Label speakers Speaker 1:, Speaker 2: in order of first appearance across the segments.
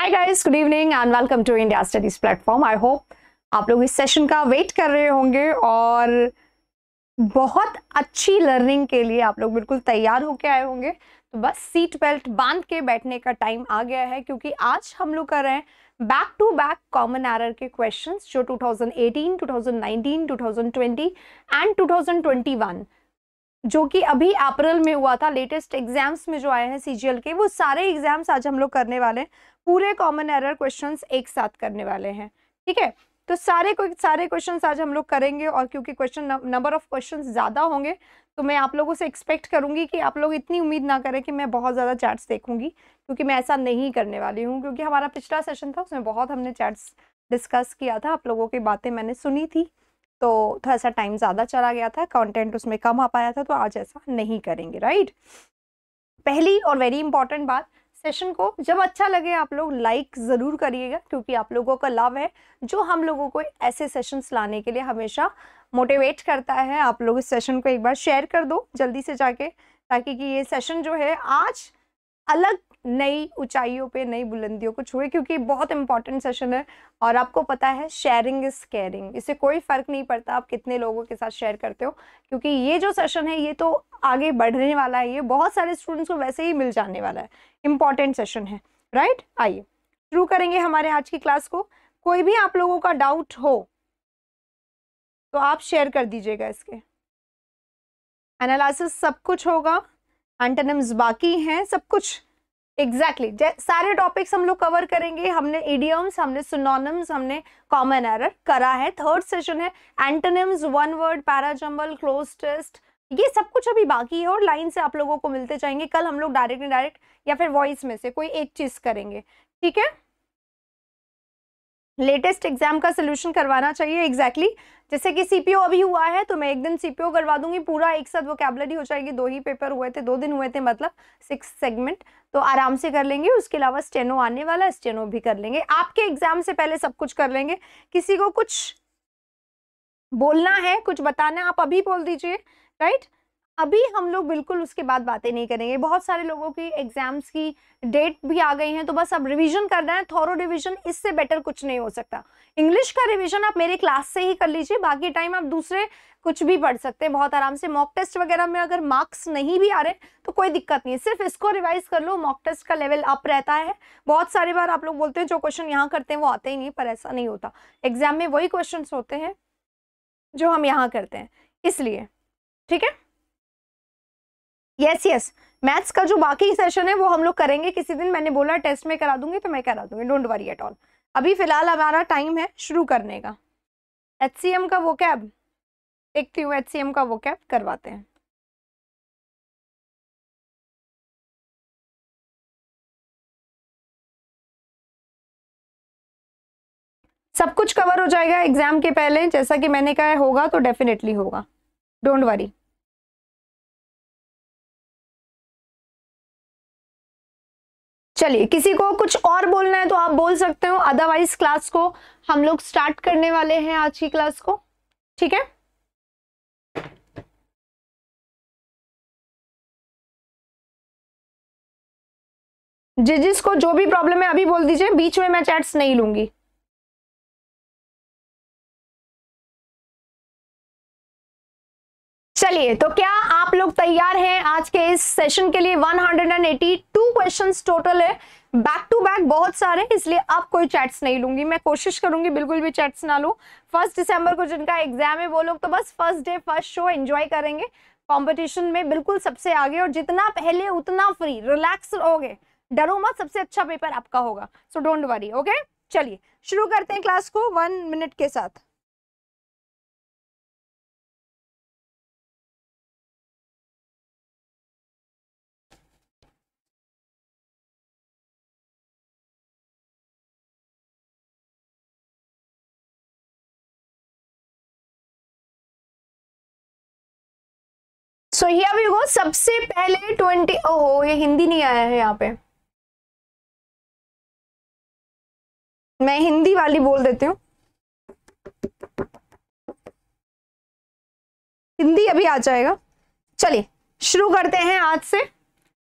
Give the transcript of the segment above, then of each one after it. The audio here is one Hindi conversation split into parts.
Speaker 1: Hi guys good evening and
Speaker 2: welcome to India Studies platform I hope आप लोग इस सेशन का वेट कर रहे होंगे और बहुत अच्छी लर्निंग के लिए आप लोग बिल्कुल तैयार होके आए होंगे तो बस सीट बेल्ट बांध के बैठने का टाइम आ गया है क्योंकि आज हम लोग कर रहे हैं back to back common error के क्वेश्चन जो 2018, 2019, 2020 एंड 2021 जो कि अभी अप्रैल में हुआ था लेटेस्ट एग्जाम्स में जो आए हैं सीजीएल के वो सारे एग्जाम्स आज हम लोग करने वाले हैं पूरे कॉमन एरर क्वेश्चन एक साथ करने वाले हैं ठीक है तो सारे सारे क्वेश्चंस आज हम लोग करेंगे और क्योंकि क्वेश्चन नंबर ऑफ क्वेश्चंस ज़्यादा होंगे तो मैं आप लोगों से एक्सपेक्ट करूंगी कि आप लोग इतनी उम्मीद ना करें कि मैं बहुत ज़्यादा चैट्स देखूंगी क्योंकि मैं ऐसा नहीं करने वाली हूँ क्योंकि हमारा पिछला सेशन था उसमें बहुत हमने चैट्स डिस्कस किया था आप लोगों की बातें मैंने सुनी थी तो थोड़ा सा टाइम ज़्यादा चला गया था कंटेंट उसमें कम आ पाया था तो आज ऐसा नहीं करेंगे राइट पहली और वेरी इंपॉर्टेंट बात सेशन को जब अच्छा लगे आप लोग लाइक ज़रूर करिएगा क्योंकि आप लोगों का लव है जो हम लोगों को ऐसे सेशंस लाने के लिए हमेशा मोटिवेट करता है आप लोग इस सेशन को एक बार शेयर कर दो जल्दी से जाके ताकि कि ये सेशन जो है आज अलग नई ऊंचाइयों पे नई बुलंदियों को छुए क्योंकि बहुत इंपॉर्टेंट सेशन है और आपको पता है शेयरिंग इज़ केयरिंग इससे कोई फ़र्क नहीं पड़ता आप कितने लोगों के साथ शेयर करते हो क्योंकि ये जो सेशन है ये तो आगे बढ़ने वाला है ये बहुत सारे स्टूडेंट्स को वैसे ही मिल जाने वाला है इंपॉर्टेंट सेशन है राइट आइए शुरू करेंगे हमारे आज की क्लास को कोई भी आप लोगों का डाउट हो तो आप शेयर कर दीजिएगा इसके एनालिसिस सब कुछ होगा एंटनम्स बाकी हैं सब कुछ एग्जैक्टली exactly. सारे टॉपिक्स हम लोग कवर करेंगे हमने इडियम्स हमने सुनोनम्स हमने कॉमन एरर करा है थर्ड सेशन है antonyms one word parajumble cloze test ये सब कुछ अभी बाकी है और लाइन से आप लोगों को मिलते जाएंगे कल हम लोग डायरेक्ट डायरेक्ट या फिर वॉइस में से कोई एक चीज करेंगे ठीक है लेटेस्ट एग्जाम का सोल्यूशन करवाना चाहिए एग्जैक्टली exactly. जैसे कि सीपीओ अभी हुआ है तो मैं एक दिन सीपीओ करवा दूंगी पूरा एक साथ वो वोकेबलरी हो जाएगी दो ही पेपर हुए थे दो दिन हुए थे मतलब सिक्स सेगमेंट तो आराम से कर लेंगे उसके अलावा स्टेनो आने वाला स्टेनो भी कर लेंगे आपके एग्जाम से पहले सब कुछ कर लेंगे किसी को कुछ बोलना है कुछ बताना है आप अभी बोल दीजिए राइट right? अभी हम लोग बिल्कुल उसके बाद बातें नहीं करेंगे बहुत सारे लोगों की एग्जाम्स की डेट भी आ गई हैं तो बस अब रिवीजन करना है थोरो रिवीजन इससे बेटर कुछ नहीं हो सकता इंग्लिश का रिवीजन आप मेरे क्लास से ही कर लीजिए बाकी टाइम आप दूसरे कुछ भी पढ़ सकते हैं बहुत आराम से मॉक टेस्ट वगैरह में अगर मार्क्स नहीं भी आ रहे तो कोई दिक्कत नहीं है सिर्फ इसको रिवाइज कर लो मॉक टेस्ट का लेवल अप रहता है बहुत सारी बार आप लोग बोलते हैं जो क्वेश्चन यहाँ करते हैं वो आते ही नहीं पर ऐसा नहीं होता एग्जाम में वही क्वेश्चन होते हैं जो हम यहाँ करते हैं इसलिए ठीक है यस यस मैथ्स का जो बाकी सेशन है वो हम लोग करेंगे किसी दिन मैंने बोला टेस्ट में करा दूंगी तो मैं करा दूंगी डोंट वरी एट ऑल अभी फिलहाल हमारा टाइम है शुरू करने का एच सी एम का वो कैब
Speaker 1: देखती हूँ एच सी एम का वो कैब करवाते हैं सब कुछ कवर हो जाएगा एग्जाम के पहले जैसा कि मैंने कहा होगा तो डेफिनेटली होगा डोंट वरी
Speaker 2: चलिए किसी को कुछ और बोलना है तो आप बोल सकते हो अदरवाइज क्लास को हम लोग स्टार्ट करने वाले हैं आज की क्लास को ठीक है
Speaker 1: जिस जिसको जो भी प्रॉब्लम है अभी बोल दीजिए बीच में मैं चैट्स नहीं लूंगी
Speaker 2: चलिए तो क्या आप लोग तैयार हैं आज के इस सेशन के लिए 182 क्वेश्चंस टोटल है बैक टू बैक बहुत सारे इसलिए अब कोई चैट्स नहीं लूंगी मैं कोशिश करूंगी बिल्कुल भी चैट्स ना लूँ फर्स्ट दिसंबर को जिनका एग्जाम है वो लोग तो बस first day first show enjoy करेंगे कॉम्पिटिशन में बिल्कुल सबसे आगे और जितना पहले उतना फ्री रिलैक्स रहोगे डरो मत सबसे अच्छा पेपर आपका होगा सो डोंट वरी ओके चलिए शुरू करते हैं क्लास को वन मिनट के साथ
Speaker 1: हियर वी गो सबसे पहले ट्वेंटी ओहो ये हिंदी नहीं आया है यहाँ पे मैं
Speaker 2: हिंदी वाली बोल देती हूँ हिंदी अभी आ जाएगा चलिए शुरू करते हैं आज से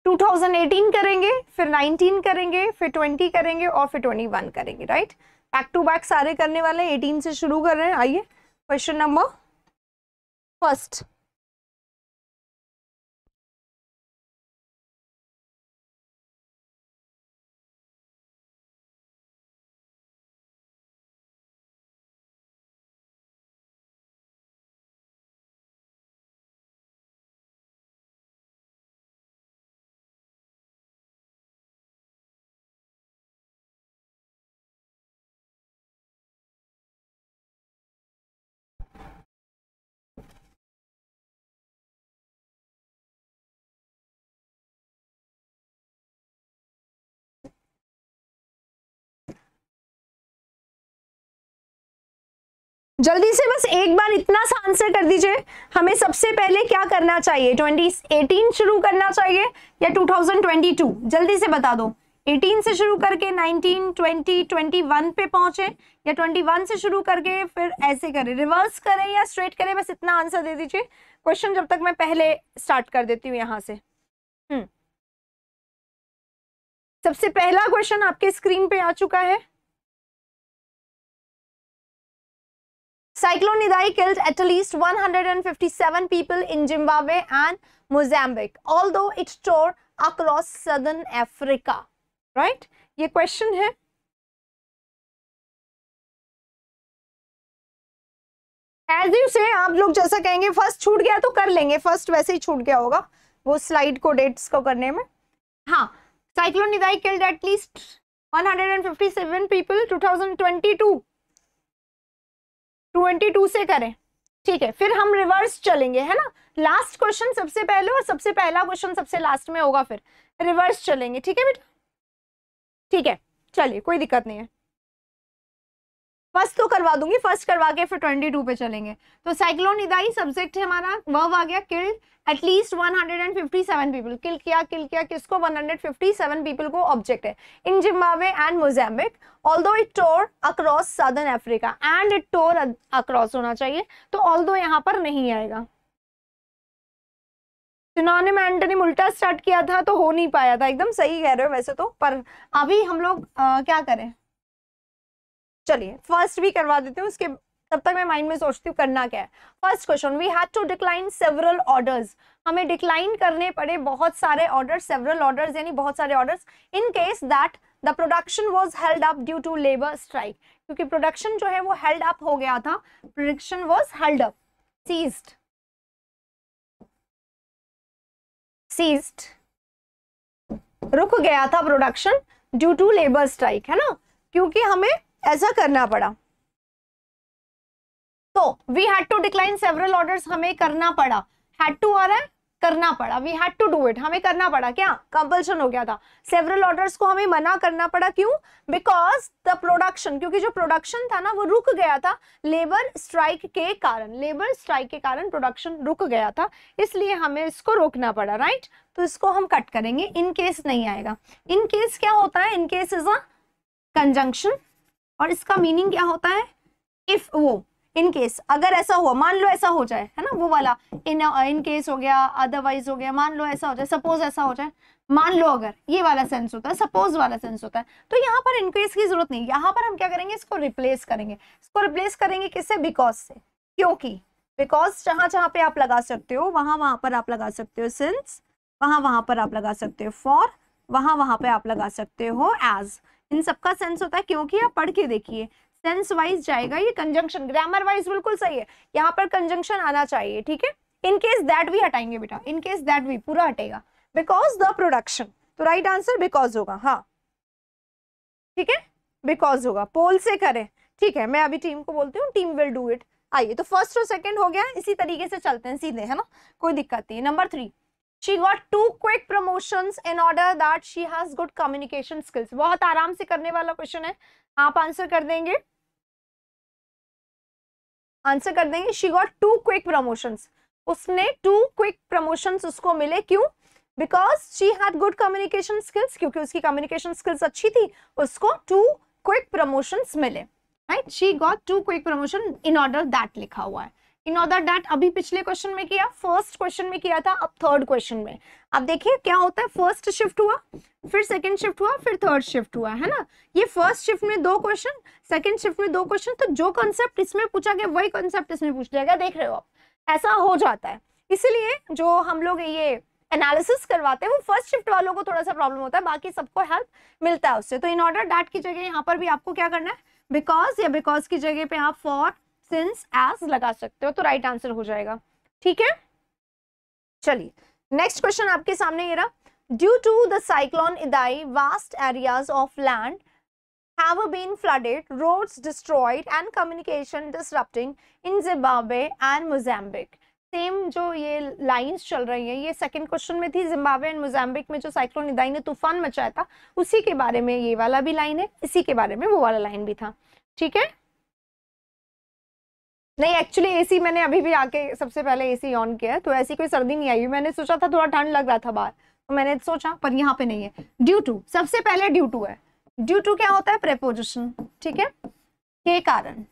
Speaker 2: 2018 करेंगे फिर 19 करेंगे फिर 20 करेंगे और फिर 21 करेंगे राइट बैक टू बैक सारे करने वाले 18 से शुरू कर रहे हैं आइए क्वेश्चन नंबर फर्स्ट जल्दी से बस एक बार इतना सा आंसर कर दीजिए हमें सबसे पहले क्या करना चाहिए 2018 शुरू करना चाहिए या 2022 जल्दी से बता दो 18 से शुरू करके 19, 20, 21 पे पहुंचे या 21 से शुरू करके फिर ऐसे करें रिवर्स करें या स्ट्रेट करें बस इतना आंसर दे दीजिए क्वेश्चन जब तक मैं पहले स्टार्ट कर देती हूँ यहाँ से हम्म। सबसे पहला क्वेश्चन आपके स्क्रीन पे आ चुका है Cyclone nidai killed at least 157 people in Zimbabwe and Mozambique, although it tore across southern Africa. Right? ye question hai
Speaker 1: as you से आप लोग जैसा कहेंगे
Speaker 2: फर्स्ट छूट गया तो कर लेंगे फर्स्ट वैसे ही छूट गया होगा वो स्लाइड को डेट्स को करने में हाँ cyclone Idai killed at least one hundred and fifty seven people two thousand twenty two twenty two से करें ठीक है फिर हम रिवर्स चलेंगे है ना लास्ट क्वेश्चन सबसे पहले और सबसे पहला क्वेश्चन सबसे लास्ट में होगा फिर रिवर्स चलेंगे ठीक है बेटा ठीक है चलिए कोई दिक्कत नहीं है फर्स्ट तो करवा दूंगी फर्स्ट करवा के फिर ट्वेंटी टू पे चलेंगे तो साइक्लोन इदाई सब्जेक्ट है हमारा वर्व आ गया किल्ड एटलीस्ट 157 पीपल किल किया किल किया किसको 157 पीपल को ऑब्जेक्ट है in Zimbabwe and Mozambique although it tore across southern Africa and it tore across होना चाहिए तो ऑल्दो यहाँ पर नहीं आएगा सिनोनिम एंटोनिम उल्टा स्टार्ट किया था तो हो नहीं पाया था एकदम सही कह रहे हो वैसे तो पर अभी हम लोग क्या करें चलिए फर्स्ट भी करवा देते हैं उसके तब तक मैं माइंड में सोचती हूँ करना क्या है first question we had to decline several orders हमें डिक्लाइन करने पड़े बहुत सारे ऑर्डर सेवरल ऑर्डर्स यानी बहुत सारे orders in case that the production was held up due to labour strike क्योंकि प्रोडक्शन जो है वो हेल्ड अप हो गया था production was held up seized seized रुक गया था production due to labour strike है ना क्योंकि हमें ऐसा करना पड़ा तो we had to decline several order हमें करना पड़ा हैड टू आ रहा है करना पड़ा we had to do it हमें करना पड़ा क्या कंपल्शन हो गया था सेवरल ऑर्डर को हमें मना करना पड़ा क्यों बिकॉज द प्रोडक्शन क्योंकि जो प्रोडक्शन था ना वो रुक गया था लेबर स्ट्राइक के कारण लेबर स्ट्राइक के कारण प्रोडक्शन रुक गया था इसलिए हमें इसको रोकना पड़ा राइट right? तो इसको हम कट करेंगे इन केस नहीं आएगा इन केस क्या होता है इनकेस इज अ कंजंक्शन और इसका मीनिंग क्या होता है इफ वो इन केस अगर ऐसा हुआ मान लो ऐसा हो जाए है ना वो वाला इन इन केस हो गया अदरवाइज हो गया मान लो ऐसा हो जाए सपोज ऐसा हो जाए मान लो अगर ये वाला सेंस होता है सपोज वाला सेंस होता है तो यहाँ पर इनकेस की जरूरत नहीं यहाँ पर हम क्या करेंगे इसको रिप्लेस करेंगे इसको रिप्लेस करेंगे किससे बिकॉज से क्योंकि बिकॉज जहां जहाँ पे आप लगा सकते हो वहां वहां पर आप लगा सकते हो सिंस वहां वहां पर आप लगा सकते हो फॉर वहां वहां पे आप लगा सकते हो एज इन सबका सेंस होता है क्योंकि आप पढ़ के देखिए सेंस वाइज जाएगा ये कंजंक्शन ग्रामर वाइज बिल्कुल सही है यहाँ पर कंजंक्शन आना चाहिए ठीक है इनकेस दैट भी हटाएंगे बेटा इनकेस दैट भी पूरा हटेगा बिकॉज द प्रोडक्शन तो राइट आंसर बिकॉज होगा हाँ ठीक है बिकॉज होगा पोल से करें ठीक है मैं अभी टीम को बोलती हूँ टीम विल डू इट आइए तो फर्स्ट और सेकंड हो गया इसी तरीके से चलते हैं सीधे है ना कोई दिक्कत नहीं number three she got two quick promotions in order that she has good communication skills बहुत आराम से करने वाला क्वेश्चन है आप आंसर कर देंगे आंसर कर देंगे she got two quick promotions उसने टू क्विक प्रमोशंस उसको मिले क्यों because she had good communication skills क्योंकि उसकी कम्युनिकेशन स्किल्स अच्छी थी उसको टू क्विक प्रमोशंस मिले right she got two quick promotion in order that लिखा हुआ है इन ऑर्डर डेट अभी पिछले क्वेश्चन में किया फर्स्ट क्वेश्चन में किया था अब थर्ड क्वेश्चन में अब देखिए क्या होता है फर्स्ट शिफ्ट हुआ फिर सेकंड शिफ्ट हुआ फिर थर्ड शिफ्ट हुआ है ना ये फर्स्ट शिफ्ट में दो क्वेश्चन सेकंड शिफ्ट में दो क्वेश्चन तो जो कॉन्सेप्ट इसमें पूछा गया वही कॉन्सेप्ट इसमें पूछ लिया गया देख रहे हो आप ऐसा हो जाता है इसीलिए जो हम लोग ये एनालिसिस करवाते हैं वो फर्स्ट शिफ्ट वालों को थोड़ा सा प्रॉब्लम होता है बाकी सबको हेल्प मिलता है उससे तो इन ऑर्डर डेट की जगह यहाँ पर भी आपको क्या करना है बिकॉज या बिकॉज की जगह पे आप फॉर सिंस एज लगा सकते हो तो राइट right आंसर हो जाएगा ठीक है चलिए नेक्स्ट क्वेश्चन आपके सामने ये रहा due to the cyclone Idai vast areas of land have been flooded, roads destroyed and communication disrupting in Zimbabwe and Mozambique. same जो ये lines चल रही हैं ये second question में थी zimbabwe and mozambique में जो cyclone इदाई ने तूफान मचाया था उसी के बारे में ये वाला भी line है इसी के बारे में वो वाला line भी था ठीक है नहीं एक्चुअली एसी मैंने अभी भी आके सबसे पहले एसी ऑन किया है तो ऐसी कोई सर्दी नहीं आई मैंने सोचा था थोड़ा ठंड लग रहा था बाहर तो मैंने सोचा पर यहाँ पे नहीं है ड्यू टू सबसे पहले ड्यू टू है ड्यू टू क्या होता है प्रेपोजिशन ठीक है के कारण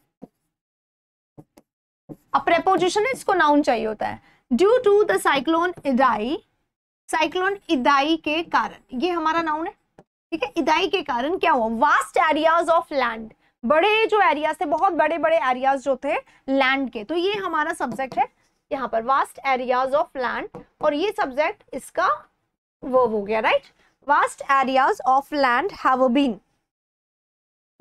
Speaker 2: अब प्रेपोजिशन इसको नाउन चाहिए होता है due to the cyclone Idai cyclone Idai के कारण ये हमारा नाउन है ठीक है इदाई के कारण क्या हुआ वास्ट एरियाज ऑफ लैंड बड़े जो एरियाज थे बहुत बड़े बड़े एरियाज जो थे लैंड के तो ये हमारा सब्जेक्ट है यहाँ पर वास्ट एरियाज ऑफ लैंड और ये सब्जेक्ट इसका वो हो गया right vast areas of land have been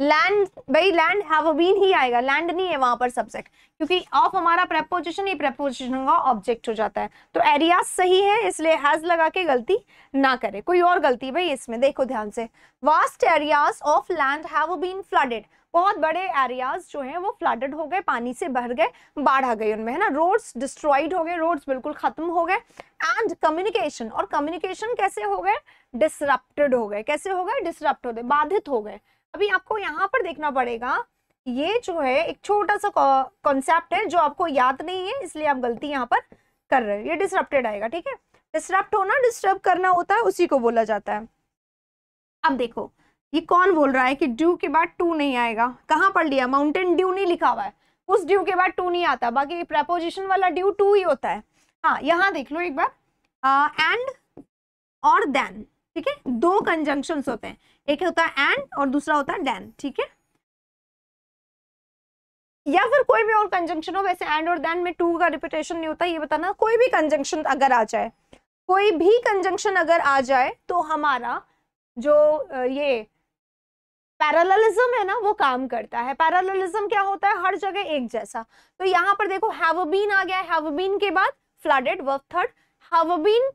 Speaker 2: land भाई लैंड हैव बीन ही आएगा लैंड नहीं है वहां पर सब्जेक्ट क्योंकि ऑफ हमारा प्रेपोजिशन ये प्रेपोजिशन का ऑब्जेक्ट हो जाता है तो एरियाज सही है इसलिए हैज लगा के गलती ना करे कोई और गलती भाई इसमें देखो ध्यान से vast areas of land have been flooded बहुत बड़े एरियाज जो हैं वो फ्लडेड हो गए पानी से भर गए बाढ़ आ गई उनमें है ना रोड्स डिस्ट्रॉइड हो गए रोड्स बिल्कुल खत्म हो गए एंड कम्युनिकेशन और कम्युनिकेशन कैसे हो गए डिसरप्टेड हो गए कैसे हो गए डिसरप्ट हो गए बाधित हो गए अभी आपको यहाँ पर देखना पड़ेगा ये जो है एक छोटा सा कॉन्सेप्ट है जो आपको याद नहीं है इसलिए आप गलती यहाँ पर कर रहे हो ये डिसरप्टेड आएगा ठीक है डिस्टरप्ट होना डिस्टर्ब करना होता है उसी को बोला जाता है अब देखो ये कौन बोल रहा है कि ड्यू के बाद टू नहीं आएगा कहाँ पढ़ लिया माउंटेन ड्यू नहीं लिखा हुआ है उस ड्यू के बाद टू नहीं आता बाकी प्रेपोजिशन वाला ड्यू टू ही होता है हाँ यहाँ देख लो एक बार एंड और देन ठीक है दो कंजंक्शन होते हैं एक होता है एंड और दूसरा होता है देन ठीक है या फिर कोई भी और कंजंक्शन हो वैसे एंड और देन में टू का रिपीटेशन नहीं होता ये बताना कोई भी कंजंक्शन अगर आ जाए कोई भी कंजंक्शन अगर आ जाए तो हमारा जो ये पैरालिज्म है ना वो काम करता है पैरालिज्म क्या होता है हर जगह एक जैसा तो यहाँ पर देखो हैवबीन आ गया हैवबीन के बाद flooded work third have been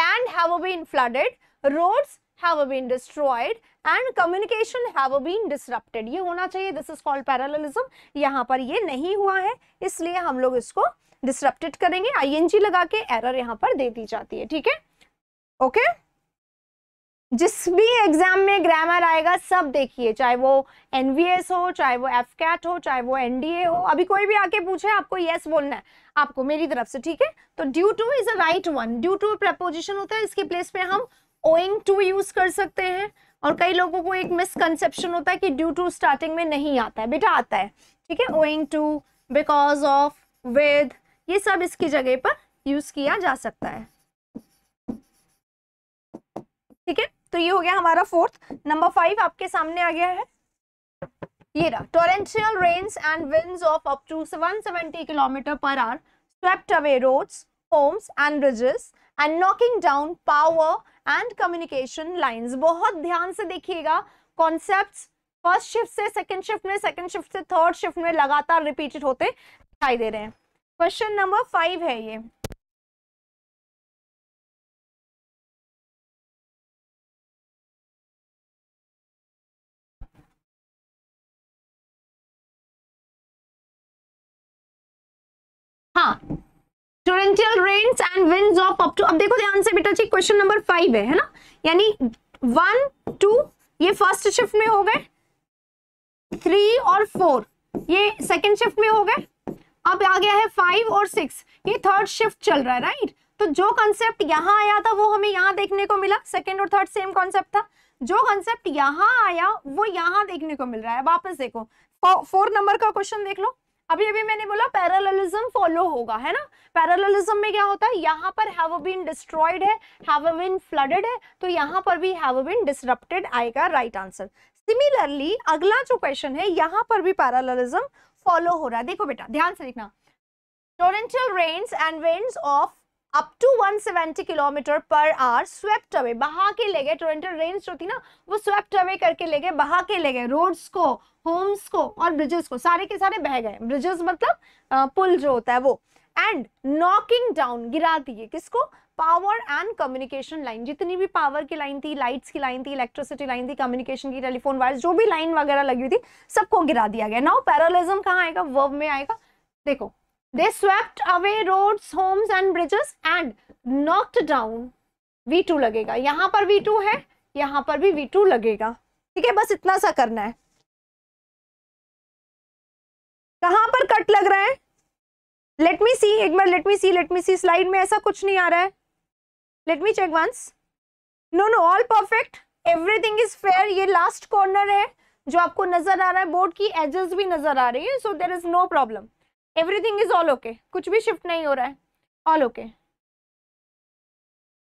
Speaker 2: land have been flooded roads have been destroyed and communication have been disrupted ये होना चाहिए दिस इज कॉल्ड पैरलिज्म यहाँ पर ये नहीं हुआ है इसलिए हम लोग इसको डिसरप्टेड करेंगे आईएनजी लगा के एरर यहाँ पर दे दी जाती है ठीक है ओके okay? जिस भी एग्जाम में ग्रामर आएगा सब देखिए चाहे वो एन हो चाहे वो एफ कैट हो चाहे वो एनडीए हो अभी कोई भी आके पूछे आपको येस बोलना है आपको मेरी तरफ से ठीक है तो due to is a right one due to preposition होता है इसके प्लेस पे हम ओइंग टू यूज कर सकते हैं और कई लोगों को एक मिसकनसेप्शन होता है कि ड्यू टू स्टार्टिंग में नहीं आता है बेटा आता है ठीक है owing to because of with ये सब इसकी जगह पर यूज किया जा सकता है ठीक है तो ये हो गया हमारा फोर्थ नंबर फाइव आपके सामने आ गया है ये रहा torrential rains and winds of up to 170 kilometre per hour swept away roads, homes and bridges and knocking down power and communication lines. बहुत ध्यान से देखिएगा कॉन्सेप्ट्स फर्स्ट शिफ्ट से सेकंड शिफ्ट में सेकंड शिफ्ट से थर्ड शिफ्ट में लगातार रिपीटेड होते दिखाई दे रहे हैं क्वेश्चन नंबर फाइव है ये torrential rains and winds of up to अब देखो ध्यान से बेटा जी क्वेश्चन नंबर फाइव है है ना यानी वन टू ये फर्स्ट शिफ्ट में हो गए थ्री और फोर ये सेकंड शिफ्ट में हो गए अब आ गया है फाइव और सिक्स ये थर्ड शिफ्ट चल रहा है राइट तो जो कॉन्सेप्ट यहाँ आया था वो हमें यहाँ देखने को मिला सेकेंड और थर्ड सेम कॉन्सेप्ट था जो कॉन्सेप्ट यहाँ आया वो यहाँ देखने को मिल रहा है वापस देखो फोर नंबर का क्वेश्चन देख लो अभी अभी मैंने बोला पैरालिज्म फॉलो होगा है ना पैरालिज्म में क्या होता है यहाँ पर हैव बीन डिस्ट्रॉयड है हैव बीन फ्लडेड है तो यहाँ पर भी हैव बीन डिसरप्टेड आएगा राइट आंसर सिमिलरली अगला जो क्वेश्चन है यहाँ पर भी पैरालिज्म फॉलो हो रहा है देखो बेटा ध्यान से देखना torrential rains and winds of up to 170 kilometre per hour swept away बहा के ले गए टोरेंटल रेंज जो थी ना वो स्वेप्ट अवे करके ले गए बहा के ले गए रोड्स को होम्स को और ब्रिजेस को सारे के सारे बह गए ब्रिजेस मतलब पुल जो होता है वो एंड नॉकिंग डाउन गिरा दिए किसको पावर एंड कम्युनिकेशन लाइन जितनी भी पावर की लाइन थी लाइट्स की लाइन थी इलेक्ट्रिसिटी लाइन थी कम्युनिकेशन की टेलीफोन वायर्स जो भी लाइन वगैरह लगी हुई थी सबको गिरा दिया गया नाउ पैरालिज्म कहाँ आएगा वर्ब में आएगा देखो they swept away roads homes and bridges and knocked down V लगेगा यहाँ पर वी है यहाँ पर भी वी लगेगा ठीक है बस इतना सा करना है
Speaker 1: कहां पर कट लग रहा है लेट मी सी एक
Speaker 2: बार let me see let me see slide में ऐसा कुछ नहीं आ रहा है let me check once no no all perfect everything is fair ये लास्ट कॉर्नर है जो आपको नजर आ रहा है बोर्ड की एजेस भी नजर आ रही है so there is no problem everything is all okay कुछ भी शिफ्ट नहीं हो रहा है all okay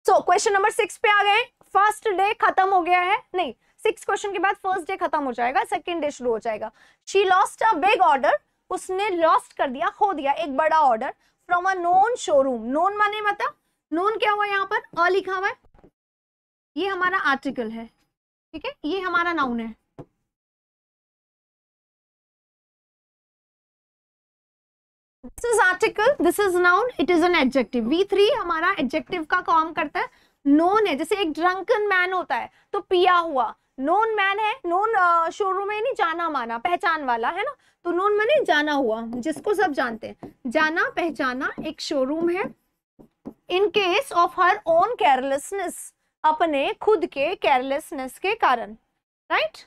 Speaker 2: so question number six पे आ गए फर्स्ट डे खत्म हो गया है नहीं सिक्स क्वेश्चन के बाद फर्स्ट डे खत्म हो जाएगा सेकेंड डे शुरू हो जाएगा she lost a big order उसने लॉस्ट कर दिया खो दिया एक बड़ा ऑर्डर from a known showroom known माने मतलब नोन क्या हुआ यहाँ पर अ लिखा हुआ है ये हमारा आर्टिकल है ठीक है ये हमारा नाउन है
Speaker 1: This is article, this is
Speaker 2: noun, it is an adjective. V3 three हमारा एडजेक्टिव का काम करता है नोन है जैसे एक ड्रंकन मैन होता है तो पिया हुआ नोन मैन है नोन शोरूम है नहीं जाना माना पहचान वाला है ना तो नोन मैंने जाना हुआ जिसको सब जानते हैं जाना पहचाना एक शोरूम है in case of her own carelessness अपने खुद के केयरलेसनेस के कारण राइट right?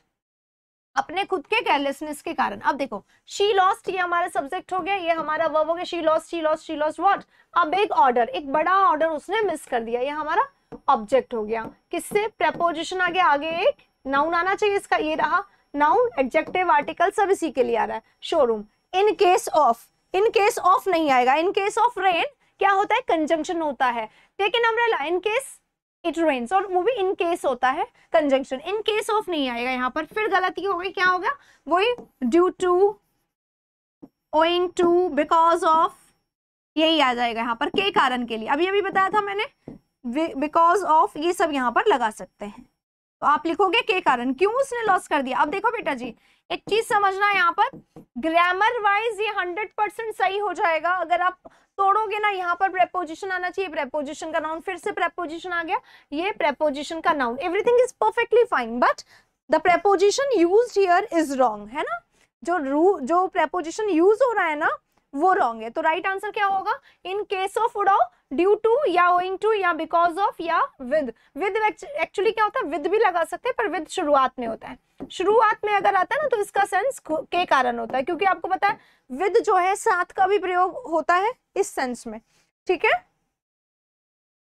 Speaker 2: अपने खुद के केयरलेसनेस के कारण अब देखो शी लॉस्ट ये हमारा सब्जेक्ट हो गया ये हमारा वर्ब हो गया she lost she lost she lost what अब एक ऑर्डर एक बड़ा ऑर्डर उसने मिस कर दिया ये हमारा ऑब्जेक्ट हो गया किससे प्रपोजिशन आ गया आगे एक नाउन आना चाहिए इसका ये रहा नाउन एडजेक्टिव आर्टिकल सब इसी के लिए आ रहा है showroom in case of in case of नहीं आएगा इन केस ऑफ रेन क्या होता है कंजंक्शन होता है लेकिन umbrella in case it rains और वो भी इन केस होता है कंजंक्शन इन केस ऑफ नहीं आएगा यहाँ पर फिर गलती हो गई क्या होगा वही due to owing to because of यही आ जाएगा यहाँ पर के कारण के लिए अभी अभी बताया था मैंने बिकॉज ऑफ ये सब यहाँ पर लगा सकते हैं तो आप लिखोगे के कारण क्यों उसने लॉस कर दिया अब देखो बेटा जी एक चीज समझना यहाँ पर ग्रामर वाइज ये हंड्रेड परसेंट सही हो जाएगा अगर आप तोड़ोगे ना यहाँ पर प्रेपोजिशन आना चाहिए प्रेपोजिशन का नाउन फिर से प्रेपोजिशन आ गया ये प्रेपोजिशन का noun everything is perfectly fine but the preposition use here is wrong है ना जो रू जो प्रेपोजिशन यूज हो रहा है ना वो रॉन्ग है तो राइट आंसर क्या होगा इन केस ऑफ उड़ाओ ड्यू टू या ओइंग टू या बिकॉज ऑफ या विद विद एक्चुअली क्या होता है विद भी लगा सकते हैं पर विद शुरुआत में होता है शुरुआत में अगर आता है ना तो इसका सेंस के कारण होता है क्योंकि आपको पता है विद जो है साथ का भी प्रयोग होता है इस सेंस में ठीक है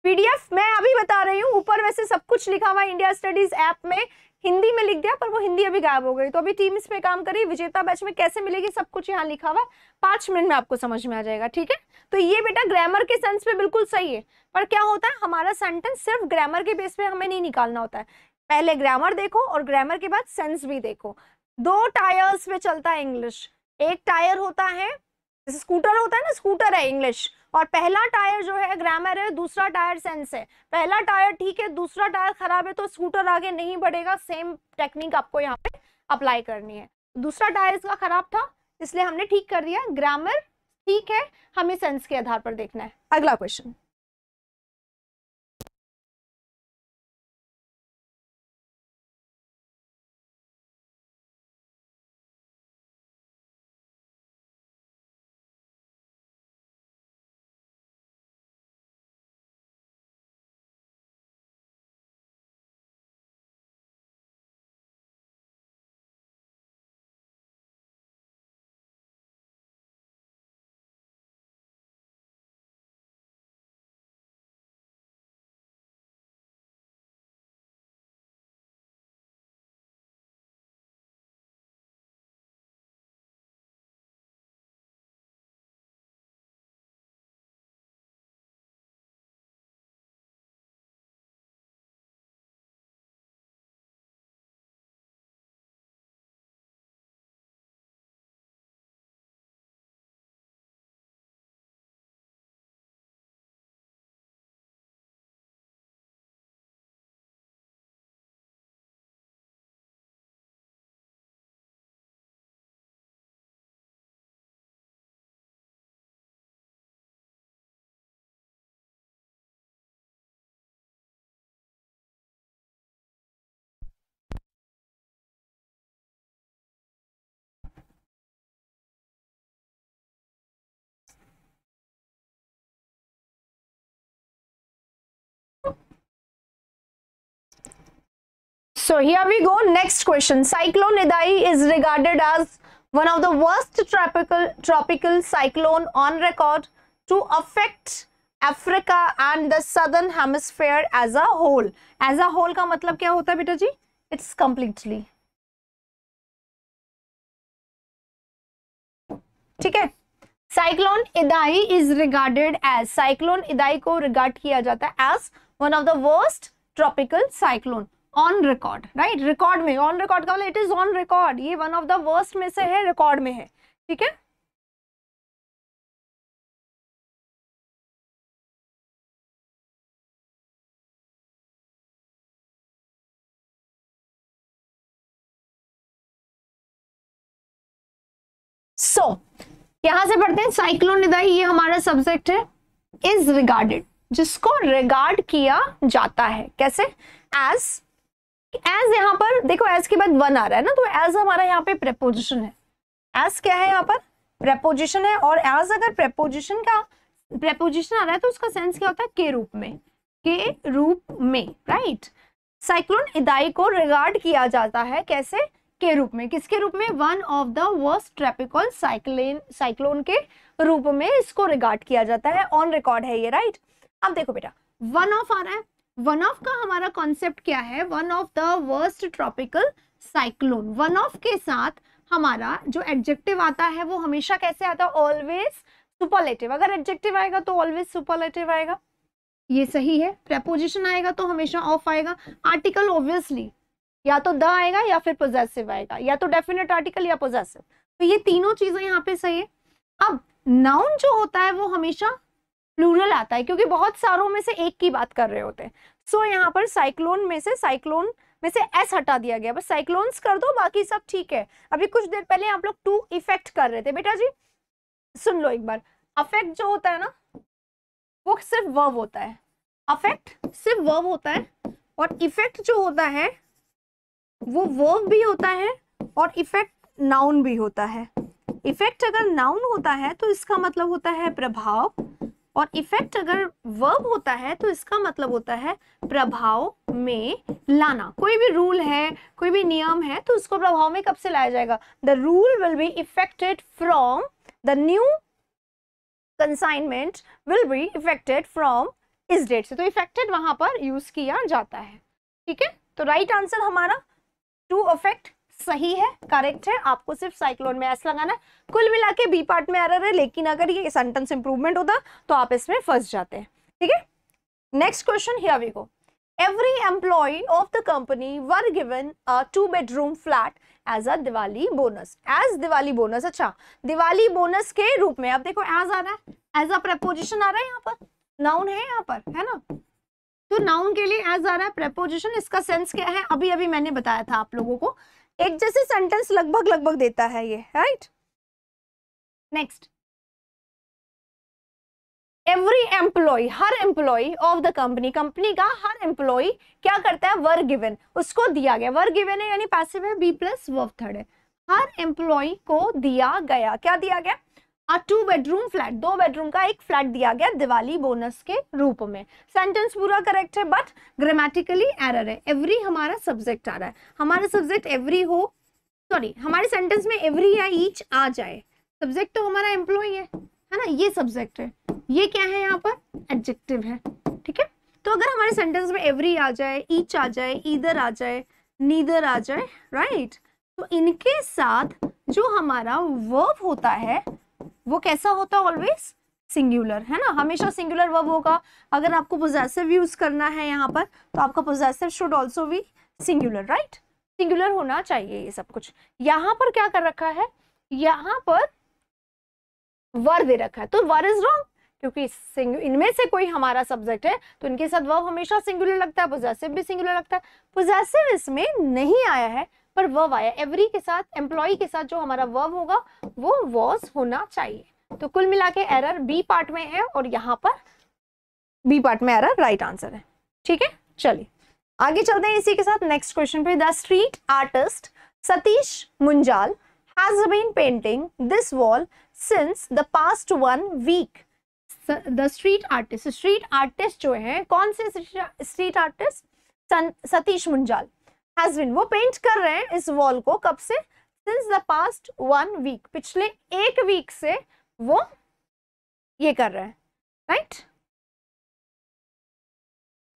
Speaker 2: पीडीएफ मैं अभी बता रही हूँ ऊपर वैसे सब कुछ लिखा हुआ इंडिया स्टडीज ऐप में हिंदी में लिख दिया पर वो हिंदी अभी गायब हो गई तो अभी टीम इसमें काम करी विजेता बैच में कैसे मिलेगी सब कुछ यहाँ लिखा हुआ पांच मिनट में आपको समझ में आ जाएगा ठीक है तो ये बेटा ग्रामर के सेंस में बिल्कुल सही है पर क्या होता है हमारा सेंटेंस सिर्फ ग्रामर के बेस पे हमें नहीं निकालना होता है पहले ग्रामर देखो और ग्रामर के बाद सेंस भी देखो दो टायर्स में चलता है इंग्लिश एक टायर होता है स्कूटर होता है ना स्कूटर है इंग्लिश और पहला टायर जो है ग्रामर है दूसरा टायर सेंस है पहला टायर ठीक है दूसरा टायर खराब है तो स्कूटर आगे नहीं बढ़ेगा सेम टेक्निक आपको यहाँ पे अप्लाई करनी है दूसरा टायर इसका खराब था इसलिए हमने ठीक कर दिया ग्रामर ठीक है हमें सेंस के आधार पर देखना है अगला question So here we go. Next question. Cyclone Idai is regarded as one of the worst tropical tropical cyclone on record to affect Africa and the southern hemisphere as a whole. As a whole का मतलब क्या होता है बेटा जी? It's completely. ठीक है cyclone Idai is regarded as cyclone Idai को रिगार्ड किया जाता है as one of the worst tropical cyclone on record right record में ऑन रिकॉर्ड का इट इज ऑन रिकॉर्ड ये वन ऑफ द वर्स्ट में से है रिकॉर्ड में है ठीक है सो so, यहां से पढ़ते हैं साइक्लोनिदाई ये हमारा सब्जेक्ट है इज रिगार्डेड जिसको रिगार्ड किया जाता है कैसे एज एज यहाँ पर देखो एज के बाद वन आ रहा है ना तो एज हमारा यहाँ पे प्रेपोजिशन है एज क्या है यहाँ पर प्रेपोजिशन है और एज अगर प्रेपोजिशन का प्रेपोजिशन आ रहा है तो उसका सेंस क्या होता है के रूप में के रूप में राइट साइक्लोन इदाई को रिगार्ड किया जाता है कैसे के रूप में किसके रूप में one of the worst tropical cyclone cyclone के रूप में इसको रिगार्ड किया जाता है ऑन रिकॉर्ड है ये राइट अब देखो बेटा वन ऑफ आ रहा है वन ऑफ का हमारा कॉन्सेप्ट क्या है one of the worst tropical cyclone one of के साथ हमारा जो एडजेक्टिव आता है वो हमेशा कैसे आता है ऑलवेज सुपरलेटिव अगर एडजेक्टिव आएगा तो ऑलवेज सुपरलेटिव आएगा ये सही है प्रेपोजिशन आएगा तो हमेशा ऑफ आएगा आर्टिकल ऑब्वियसली या तो द आएगा या फिर पोजेसिव आएगा या तो डेफिनेट आर्टिकल या पोजेसिव तो ये तीनों चीजें यहाँ पे सही है अब नाउन जो होता है वो हमेशा प्लूरल आता है क्योंकि बहुत सारों में से एक की बात कर रहे होते हैं सो so, यहाँ पर साइक्लोन में से साइक्लोन में से एस हटा दिया गया बस साइक्लोन्स कर दो बाकी सब ठीक है अभी कुछ देर पहले आप लोग टू इफेक्ट कर रहे थे बेटा जी सुन लो एक बार अफेक्ट जो होता है ना वो सिर्फ वर्व होता है अफेक्ट सिर्फ वर्व होता है और इफेक्ट जो होता है वो वर्व भी होता है और इफेक्ट नाउन भी होता है इफेक्ट अगर नाउन होता है तो इसका मतलब होता है प्रभाव और इफेक्ट अगर वर्ब होता है तो इसका मतलब होता है प्रभाव में लाना कोई भी रूल है कोई भी नियम है तो उसको प्रभाव में कब से लाया जाएगा the rule will be effected from the new consignment will be effected from इस डेट से तो इफेक्टेड वहां पर यूज किया जाता है ठीक है तो राइट right आंसर हमारा टू अफेक्ट सही है करेक्ट है आपको सिर्फ साइक्लोन में एस लगाना है कुल मिला के बी पार्ट में एरर है लेकिन अगर ये सेंटेंस इंप्रूवमेंट होता तो आप इसमें फंस जाते हैं ठीक है next question here we go every employee of the company were given a two bedroom flat as a Diwali bonus. As Diwali bonus, अच्छा दिवाली बोनस के रूप में आप देखो एज आ रहा है एज अ preposition आ रहा है यहाँ पर नाउन है यहाँ पर है ना तो नाउन के लिए एज आ रहा है preposition इसका सेंस क्या है अभी अभी मैंने बताया था आप लोगों को एक जैसे सेंटेंस लगभग लगभग देता है ये राइट नेक्स्ट एवरी एम्प्लॉय हर employee of the company company का हर एम्प्लॉय क्या करता है वर्क गिवन उसको दिया गया वर्क गिवन है यानी पैसिव है बी प्लस वर्क थर्ड है हर एम्प्लॉय को दिया गया क्या दिया गया अ टू बेडरूम फ्लैट दो बेडरूम का एक फ्लैट दिया गया दिवाली बोनस के रूप में सेंटेंस पूरा करेक्ट है बट ग्रामेटिकली एरर है एवरी हमारा सब्जेक्ट आ रहा है हमारा सब्जेक्ट एवरी हो सॉरी हमारे सेंटेंस में एवरी या ईच आ जाए सब्जेक्ट तो हमारा एम्प्लॉय है है ना ये सब्जेक्ट है ये क्या है यहाँ पर एडजेक्टिव है ठीक है तो अगर हमारे सेंटेंस में एवरी आ जाए ईच आ जाए ईदर आ जाए नीदर आ जाए राइट right? तो इनके साथ जो हमारा वर्ब होता है वो कैसा होता है ऑलवेज सिंगुलर है ना हमेशा सिंगुलर वर्ब होगा अगर आपको पोजेसिव यूज करना है यहाँ पर तो आपका पोजेसिव शुड ऑल्सो भी सिंगुलर राइट सिंगुलर होना चाहिए ये सब कुछ यहाँ पर क्या कर रखा है यहाँ पर वर दे रखा है तो वर इज रॉन्ग क्योंकि इनमें से कोई हमारा सब्जेक्ट है तो इनके साथ वर्ब हमेशा सिंगुलर लगता है पोजेसिव भी सिंगुलर लगता है पोजेसिव इसमें नहीं आया है पर वर्व आया एवरी के साथ एम्प्लॉय के साथ जो हमारा वर्व होगा वो वॉज होना चाहिए तो कुल मिला के एरर बी पार्ट में है और यहाँ पर बी पार्ट में एरर राइट आंसर है ठीक है चलिए आगे चलते हैं इसी के साथ नेक्स्ट क्वेश्चन पे the street artist Satish Munjal has been painting this wall since the past one week the street artist street artist जो है कौन से street artist Satish Munjal has been वो पेंट कर रहे हैं इस वॉल को कब से since the past one week पिछले एक वीक से वो ये कर रहे हैं
Speaker 1: राइट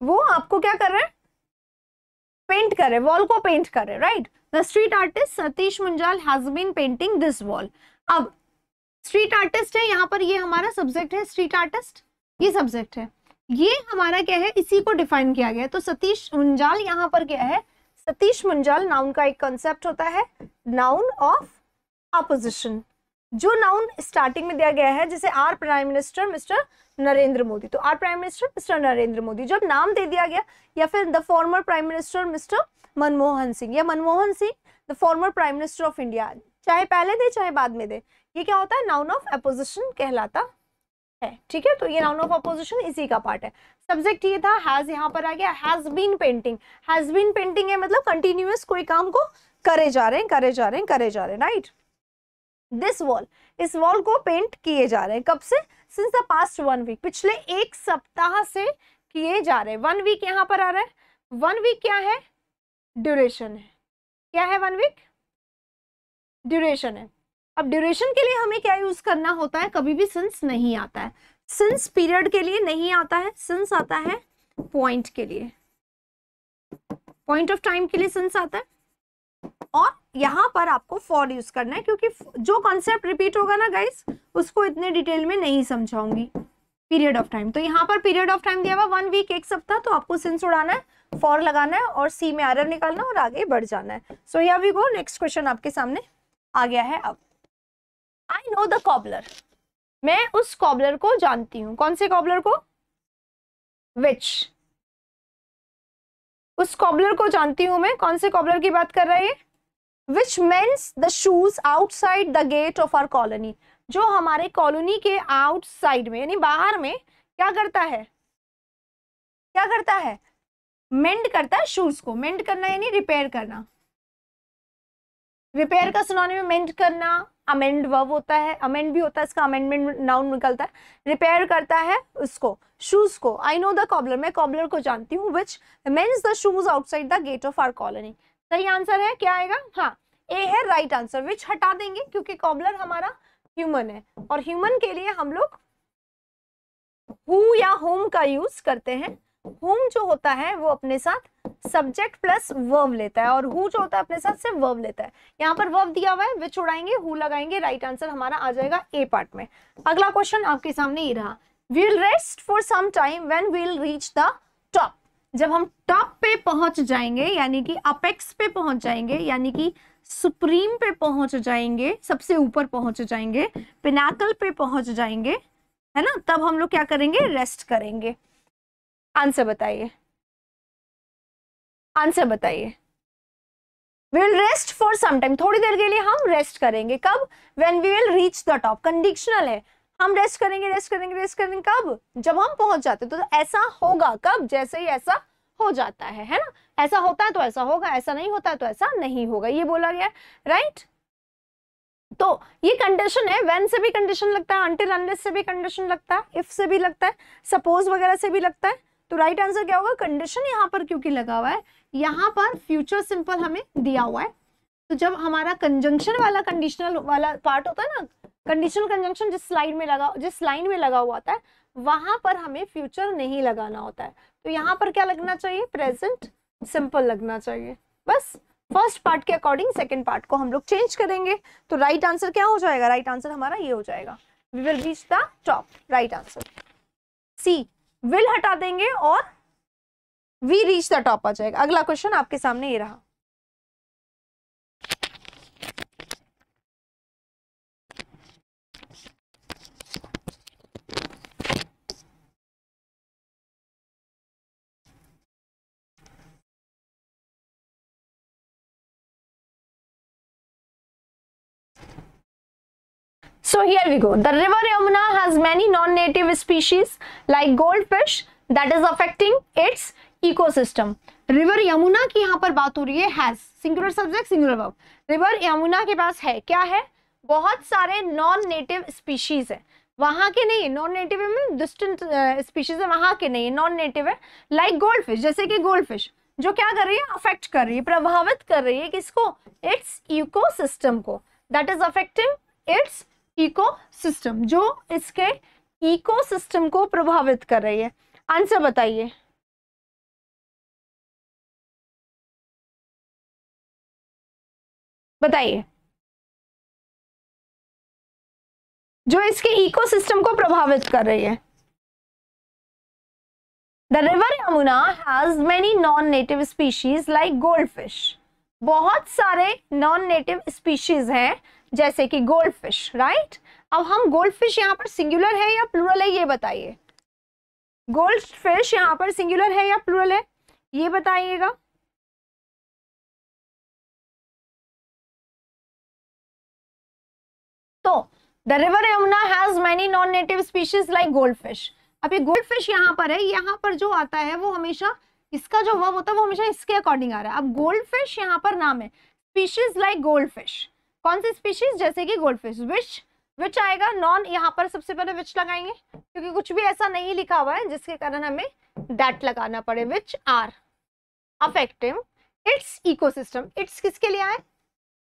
Speaker 1: वो आपको क्या कर रहे हैं
Speaker 2: पेंट कर रहे वॉल को पेंट कर रहे right the street artist Satish Munjal has been painting this wall अब स्ट्रीट आर्टिस्ट है यहाँ पर ये हमारा सब्जेक्ट है स्ट्रीट आर्टिस्ट ये सब्जेक्ट है ये हमारा क्या है इसी को डिफाइन किया गया है तो सतीश मुंजाल यहाँ पर क्या है सतीश मुंजाल नाउन का एक कॉन्सेप्ट होता है नाउन ऑफ अपोजिशन जो नाउन स्टार्टिंग में दिया गया है जैसे our prime minister mister Narendra Modi तो our prime minister mister Narendra Modi जब नाम दे दिया गया या फिर the former prime minister mister Manmohan Singh या Manmohan Singh the former prime minister of India चाहे पहले दे चाहे बाद में दे ये क्या होता है नाउन ऑफ अपोजिशन कहलाता है ठीक है तो ये नाउन ऑफ अपोजिशन इसी का पार्ट है सब्जेक्ट ये था हैज यहाँ पर आ गया has been painting has been painting है मतलब कंटिन्यूस कोई काम को करे जा रहे हैं करे जा रहे हैं करे जा रहे हैं राइट दिस वॉल इस वॉल को पेंट किए जा रहे हैं कब से since the past one week पिछले एक सप्ताह से किए जा रहे हैं वन वीक यहाँ पर आ रहा है वन वीक क्या है ड्यूरेशन है क्या है वन वीक ड्यूरेशन है अब ड्यूरेशन के लिए हमें क्या यूज करना होता है कभी भी सिंस नहीं आता है सिंस पीरियड के लिए नहीं आता है सिंस आता है पॉइंट के लिए पॉइंट ऑफ टाइम के लिए सिंस आता है और यहां पर आपको फॉर यूज करना है क्योंकि जो कॉन्सेप्ट रिपीट होगा ना गाइस उसको इतने डिटेल में नहीं समझाऊंगी पीरियड ऑफ टाइम तो यहाँ पर पीरियड ऑफ टाइम दिया हुआ वन वीक एक सप्ताह तो आपको सिंस उड़ाना है फॉर लगाना है और सी में आर निकालना और आगे बढ़ जाना है सो या वी गो नेक्स्ट क्वेश्चन आपके सामने आ गया है अब आई नो द कॉबलर मैं उस कॉबलर को जानती हूँ कौन से कॉबलर को विच उस कॉबलर को जानती हूँ मैं कौन से कॉबलर की बात कर रहा है which mends the shoes outside the gate of our colony जो हमारे कॉलोनी के आउटसाइड में यानी बाहर में क्या करता है क्या करता है मेंड करता है शूज को मेंड करना यानी रिपेयर करना रिपेयर का में मेंट करना अमेंड वर्ब होता है अमेंड भी होता है इसका अमेंडमेंट नाउन निकलता है रिपेयर करता है उसको शूज को आई नो द कॉबलर मैं कॉबलर को जानती हूँ which mends the shoes outside the gate of our colony सही आंसर है क्या आएगा हाँ ए है राइट आंसर विच हटा देंगे क्योंकि कॉबलर हमारा ह्यूमन है और ह्यूमन के लिए हम लोग हु या होम का यूज करते हैं हुम जो होता है वो अपने साथ सब्जेक्ट प्लस वर्ब लेता है और हु जो होता है अपने साथ सिर्फ वर्ब लेता है यहाँ पर वर्ब दिया हुआ है विच उड़ाएंगे हु लगाएंगे राइट आंसर हमारा आ जाएगा ए पार्ट में अगला क्वेश्चन आपके सामने ये रहा we'll rest for some time when we'll reach the top जब हम टॉप पे पहुंच जाएंगे यानी कि अपेक्स पे पहुंच जाएंगे यानी कि सुप्रीम पे पहुंच जाएंगे सबसे ऊपर पहुंच जाएंगे पिनाकल पे पहुंच जाएंगे है ना तब हम लोग क्या करेंगे रेस्ट करेंगे आंसर बताइए आंसर बताइए will rest for some time थोड़ी देर के लिए हम रेस्ट करेंगे कब when we will reach the top conditional है हम रेस्ट करेंगे रेस्ट करेंगे रेस्ट करेंगे कब जब हम पहुंच जाते तो, तो ऐसा होगा कब जैसे ही ऐसा हो जाता है है ना ऐसा होता है तो ऐसा होगा ऐसा नहीं होता है तो ऐसा नहीं होगा ये बोला गया राइट तो ये कंडीशन है वेन से भी कंडीशन लगता है अंटिल अनलेस से भी कंडीशन लगता है इफ से भी लगता है सपोज वगैरह से भी लगता है तो राइट right आंसर क्या होगा कंडीशन यहाँ पर क्योंकि लगा हुआ है यहाँ पर फ्यूचर सिंपल हमें दिया हुआ है तो जब हमारा कंजंक्शन वाला कंडीशनल वाला पार्ट होता है ना कंडीशनल कंजंक्शन जिस स्लाइड में लगा जिस लाइन में लगा हुआ होता है वहां पर हमें फ्यूचर नहीं लगाना होता है तो यहाँ पर क्या लगना चाहिए प्रेजेंट सिंपल लगना चाहिए बस फर्स्ट पार्ट के अकॉर्डिंग सेकेंड पार्ट को हम लोग चेंज करेंगे तो राइट right आंसर क्या हो जाएगा राइट right आंसर हमारा ये हो जाएगा we will reach the top right answer C will हटा देंगे और वी रीच द टॉप आ जाएगा अगला क्वेश्चन आपके सामने ये रहा So here we go. The river Yamuna has many non-native species like goldfish that is affecting its ecosystem. river yamuna ki yahan par baat ho rahi hai has singular subject singular verb river yamuna ke paas hai kya hai बहुत सारे नॉन नेटिव स्पीशीज है वहां के नहीं नॉन नेटिव है डिस्टेंट स्पीशीज है वहां के नहीं नॉन नेटिव है लाइक गोल्ड फिश जैसे कि गोल्ड फिश जो क्या कर रही है अफेक्ट कर रही है प्रभावित कर रही है किसको इट्स इकोसिस्टम को that is affecting its ecosystem जो इसके इकोसिस्टम को प्रभावित कर रही है आंसर बताइए
Speaker 1: बताइए जो इसके इकोसिस्टम को प्रभावित कर रही है
Speaker 2: the river Yamuna has many non native species like goldfish बहुत सारे नॉन नेटिव स्पीशीज हैं जैसे कि गोल्ड फिश राइट अब हम गोल्ड फिश यहाँ पर सिंगुलर है या प्लूरल है ये बताइए गोल्ड फिश यहाँ पर सिंगुलर है या प्लूरल है ये बताइएगा तो the river Yamuna has many non native species like gold fish अब ये गोल्ड फिश यहाँ पर है यहाँ पर जो आता है वो हमेशा इसका जो वर्ब होता है वो हमेशा इसके अकॉर्डिंग आ रहा है अब गोल्ड फिश यहाँ पर नाम है स्पीशीज लाइक गोल्ड फिश कौन सी स्पीशीज जैसे कि गोल्ड फिश विच विच आएगा नॉन यहाँ पर सबसे पहले विच लगाएंगे क्योंकि कुछ भी ऐसा नहीं लिखा हुआ है जिसके कारण हमें दैट लगाना पड़े which are affective its ecosystem its किसके लिए आए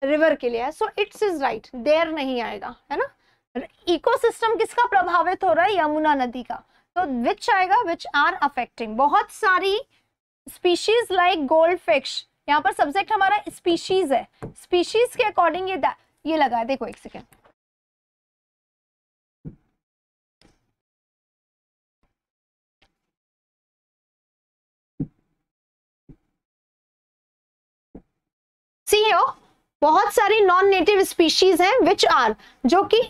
Speaker 2: रिवर के लिए आए so its is right their नहीं आएगा है ना इकोसिस्टम किसका प्रभावित हो रहा है यमुना नदी का तो विच आएगा विच आर अफेक्टिंग बहुत सारी स्पीशीज लाइक गोल्ड फिश यहाँ पर सब्जेक्ट हमारा स्पीशीज है स्पीशीज के अकॉर्डिंग ये ये लगा है देखो एक सेकेंड सी बहुत सारी नॉन नेटिव स्पीशीज हैं विच आर जो कि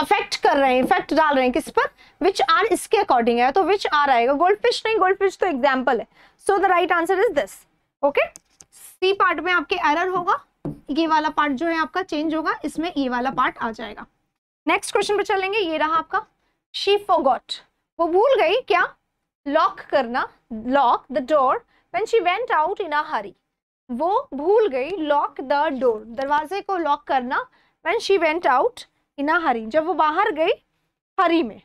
Speaker 2: अफेक्ट कर रहे हैं इफेक्ट डाल रहे हैं किस पर विच आर इसके अकॉर्डिंग है तो विच आर आएगा गोल्ड फिश नहीं गोल्ड फिश तो एग्जाम्पल है so the right answer is this okay C part में आपके एरर होगा ये वाला पार्ट जो है आपका चेंज होगा इसमें ये वाला पार्ट आ जाएगा नेक्स्ट क्वेश्चन पर चलेंगे ये रहा आपका शी फोगॉट वो भूल गई क्या लॉक करना lock the door when she went out in a hurry वो भूल गई लॉक द डोर दरवाजे को लॉक करना when she went out in a hurry जब वो बाहर गई हरी में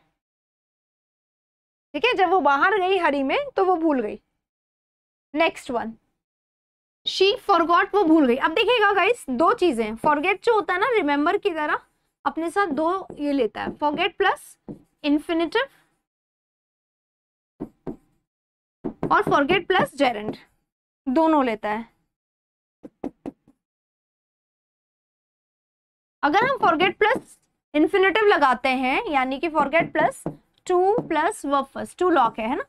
Speaker 2: ठीक है जब वो बाहर गई हरी में तो वो भूल गई नेक्स्ट वन शी फॉरगॉट वो भूल गई अब देखिएगा गाइस दो चीजें फॉरगेट जो होता है ना रिमेम्बर की तरह अपने साथ दो ये लेता है फॉरगेट प्लस इन्फिनेटिव और फॉरगेट प्लस जेरेंट दोनों लेता है अगर हम फॉरगेट प्लस इन्फिनेटिव लगाते हैं यानी कि forget plus to plus verbs to lock है ना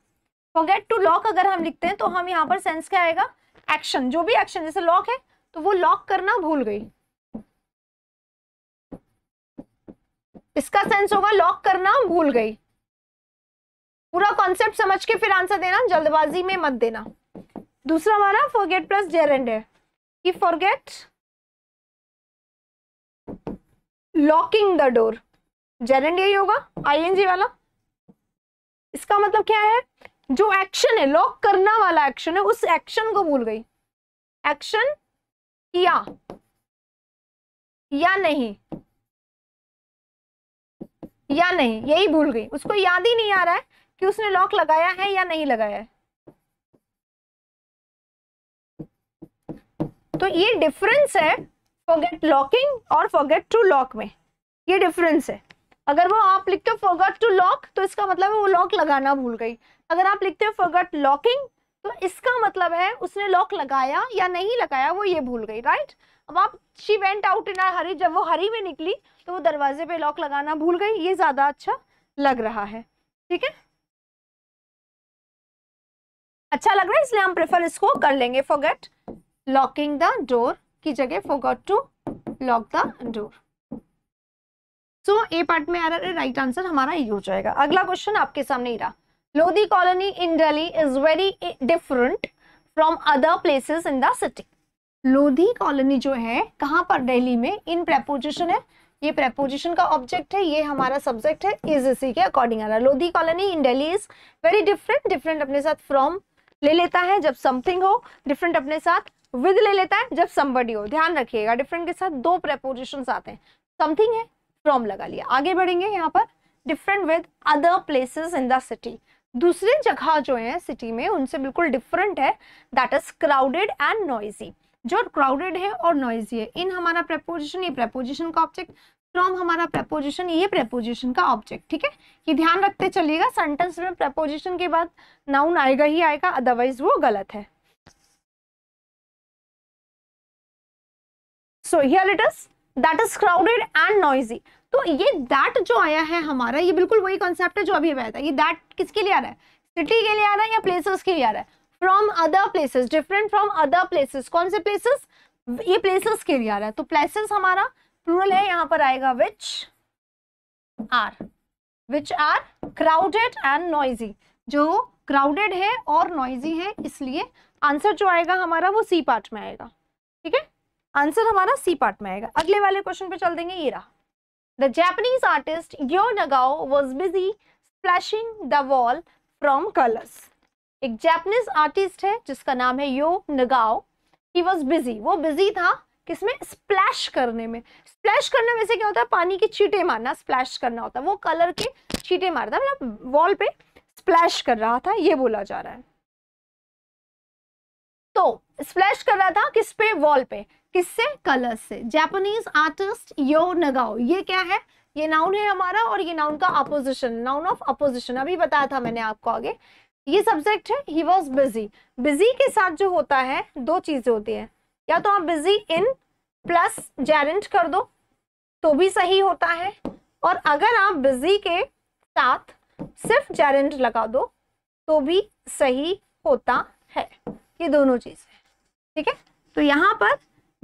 Speaker 2: फॉरगेट टू लॉक अगर हम लिखते हैं तो हम यहाँ पर सेंस क्या आएगा एक्शन जो भी एक्शन जैसे लॉक है तो वो लॉक करना भूल गई इसका सेंस होगा लॉक करना भूल गई पूरा कॉन्सेप्ट समझ के फिर आंसर देना जल्दबाजी में मत देना दूसरा हमारा फॉरगेट प्लस जेरेंड है कि forget locking the door gerund यही होगा आईएनजी वाला इसका मतलब क्या है जो एक्शन है लॉक करना वाला एक्शन है उस एक्शन को भूल गई एक्शन किया या नहीं
Speaker 1: या नहीं यही भूल गई उसको याद ही नहीं आ रहा है
Speaker 2: कि उसने लॉक लगाया है या नहीं लगाया है तो ये डिफरेंस है फॉरगेट लॉकिंग और फॉरगेट टू लॉक में ये डिफरेंस है अगर वो आप लिखते हो फॉरगेट टू लॉक तो इसका मतलब है वो लॉक लगाना भूल गई अगर आप लिखते हो फॉरगॉट लॉकिंग तो इसका मतलब है उसने लॉक लगाया या नहीं लगाया वो ये भूल गई राइट अब आप she went out in hurry जब वो हरी में निकली तो वो दरवाजे पे लॉक लगाना भूल गई ये ज़्यादा अच्छा लग रहा है ठीक है अच्छा लग रहा है इसलिए हम प्रेफर इसको कर लेंगे फॉरगेट लॉकिंग द डोर की जगह forgot to lock the door so A part में आ रहा है राइट आंसर हमारा ये हो जाएगा अगला क्वेश्चन आपके सामने ही रहा Lodi colony in Delhi is very different from other places in the city. Lodhi Colony जो है कहाँ पर डेली में इन प्रेपोजिशन है ये प्रेपोजिशन का ऑब्जेक्ट है ये हमारा सब्जेक्ट है इज इसी के अकॉर्डिंग आ रहा Lodhi Colony in Delhi is very different different अपने साथ फ्रॉम ले लेता है जब समथिंग हो डिफरेंट अपने साथ विद ले लेता है जब समबडी हो ध्यान रखिएगा डिफरेंट के साथ दो प्रेपोजिशन आते हैं समथिंग है फ्रॉम लगा लिया आगे बढ़ेंगे यहाँ पर different with other places in the city दूसरे जगह जो है सिटी में उनसे बिल्कुल डिफरेंट है that is crowded and noisy जो क्राउडेड है और नॉइजी है इन हमारा प्रपोजिशन ये प्रपोजिशन का ऑब्जेक्ट फ्रॉम हमारा प्रपोजिशन ये प्रपोजिशन का ऑब्जेक्ट ठीक है ये ध्यान रखते चलिएगा सेंटेंस में प्रपोजिशन के बाद नाउन आएगा ही आएगा अदरवाइज वो गलत है so here it is that is crowded and noisy तो ये दैट जो आया है हमारा ये बिल्कुल वही कॉन्सेप्ट है जो अभी आया था ये दैट किसके लिए आ रहा है सिटी के लिए आ रहा है या प्लेसेस के लिए आ रहा है from other places different from other places कौन से प्लेसेस ये प्लेसेस के लिए आ रहा है तो प्लेसेस हमारा प्लूरल है यहाँ पर आएगा which are which are crowded and noisy जो क्राउडेड है और नॉइजी है इसलिए आंसर जो आएगा हमारा वो सी पार्ट में आएगा ठीक है आंसर हमारा सी पार्ट में आएगा अगले वाले क्वेश्चन पे चल देंगे ये रहा The Japanese artist Yo Nagao was busy splashing the wall from colors. एक जैपनीज आर्टिस्ट है जिसका नाम है Yo Nagao he was busy वो बिजी था किसमें स्प्लैश करने में स्प्लैश करने में से क्या होता है पानी की छीटे मारना स्प्लैश करना होता है वो कलर के छीटे मारता मतलब वॉल पे स्प्लैश कर रहा था ये बोला जा रहा है तो स्प्लैश कर रहा था किस पे वॉल पे किससे कलर से जापानीज आर्टिस्ट यो नगाओ ये क्या है ये नाउन है हमारा और ये नाउन का अपोजिशन नाउन ऑफ अपोजिशन अभी बताया था मैंने आपको आगे ये सब्जेक्ट है ही वॉज बिजी बिजी के साथ जो होता है दो चीजें होती है या तो आप बिजी इन प्लस जेरेंट कर दो तो भी सही होता है और अगर आप बिजी के साथ सिर्फ जेरेंट लगा दो तो भी सही होता है ये दोनों चीज़ है ठीक है तो यहाँ पर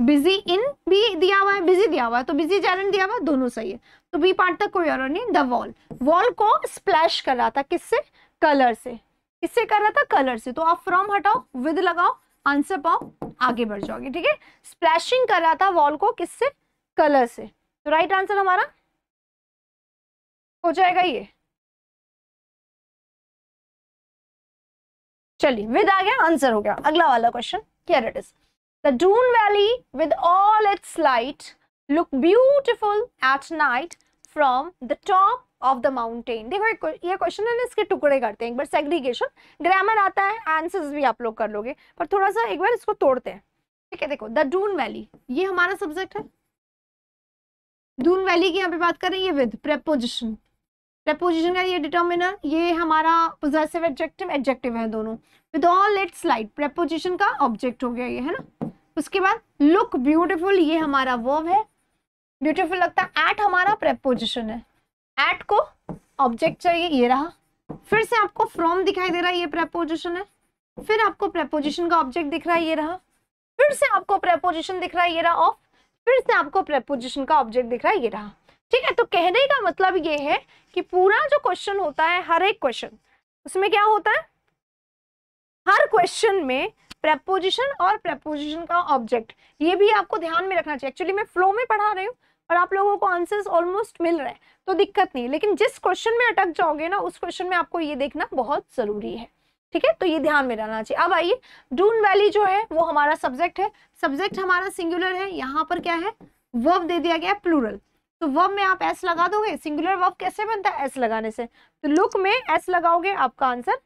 Speaker 2: बिजी इन भी दिया हुआ है बिजी दिया हुआ है तो बिजी जैरन दिया हुआ दोनों सही है तो बी पार्ट तक कोई और नहीं द वॉल वॉल को स्प्लैश कर रहा था किससे कलर से किससे कर रहा था कलर से तो आप फ्रॉम हटाओ विद लगाओ आंसर पाओ आगे बढ़ जाओगे ठीक है स्प्लैशिंग कर रहा था वॉल को किससे कलर से तो राइट आंसर हमारा हो जाएगा ये चलिए विद आ गया आंसर हो गया अगला वाला क्वेश्चन क्या it is the Doon valley with all its light look beautiful at night from the top of the mountain देखो ये क्वेश्चन है ना इसके टुकड़े करते हैं एक बार सेग्रीगेशन ग्रामर आता है आंसर्स भी आप लोग कर लोगे पर थोड़ा सा एक बार इसको तोड़ते हैं ठीक है देखो द डून वैली ये हमारा सब्जेक्ट है डून वैली की यहाँ पे बात कर करें ये विद प्रेपोजिशन प्रपोजिशन का ये डिटर्मिनर ये हमारा पोजेसिव एडजेक्टिव एडजेक्टिव है दोनों विद ऑल इट स्लाइड प्रपोजिशन का ऑब्जेक्ट हो गया ये है ना उसके बाद लुक ब्यूटिफुल ये हमारा वर्ब है ब्यूटिफुल लगता है एट हमारा प्रपोजिशन है एट को ऑब्जेक्ट चाहिए ये रहा फिर से आपको फ्रॉम दिखाई दे रहा है ये प्रपोजिशन है फिर आपको प्रपोजिशन का ऑब्जेक्ट दिख रहा है ये रहा फिर से आपको प्रपोजिशन दिख रहा है ये रहा ऑफ फिर से आपको प्रपोजिशन का ऑब्जेक्ट दिख रहा है ये रहा ठीक है तो कहने का मतलब ये है कि पूरा जो क्वेश्चन होता है हर एक क्वेश्चन उसमें क्या होता है हर क्वेश्चन में प्रपोजिशन और प्रपोजिशन का ऑब्जेक्ट ये भी आपको ध्यान में रखना चाहिए एक्चुअली मैं फ्लो में पढ़ा रही हूँ और आप लोगों को आंसर्स ऑलमोस्ट मिल रहे हैं तो दिक्कत नहीं लेकिन जिस क्वेश्चन में अटक जाओगे ना उस क्वेश्चन में आपको ये देखना बहुत ज़रूरी है ठीक है तो ये ध्यान में रहना चाहिए अब आइए डून वैली जो है वो हमारा सब्जेक्ट है सब्जेक्ट हमारा सिंगुलर है यहाँ पर क्या है वर्ब दे दिया गया है प्लूरल तो वर्ब में आप एस लगा दोगे सिंगुलर वर्ब कैसे बनता है एस लगाने से तो लुक में एस लगाओगे आपका आंसर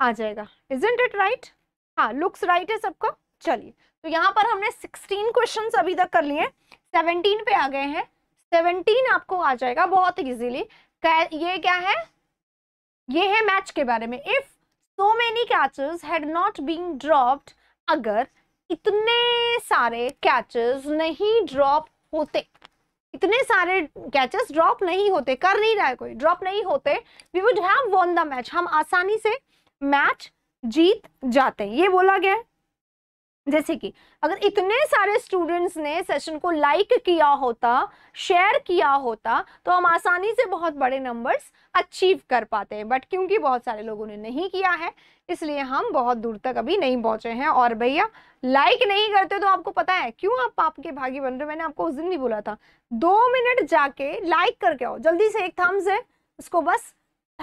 Speaker 2: आ जाएगा इज इंट इट राइट हाँ लुक्स राइट है सबका चलिए तो यहाँ पर हमने 16 क्वेश्चन अभी तक कर लिए 17 पे आ गए हैं 17 आपको आ जाएगा बहुत इजीली ये क्या है ये है मैच के बारे में if so many catches had not been dropped अगर इतने सारे कैचेस नहीं ड्रॉप होते इतने सारे कैचेस ड्रॉप नहीं होते कर नहीं रहा है कोई ड्रॉप नहीं होते we would have won the match हम आसानी से मैच जीत जाते हैं ये बोला गया है जैसे कि अगर इतने सारे स्टूडेंट्स ने सेशन को लाइक किया होता शेयर किया होता तो हम आसानी से बहुत बड़े नंबर्स अचीव कर पाते हैं बट क्योंकि बहुत सारे लोगों ने नहीं किया है इसलिए हम बहुत दूर तक अभी नहीं पहुंचे हैं और भैया लाइक नहीं करते तो आपको पता है क्यों आप पाप के भागी बन रहे मैंने आपको उस दिन भी बोला था दो मिनट जाके लाइक करके आओ जल्दी से एक थम्स है उसको बस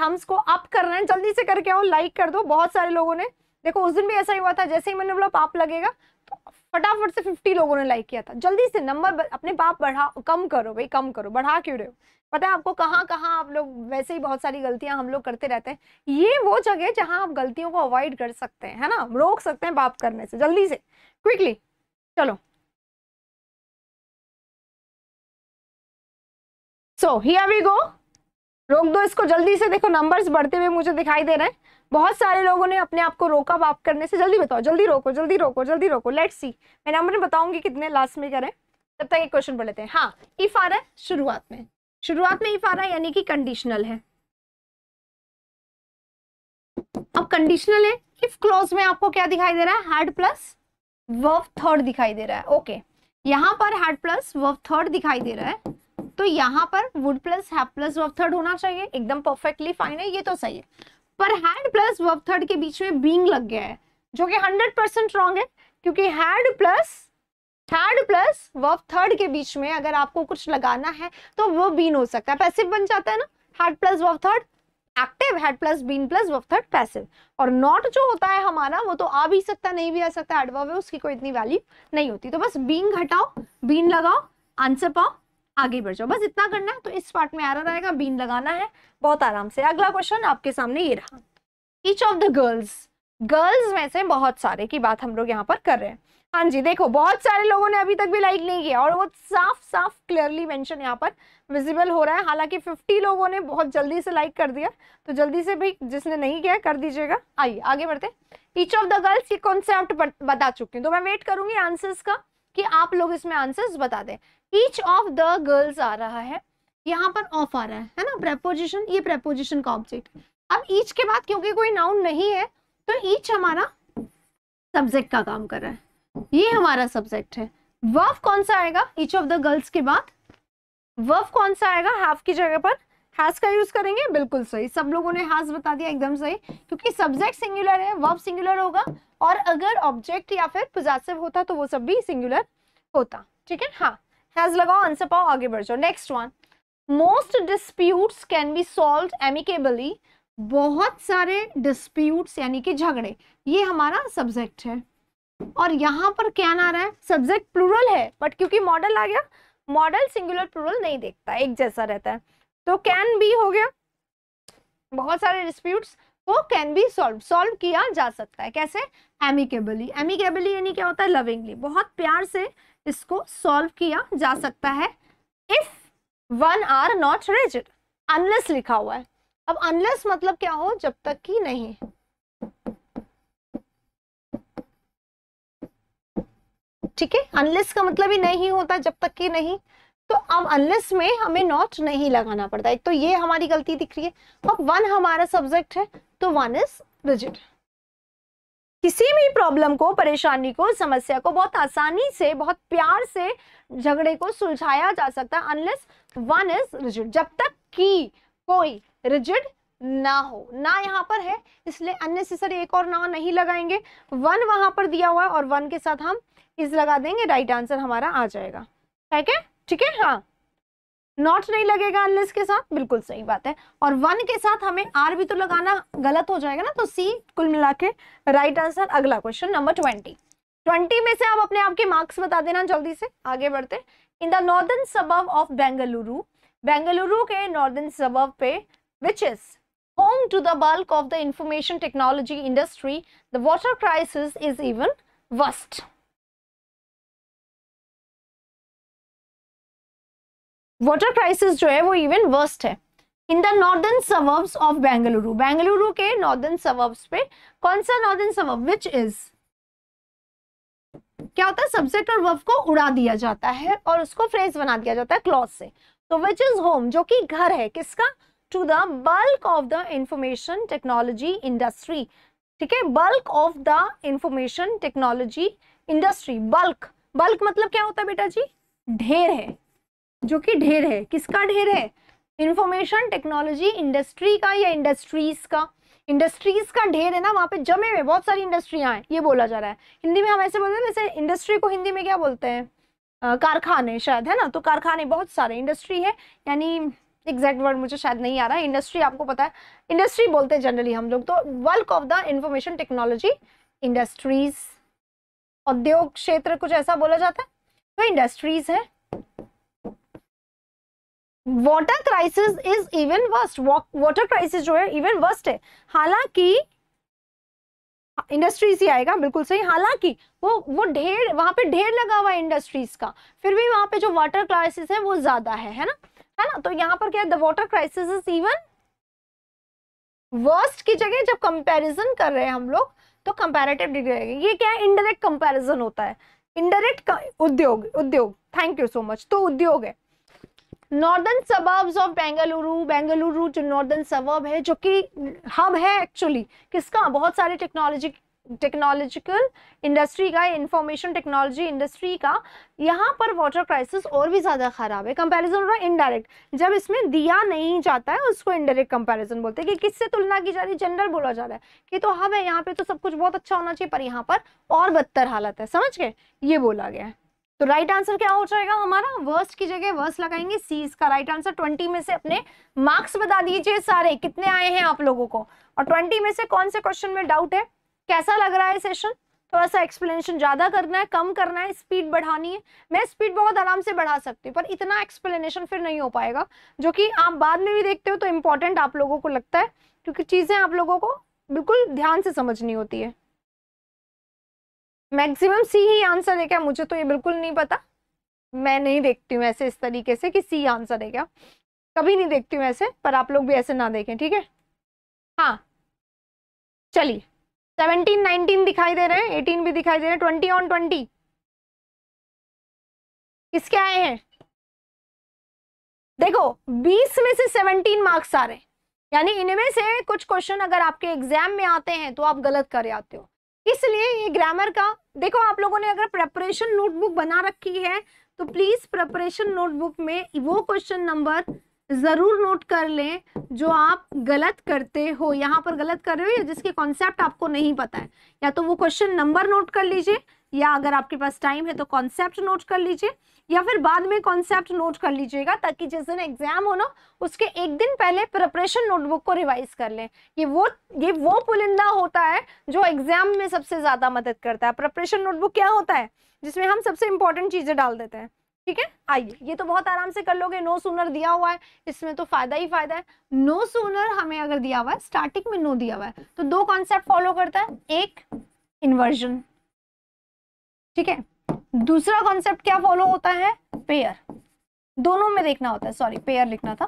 Speaker 2: थम्स को अप करना है जल्दी से करके आओ लाइक कर दो बहुत सारे लोगों ने देखो उस दिन भी ऐसा ही हुआ था जैसे ही मैंने बोला पाप लगेगा तो फटाफट से फिफ्टी लोगों ने लाइक किया था जल्दी से नंबर अपने पाप बढ़ा कम करो भाई कम करो बढ़ा क्यों रहे हो पता है आपको कहाँ कहाँ आप लोग वैसे ही बहुत सारी गलतियां हम लोग करते रहते हैं ये वो जगह जहाँ आप गलतियों को अवॉइड कर सकते हैं है ना रोक सकते हैं पाप करने से जल्दी से क्विकली चलो सो हियर वी गो रोक दो इसको जल्दी से देखो नंबर्स बढ़ते हुए मुझे दिखाई दे रहे हैं बहुत सारे लोगों ने अपने आप को रोका बाप करने से जल्दी बताओ जल्दी रोको जल्दी रोको जल्दी रोको लेट सी मैं नंबर बताऊंगी कितने लास्ट में करें तब तक एक क्वेश्चन पढ़ लेते हैं हाँ ई फार है शुरुआत में शुरुआत में ई फार है यानी कि कंडीशनल है अब कंडीशनल है इफ क्लोज में आपको क्या दिखाई दे रहा है हार्ड प्लस वर्व थर्ड दिखाई दे रहा है ओके यहाँ पर हार्ड प्लस वर्व थर्ड दिखाई दे रहा है तो यहाँ पर would plus have plus verb third होना चाहिए एकदम परफेक्टली फाइन है ये तो सही है पर हैड प्लस वर्ब थर्ड के बीच में बींग लग गया है जो कि हंड्रेड परसेंट रॉन्ग है क्योंकि had plus third plus verb third के बीच में अगर आपको कुछ लगाना है तो वो बीन हो सकता है पैसिव बन जाता है ना had plus verb third active had plus been plus verb third passive और नॉट जो होता है हमारा वो तो आ भी सकता नहीं भी आ सकता एडवर्ब है उसकी कोई इतनी वैल्यू नहीं होती तो बस बीन घटाओ बीन लगाओ आंसर पाओ आगे बढ़ जाओ बस इतना करना है तो इस पार्ट में एरर रहेगा बीन लगाना है बहुत आराम से अगला क्वेश्चन आपके सामने ये रहा each of the girls girls में से बहुत सारे की बात हम लोग यहाँ पर कर रहे हैं हाँ जी देखो बहुत सारे लोगों ने अभी तक भी लाइक नहीं किया और वो साफ साफ क्लियरली मेंशन यहाँ पर विजिबल हो रहा है हालांकि 50 लोगों ने बहुत जल्दी से लाइक कर दिया तो जल्दी से भी जिसने नहीं किया कर दीजिएगा आइए आगे बढ़ते ईच ऑफ द गर्ल्स ये कॉन्सेप्ट बता चुकी हूँ तो मैं वेट करूंगी आंसर्स का कि आप लोग इसमें आंसर्स बता दें ईच ऑफ द गर्ल्स आ रहा है यहाँ पर ऑफ आ रहा है है ना प्रेपोजिशन ये प्रेपोजिशन का ऑब्जेक्ट अब ईच के बाद क्योंकि कोई नाउन नहीं है तो ईच हमारा सब्जेक्ट का काम कर रहा है ये हमारा सब्जेक्ट है वर्फ कौन सा आएगा ईच ऑफ द गर्ल्स के बाद वर्फ कौन सा आएगा हाफ की जगह पर हैज का यूज करेंगे बिल्कुल सही सब लोगों ने हैज बता दिया एकदम सही क्योंकि सब्जेक्ट सिंगुलर है वर्फ सिंगुलर होगा और अगर ऑब्जेक्ट या फिर पोजेसिव होता तो वो सब भी सिंगुलर होता ठीक है हाँ हैज लगाओ आंसर पाओ आगे बढ़ जाओ next one most disputes can be solve amicably बहुत सारे डिस्प्यूट्स यानी कि झगड़े ये हमारा सब्जेक्ट है और यहाँ पर क्या ना रहा है सब्जेक्ट प्लूरल है बट क्योंकि मॉडल आ गया मॉडल सिंगुलर प्लूरल नहीं देखता एक जैसा रहता है तो कैन बी हो गया बहुत सारे डिस्प्यूट्स को कैन बी सॉल्व सॉल्व किया जा सकता है कैसे एमिकेबली एमिकेबली यानी क्या होता है लविंगली बहुत प्यार से इसको सॉल्व किया जा सकता है if one are not rigid unless लिखा हुआ है अब अनलेस मतलब क्या हो जब तक कि नहीं ठीक है अनलेस का मतलब ही नहीं होता जब तक कि नहीं तो अब अनलेस में हमें नॉट नहीं लगाना पड़ता एक तो ये हमारी गलती दिख रही है अब वन हमारा सब्जेक्ट है तो वन इज रिजिड किसी भी प्रॉब्लम को परेशानी को समस्या को बहुत आसानी से बहुत प्यार से झगड़े को सुलझाया जा सकता है अनलेस वन इज रिजिड जब तक कि कोई रिजिड ना हो ना यहाँ पर है इसलिए अननेसेसरी एक और ना नहीं लगाएंगे वन वहां पर दिया हुआ है और वन के साथ हम इस लगा देंगे राइट आंसर हमारा आ जाएगा ठीक है ठीक है हाँ नॉट नहीं लगेगा अनलेस के साथ बिल्कुल सही बात है और वन के साथ हमें आर भी तो लगाना गलत हो जाएगा ना तो सी कुल मिला के राइट आंसर अगला क्वेश्चन नंबर ट्वेंटी ट्वेंटी में से आप अपने आप के मार्क्स बता देना जल्दी से आगे बढ़ते in the northern sub of Bengaluru Bengaluru के नॉर्दर्न सब पे which is home to the bulk of the information technology industry the water crisis is even worst water crisis जो है वो इवन वर्स्ट है in the northern suburbs of Bengaluru Bengaluru के नॉर्दर्न सबर्ब्स पे कौन सा नॉर्दर्न सबर्ब विच इज क्या होता है सब्जेक्ट और वर्ब को उड़ा दिया जाता है और उसको फ्रेज बना दिया जाता है क्लॉज से तो विच इज होम जो कि घर है किसका to the bulk of the information technology industry ठीक है bulk of the information technology industry bulk bulk मतलब क्या होता है बेटा जी ढेर है जो कि ढेर है किसका ढेर है इंफॉर्मेशन टेक्नोलॉजी इंडस्ट्री का या इंडस्ट्रीज का इंडस्ट्रीज का ढेर है ना वहाँ पे जमे हुए बहुत सारी इंडस्ट्रियाँ हैं ये बोला जा रहा है हिंदी में हम ऐसे बोलते हैं जैसे इंडस्ट्री को हिंदी में क्या बोलते हैं कारखाने शायद है ना तो कारखाने बहुत सारे इंडस्ट्री है यानी एग्जैक्ट वर्ड मुझे शायद नहीं आ रहा है इंडस्ट्री आपको पता है इंडस्ट्री बोलते हैं जनरली हम लोग तो work of the information technology industries उद्योग क्षेत्र कुछ ऐसा बोला जाता है तो इंडस्ट्रीज है water crisis is even worst water crisis जो है इवन वर्स्ट है हालांकि इंडस्ट्रीज ही आएगा बिल्कुल सही हालांकि वो वो ढेर वहां पे ढेर लगा हुआ है इंडस्ट्रीज का फिर भी वहां पे जो वाटर क्राइसिस है वो ज्यादा है है ना है ना तो यहाँ पर क्या है the water crisis is even worst की जगह जब कंपैरिजन कर रहे हैं हम लोग तो कंपैरेटिव डिग्री रहेगी ये क्या है इनडायरेक्ट कंपैरिजन होता है इनडायरेक्ट उद्योग उद्योग थैंक यू सो मच तो उद्योग है northern suburbs of Bengaluru Bengaluru जो नॉर्दर्न सबर्ब है जो कि हब है एक्चुअली किसका बहुत सारे टेक्नोलॉजी टेक्नोलॉजिकल इंडस्ट्री का इंफॉर्मेशन टेक्नोलॉजी इंडस्ट्री का यहाँ पर वाटर क्राइसिस और भी ज़्यादा ख़राब है कंपैरिजन हो रहा है इनडायरेक्ट जब इसमें दिया नहीं जाता है उसको इनडायरेक्ट कंपैरिजन बोलते हैं कि किससे तुलना की जा रही है जनरल बोला जा रहा है कि तो हब है यहाँ पे तो सब कुछ बहुत अच्छा होना चाहिए पर यहाँ पर और बदतर हालत है समझ गए ये बोला गया है तो राइट आंसर क्या हो जाएगा हमारा वर्स्ट की जगह वर्स्ट लगाएंगे सी इसका राइट आंसर ट्वेंटी में से अपने मार्क्स बता दीजिए सारे कितने आए हैं आप लोगों को और ट्वेंटी में से कौन से क्वेश्चन में डाउट है कैसा लग रहा है सेशन थोड़ा सा एक्सप्लेनेशन ज़्यादा करना है कम करना है स्पीड बढ़ानी है मैं स्पीड बहुत आराम से बढ़ा सकती हूँ पर इतना एक्सप्लेनेशन फिर नहीं हो पाएगा जो कि आप बाद में भी देखते हो तो इम्पोर्टेंट आप लोगों को लगता है क्योंकि चीज़ें आप लोगों को बिल्कुल ध्यान से समझनी होती है मैक्सिमम सी ही आंसर है क्या मुझे तो ये बिल्कुल नहीं पता मैं नहीं देखती हूँ ऐसे इस तरीके से कि सी आंसर है क्या कभी नहीं देखती हूँ ऐसे पर आप लोग भी ऐसे ना देखें ठीक है हाँ चलिए सेवनटीन नाइनटीन दिखाई दे रहे हैं एटीन भी दिखाई दे रहे हैं ट्वेंटी ऑन ट्वेंटी
Speaker 1: किसके आए हैं
Speaker 2: देखो बीस में से सेवनटीन मार्क्स आ रहे हैं यानी इनमें से कुछ क्वेश्चन अगर आपके एग्जाम में आते हैं तो आप गलत कर आते हो इसलिए ये ग्रामर का देखो आप लोगों ने अगर प्रेपरेशन नोटबुक बना रखी है तो प्लीज़ प्रेपरेशन नोटबुक में वो क्वेश्चन नंबर ज़रूर नोट कर लें जो आप गलत करते हो यहाँ पर गलत कर रहे हो या जिसके कॉन्सेप्ट आपको नहीं पता है या तो वो क्वेश्चन नंबर नोट कर लीजिए या अगर आपके पास टाइम है तो कॉन्सेप्ट नोट कर लीजिए या फिर बाद में कॉन्सेप्ट नोट कर लीजिएगा ताकि जिस दिन एग्जाम हो ना उसके एक दिन पहले प्रिपरेशन नोटबुक को रिवाइज कर लें ये वो ये वो पुलिंदा होता है जो एग्जाम में सबसे ज़्यादा मदद करता है प्रिपरेशन नोटबुक क्या होता है जिसमें हम सबसे इंपॉर्टेंट चीज़ें डाल देते हैं ठीक है आइए ये तो बहुत आराम से कर लोगे नो सूनर दिया हुआ है इसमें तो फायदा ही फायदा है नो सूनर हमें अगर दिया हुआ है स्टार्टिंग में नो दिया हुआ है तो दो कॉन्सेप्ट फॉलो करता है एक इन्वर्जन ठीक है दूसरा कॉन्सेप्ट क्या फॉलो होता है पेयर दोनों में देखना होता है सॉरी पेयर लिखना था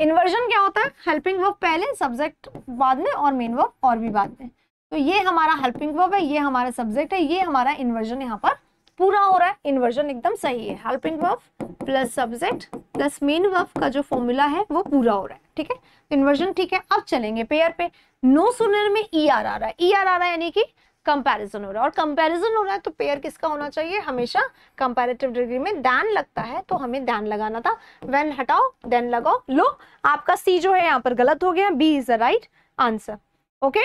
Speaker 2: इन्वर्जन क्या होता है हेल्पिंग वर्ब पहले सब्जेक्ट बाद में और मेन वर्ब और भी बाद में तो ये हमारा हेल्पिंग वर्ब है ये हमारा सब्जेक्ट है ये हमारा इन्वर्जन यहाँ पर पूरा हो रहा है इन्वर्जन एकदम सही है helping verb plus subject plus main verb का जो फॉर्मूला है वो पूरा हो रहा है ठीक है इन्वर्जन ठीक है अब चलेंगे पेयर पे नो सुनर में ई आर आ रहा है ई आर आ रहा है यानी कि कंपैरिजन हो रहा है और कंपैरिजन हो रहा है तो पेयर किसका होना चाहिए हमेशा कंपैरेटिव डिग्री में दैन लगता है तो हमें दैन लगाना था वेन हटाओ देन लगाओ लो आपका सी जो है यहाँ पर गलत हो गया B is the right answer okay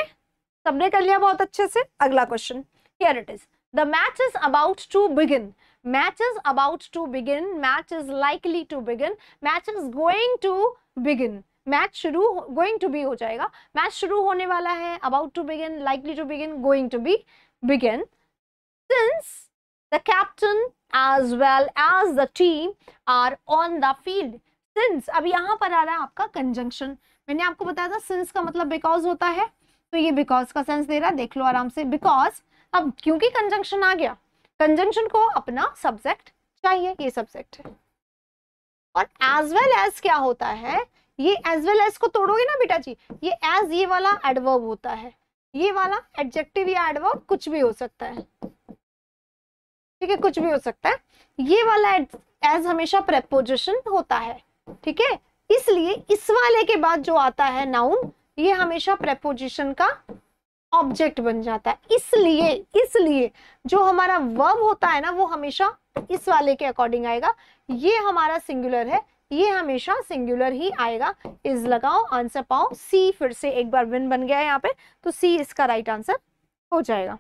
Speaker 2: सबने कर लिया बहुत अच्छे से अगला question here it is the match is about to begin match is about to begin match is likely to begin match is going to begin match शुरू गोइंग टू बी हो जाएगा मैच शुरू होने वाला है about to begin likely to begin going to be begin since the captain as well as the team are on the field since अब यहाँ पर आ रहा है आपका कंजंक्शन मैंने आपको बताया था सिंस का मतलब बिकॉज होता है तो ये बिकॉज का सेंस दे रहा है देख लो आराम से बिकॉज अब क्योंकि कंजंक्शन आ गया कंजंक्शन को अपना सब्जेक्ट चाहिए ये सब्जेक्ट है और एज वेल एज क्या होता है ये एज वेल एज को तोड़ोगे ना बेटा जी ये एज ये वाला एडवर्ब होता है ये वाला एडजेक्टिव या एडवर्ब कुछ भी हो सकता है ठीक है कुछ भी हो सकता है ये वाला एज हमेशा प्रेपोजिशन होता है ठीक है इसलिए इस वाले के बाद जो आता है नाउन ये हमेशा प्रेपोजिशन का ऑब्जेक्ट बन जाता है इसलिए इसलिए जो हमारा वर्ब होता है ना वो हमेशा इस वाले के अकॉर्डिंग आएगा ये हमारा सिंगुलर है ये हमेशा सिंगुलर ही आएगा इज लगाओ आंसर पाओ सी फिर से एक बार विन बन गया है यहाँ पे तो सी इसका राइट आंसर हो जाएगा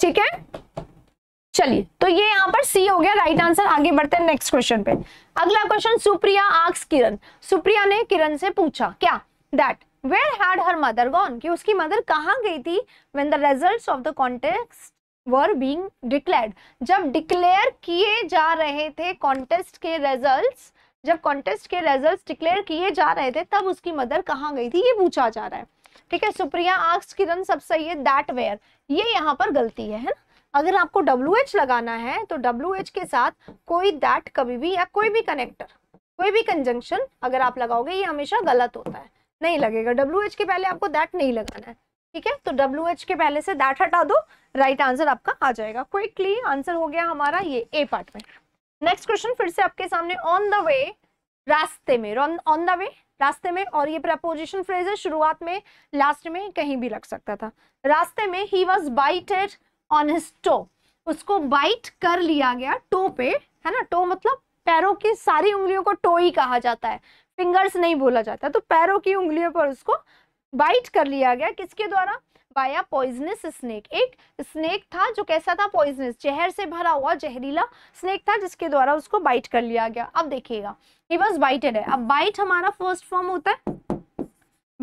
Speaker 2: ठीक है चलिए तो ये यहाँ पर सी हो गया राइट आंसर आगे बढ़ते हैं नेक्स्ट क्वेश्चन पे अगला क्वेश्चन सुप्रिया आक्स किरण सुप्रिया ने किरण से पूछा क्या that where had her mother gone कि उसकी मदर कहाँ गई थी when the results of the contest were being declared जब डिक्लेयर किए जा रहे थे कॉन्टेस्ट के रिजल्ट्स जब कॉन्टेस्ट के रिजल्ट्स डिक्लेयर किए जा रहे थे तब उसकी मदर कहाँ गई थी ये पूछा जा रहा है ठीक है सुप्रिया आक्स किरण सब सही है दैट वेयर ये यहाँ पर गलती है है ना अगर आपको डब्ल्यू एच लगाना है तो डब्ल्यू एच के साथ कोई दैट कभी भी या कोई भी कनेक्टर कोई भी कंजंक्शन अगर आप लगाओगे ये हमेशा गलत होता है नहीं लगेगा डब्ल्यू एच के पहले आपको दैट नहीं लगाना है ठीक है तो डब्ल्यू एच के पहले से दैट हटा दो राइट right आंसर आपका आ जाएगा क्विकली आंसर हो गया हमारा ये ए पार्ट में नेक्स्ट क्वेश्चन फिर से आपके सामने ऑन द वे रास्ते में ऑन द वे रास्ते में और ये प्रपोजिशन फ्रेज है शुरुआत में लास्ट में कहीं भी लग सकता था रास्ते में ही was bited on his toe उसको बाइट कर लिया गया टो पे है ना टो मतलब पैरों की सारी उंगलियों को टो ही कहा जाता है फिंगर्स नहीं बोला जाता तो पैरों की उंगलियों पर उसको बाइट कर लिया गया किसके द्वारा बाया पॉइजनस स्नेक एक स्नेक था जो कैसा था पॉइजनस जहर से भरा हुआ जहरीला स्नेक था जिसके द्वारा उसको बाइट कर लिया गया अब देखिएगा ही वॉज बाइटेड है अब बाइट हमारा फर्स्ट फॉर्म होता है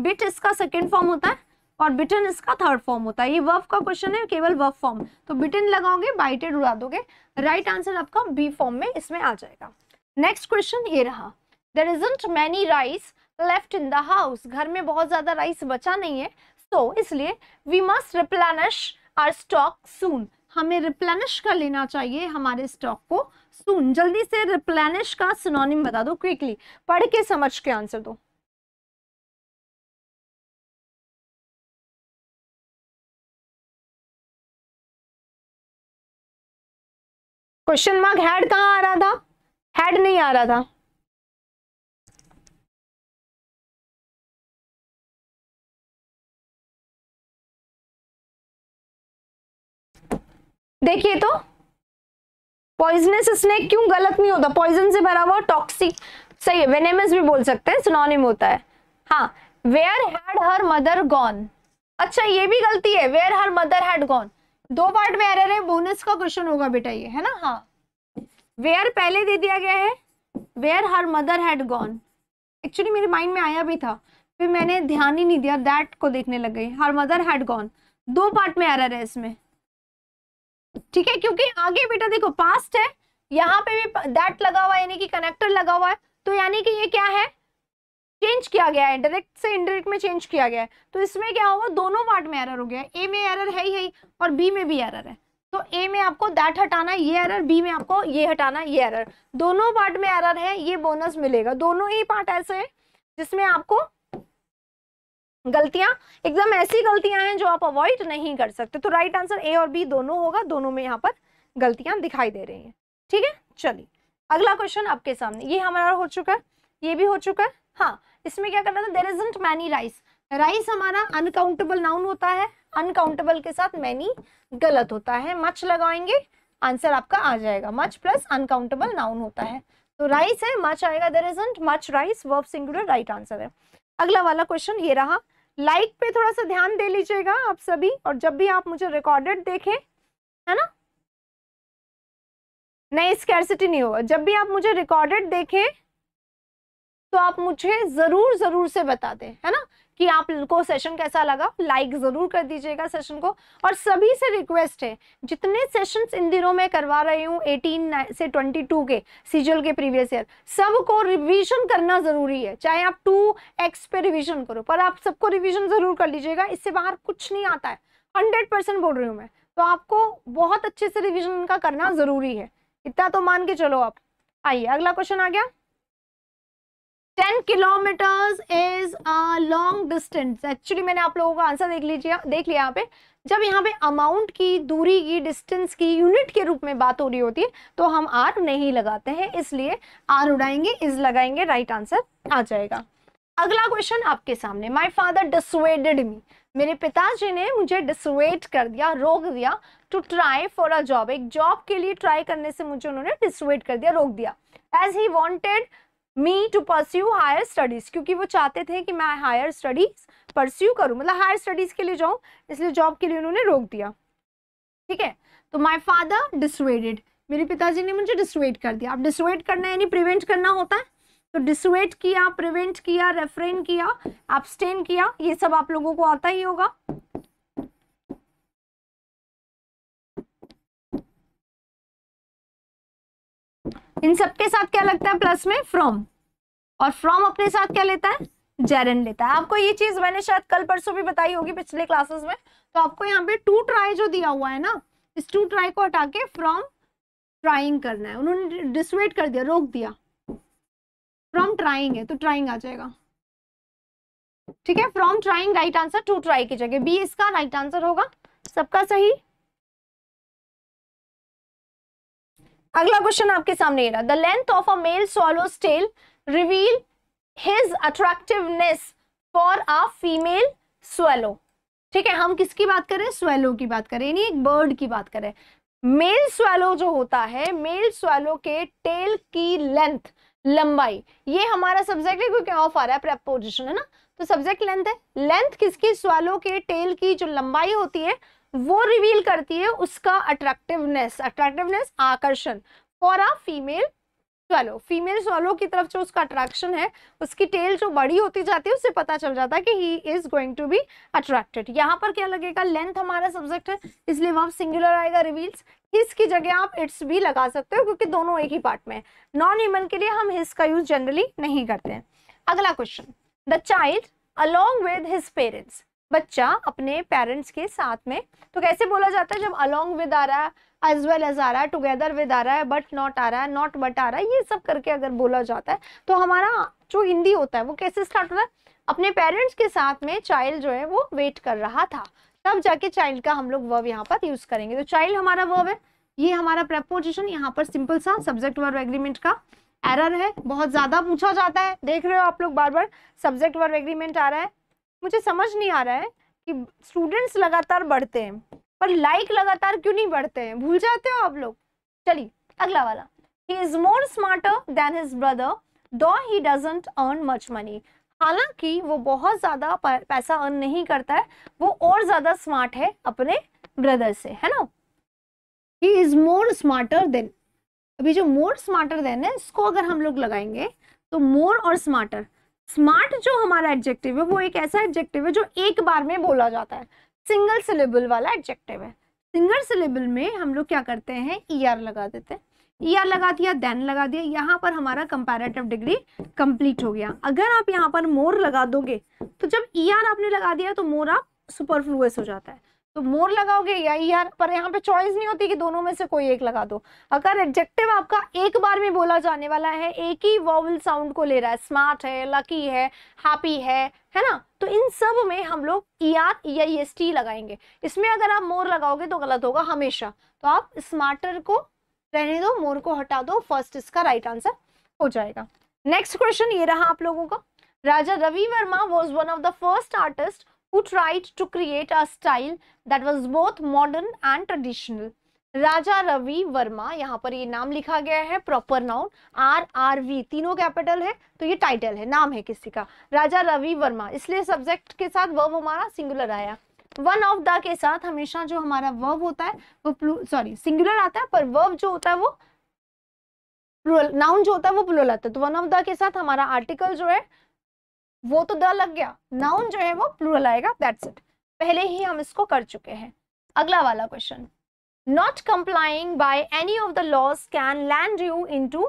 Speaker 2: बिट इसका सेकेंड फॉर्म होता है और बिटन इसका थर्ड फॉर्म होता है ये वर्फ का क्वेश्चन है केवल वर्फ फॉर्म तो बिटन लगाओगे बाइटेड उड़ा दोगे राइट आंसर आपका बी फॉर्म में इसमें आ जाएगा नेक्स्ट क्वेश्चन ये रहा there isn't many rice left in the house घर में बहुत ज़्यादा राइस बचा नहीं है सो so, इसलिए we must replenish our stock soon हमें रिप्लानिश कर लेना चाहिए हमारे स्टॉक को सून जल्दी से रिप्लानिश का सुनोनिम बता दो क्विकली पढ़ के समझ के आंसर दो
Speaker 1: क्वेश्चन मार्क हेड कहाँ आ रहा था हेड नहीं आ रहा था
Speaker 2: देखिए तो पॉइजनस स्नेक क्यों गलत नहीं होता पॉइजन से भरा हुआ टॉक्सिक सही है वेनेमस भी बोल सकते हैं सुनोनिम होता है हाँ where had her mother gone अच्छा ये भी गलती है where her mother had gone दो पार्ट में एरर है बोनस का क्वेश्चन होगा बेटा ये है ना हाँ वेयर पहले दे दिया गया है where her mother had gone actually मेरे माइंड में आया भी था फिर मैंने ध्यान ही नहीं दिया दैट को देखने लग गई हर मदर हैड गॉन दो पार्ट में एरर है इसमें ठीक है क्योंकि आगे बेटा देखो पास्ट है यहाँ पे भी दैट लगा हुआ है यानी कि कनेक्टर लगा हुआ है तो यानी कि ये क्या है चेंज किया गया है डायरेक्ट से इनडायरेक्ट में चेंज किया गया है तो इसमें क्या होगा दोनों पार्ट में एरर हो गया ए में एरर है ही है और बी में भी एरर है तो ए में आपको दैट हटाना ये एरर बी में आपको ये हटाना ये एरर दोनों पार्ट में एरर है ये बोनस मिलेगा दोनों ही पार्ट ऐसे है जिसमें आपको गलतियां एकदम ऐसी गलतियां हैं जो आप अवॉइड नहीं कर सकते तो राइट आंसर ए और बी दोनों होगा दोनों में यहाँ पर गलतियां दिखाई दे रही हैं ठीक है चलिए अगला क्वेश्चन आपके सामने ये हमारा हो चुका है ये भी हो चुका है हाँ इसमें क्या करना था there is many rice rice हमारा अनकाउंटेबल नाउन होता है अनकाउंटेबल के साथ मैनी गलत होता है मच लगाएंगे आंसर आपका आ जाएगा मच प्लस अनकाउंटेबल नाउन होता है तो राइस है मच आएगा there is much rice verb singular right answer है अगला वाला क्वेश्चन ये रहा लाइक like पे थोड़ा सा ध्यान दे लीजिएगा आप सभी और जब भी आप मुझे रिकॉर्डेड देखें है ना नहीं स्कैरसिटी नहीं होगा जब भी आप मुझे रिकॉर्डेड देखें तो आप मुझे ज़रूर ज़रूर से बता दें है ना कि आपको सेशन कैसा लगा लाइक ज़रूर कर दीजिएगा सेशन को और सभी से रिक्वेस्ट है जितने सेशंस इन दिनों में करवा रही हूँ 18 से 22 के सीजल के प्रीवियस ईयर सबको रिवीजन करना ज़रूरी है चाहे आप टू एक्स पे रिविजन करो पर आप सबको रिविजन ज़रूर कर लीजिएगा इससे बाहर कुछ नहीं आता है हंड्रेड परसेंट बोल रही हूँ मैं तो आपको बहुत अच्छे से रिविजन का करना ज़रूरी है इतना तो मान के चलो आप आइए अगला क्वेश्चन आ गया ten kilometres is a long distance actually मैंने आप लोगों का आंसर देख लीजिए देख लिया यहाँ पे जब यहाँ पे अमाउंट की दूरी की डिस्टेंस की यूनिट के रूप में बात हो रही होती है तो हम आर नहीं लगाते हैं इसलिए आर उड़ाएंगे इज लगाएंगे राइट आंसर आ जाएगा अगला क्वेश्चन आपके सामने माई फादर डिसवेडेड मी मेरे पिताजी ने मुझे डिसवेट कर दिया रोक दिया to try for a job एक जॉब के लिए ट्राई करने से मुझे उन्होंने डिसवेट कर दिया रोक दिया as he wanted me to pursue higher studies क्योंकि वो चाहते थे कि मैं हायर स्टडीज़ परस्यू करूँ मतलब हायर स्टडीज़ के लिए जाऊँ इसलिए जॉब के लिए उन्होंने रोक दिया ठीक है तो माई फादर डिसवेडेड मेरे पिताजी ने मुझे डिसवेट कर दिया आप डिसवेट करना यानी प्रिवेंट करना होता है तो डिसवेट किया प्रिवेंट किया रेफरेंट किया एबस्टेन किया ये सब आप लोगों को आता ही होगा इन सबके साथ क्या लगता है प्लस में फ्रॉम और फ्रॉम अपने साथ क्या लेता है जेरन लेता है आपको ये चीज मैंने शायद कल परसों भी बताई होगी पिछले क्लासेस में तो आपको यहाँ पे टू ट्राई जो दिया हुआ है ना इस टू ट्राई को हटा के फ्रॉम ट्राइंग करना है उन्होंने डिसवेट कर दिया रोक दिया फ्रॉम ट्राइंग है तो ट्राइंग आ जाएगा ठीक है from trying right answer to try की जगह बी इसका राइट right आंसर होगा सबका सही अगला क्वेश्चन आपके सामने ये रहा the length of a male swallow's tail reveal his attractiveness for a female swallow ठीक है हम किसकी बात करें स्वेलो की बात करें यानी एक बर्ड की बात करें मेल स्वेलो जो होता है मेल स्वेलो के टेल की लेंथ लंबाई ये हमारा सब्जेक्ट है क्योंकि ऑफ आ रहा है प्रेपोजिशन है ना तो सब्जेक्ट लेंथ है लेंथ किसकी स्वेलो के टेल की जो लंबाई होती है वो रिवील करती है उसका अट्रैक्टिवनेस अट्रैक्टिवनेस आकर्षण for a female swallow female swallow की तरफ जो उसका अट्रैक्शन है उसकी टेल जो बड़ी होती जाती है उससे पता चल जाता है कि he is going to be attracted यहाँ पर क्या लगेगा लेंथ हमारा सब्जेक्ट है इसलिए वहां सिंगुलर आएगा रिवील्स हिस की जगह आप इट्स भी लगा सकते हो क्योंकि दोनों एक ही पार्ट में है नॉन ह्यूमन के लिए हम हिस का यूज जनरली नहीं करते हैं अगला question the child along with his parents बच्चा अपने पेरेंट्स के साथ में तो कैसे बोला जाता है जब अलोंग विद आ रहा है एज वेल एज आ रहा है टुगेदर विद आ रहा है बट नॉट आ रहा है नॉट बट आ रहा है ये सब करके अगर बोला जाता है तो हमारा जो हिंदी होता है वो कैसे स्टार्ट होता है अपने पेरेंट्स के साथ में चाइल्ड जो है वो वेट कर रहा था तब जाके चाइल्ड का हम लोग वर्ब यहाँ पर यूज करेंगे तो चाइल्ड हमारा वर्ब है ये हमारा प्रपोजिशन यहाँ पर सिंपल सा सब्जेक्ट वर्ब एग्रीमेंट का एरर है बहुत ज्यादा पूछा जाता है देख रहे हो आप लोग बार बार सब्जेक्ट वर्ब एग्रीमेंट आ रहा है मुझे समझ नहीं आ रहा है कि स्टूडेंट्स लगातार बढ़ते हैं पर लाइक लगातार क्यों नहीं बढ़ते हैं भूल जाते हो आप लोग चलिए अगला वाला he is more smarter than his brother though he doesn't earn much money हालांकि वो बहुत ज़्यादा पैसा अर्न नहीं करता है वो और ज़्यादा स्मार्ट है अपने ब्रदर से है ना he is more smarter than अभी जो मोर स्मार्टर देन है इसको अगर हम लोग लगाएंगे तो मोर और स्मार्टर स्मार्ट जो हमारा एडजेक्टिव है वो एक ऐसा एडजेक्टिव है जो एक बार में बोला जाता है सिंगल सिलेबल वाला एडजेक्टिव है सिंगल सिलेबल में हम लोग क्या करते हैं ई e ER लगा देते हैं ई e ER लगा दिया देन लगा दिया यहाँ पर हमारा कंपेरेटिव डिग्री कंप्लीट हो गया अगर आप यहाँ पर मोर लगा दोगे तो जब ई e ER आपने लगा दिया तो मोर आप सुपरफ्लूस हो जाता है तो मोर लगाओगे या ई आर पर यहाँ पे चॉइस नहीं होती कि दोनों में से कोई एक लगा दो अगर एडजेक्टिव आपका एक बार में बोला जाने वाला है एक ही वॉवल साउंड को ले रहा है स्मार्ट है लकी है हैप्पी है है ना तो इन सब में हम लोग ई e आर या एस e टी लगाएंगे इसमें अगर आप मोर लगाओगे तो गलत होगा हमेशा तो आप स्मार्टर को रहने दो मोर को हटा दो फर्स्ट इसका राइट आंसर हो जाएगा नेक्स्ट क्वेश्चन ये रहा आप लोगों का Raja Ravi Varma was one of the first artist who tried to create a style that was both modern and traditional. Raja Ravi Varma यहाँ पर ये नाम लिखा गया है proper noun R R V तीनों कैपिटल है तो ये टाइटल है नाम है किसी का राजा रवि वर्मा इसलिए सब्जेक्ट के साथ वर्ब हमारा सिंगुलर आया वन ऑफ द के साथ हमेशा जो हमारा वर्ब होता है वो सॉरी सिंगुलर आता है पर वर्ब जो होता है वो प्लूरल नाउन जो होता है वो प्लूरल आता है तो वन ऑफ द के साथ हमारा आर्टिकल जो है वो तो द लग गया नाउन जो है वो प्लूरल आएगा दैट्स इट पहले ही हम इसको कर चुके हैं अगला वाला question not complying by any of the laws can land you into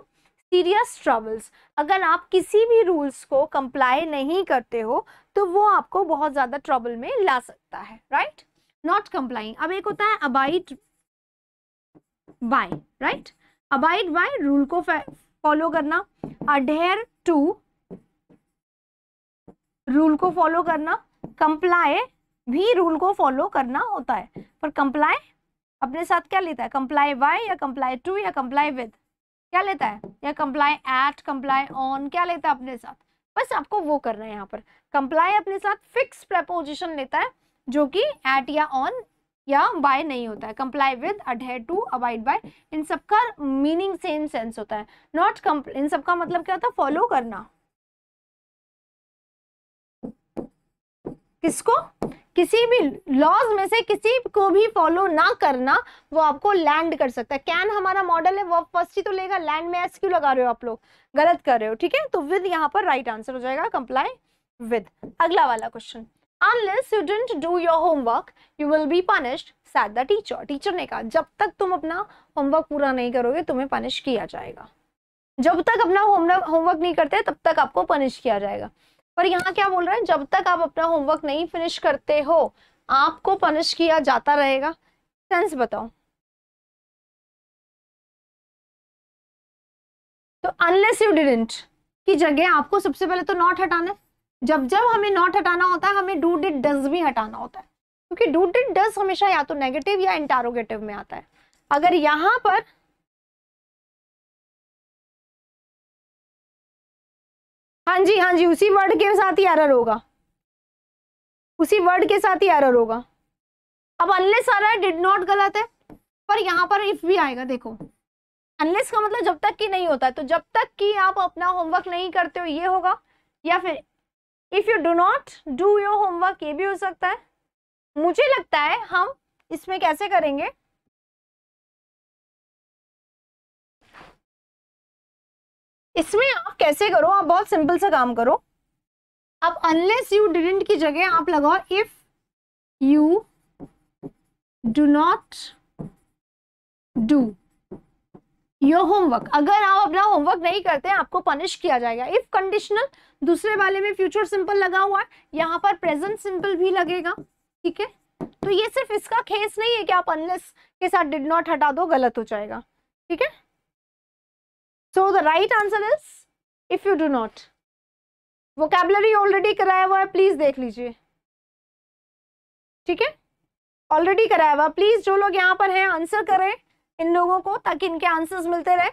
Speaker 2: serious troubles अगर आप किसी भी रूल्स को कंप्लाई नहीं करते हो तो वो आपको बहुत ज़्यादा ट्रबल में ला सकता है राइट नॉट कंप्लाइंग अब एक होता है abide by right abide by rule को फॉलो करना अडेयर टू रूल को फॉलो करना कंप्लाय भी रूल को फॉलो करना होता है पर कंप्लाय अपने साथ क्या लेता है कंप्लाई वाई या कंप्लाई टू या कंप्लाई विद क्या लेता है या कंप्लाई एट कंप्लाई ऑन क्या लेता है अपने साथ बस आपको वो करना है यहाँ पर कंप्लाई अपने साथ फिक्स प्रपोजिशन लेता है जो कि एट या ऑन या बाय नहीं होता है comply with adhere to abide by इन सबका मीनिंग सेम सेंस होता है नॉट इन सबका मतलब क्या होता है फॉलो करना किसको किसी भी लॉज में से किसी को भी फॉलो ना करना वो आपको लैंड कर सकता है कैन हमारा मॉडल है वो फर्स्ट ही तो लेगा लैंड में एस क्यू लगा रहे हो आप लोग गलत कर रहे हो ठीक है तो विद यहाँ पर राइट आंसर हो जाएगा कंप्लाई विद अगला वाला question Unless you didn't do your homework, you will be punished. Said the teacher. Teacher ने कहा जब तक तुम अपना होमवर्क पूरा नहीं करोगे तुम्हें पनिश किया जाएगा जब तक अपना होमवर्क नहीं करते तब तक आपको पनिश किया जाएगा पर यहाँ क्या बोल रहा है जब तक आप अपना होमवर्क नहीं फिनिश करते हो आपको पनिश किया जाता रहेगा सेंस बताओ तो अनलेस यू डिडेंट की जगह आपको सबसे पहले तो नॉट हटाना जब जब हमें नॉट हटाना होता है हमें डू डिट डज भी हटाना होता है क्योंकि डू डिट डज हमेशा या तो नेगेटिव या इंटारोगेटिव में आता है अगर यहाँ पर
Speaker 1: हाँ जी हाँ जी उसी वर्ड के साथ ही एरर होगा
Speaker 2: उसी वर्ड के साथ ही एरर होगा अब अनलेस आ रहा है डिड नॉट गलत है पर यहाँ पर इफ भी आएगा देखो अनलेस का मतलब जब तक कि नहीं होता है तो जब तक कि आप अपना होमवर्क नहीं करते हो ये होगा या फिर if you do not do your homework ये भी हो सकता है मुझे लगता है हम इसमें कैसे करेंगे इसमें आप कैसे करो आप बहुत सिंपल सा काम करो अब अनलेस यू डिडेंट की जगह आप लगाओ if you do not do your homework अगर आप अपना होमवर्क नहीं करते आपको पनिश किया जाएगा इफ कंडीशनल दूसरे वाले में फ्यूचर सिंपल लगा हुआ है यहाँ पर प्रेजेंट सिंपल भी लगेगा ठीक है तो ये सिर्फ इसका खेस नहीं है कि आप अनलेस के साथ डिड नॉट हटा दो गलत हो जाएगा ठीक है so the right answer is if you do not वो कैबलरी ऑलरेडी कराया हुआ है प्लीज देख लीजिए ठीक है ऑलरेडी कराया हुआ प्लीज जो लोग यहाँ पर हैं आंसर करें इन लोगों को ताकि इनके आंसर्स मिलते रहे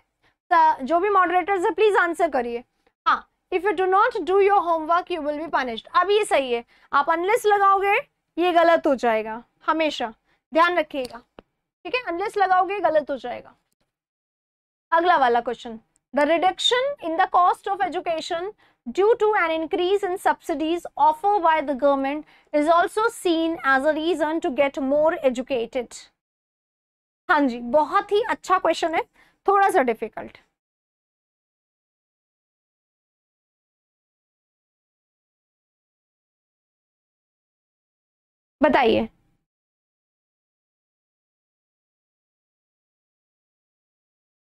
Speaker 2: जो भी मॉडरेटर्स है प्लीज आंसर करिए हाँ if you do not do your homework you will be punished अब ये सही है आप अनलेस लगाओगे ये गलत हो जाएगा हमेशा ध्यान रखिएगा ठीक है अनलेस लगाओगे गलत हो जाएगा अगला वाला question the reduction in the cost of education due to an increase in subsidies offer by the government is also seen as a reason to get more educated हाँ जी बहुत ही अच्छा क्वेश्चन है थोड़ा सा डिफिकल्ट
Speaker 1: बताइए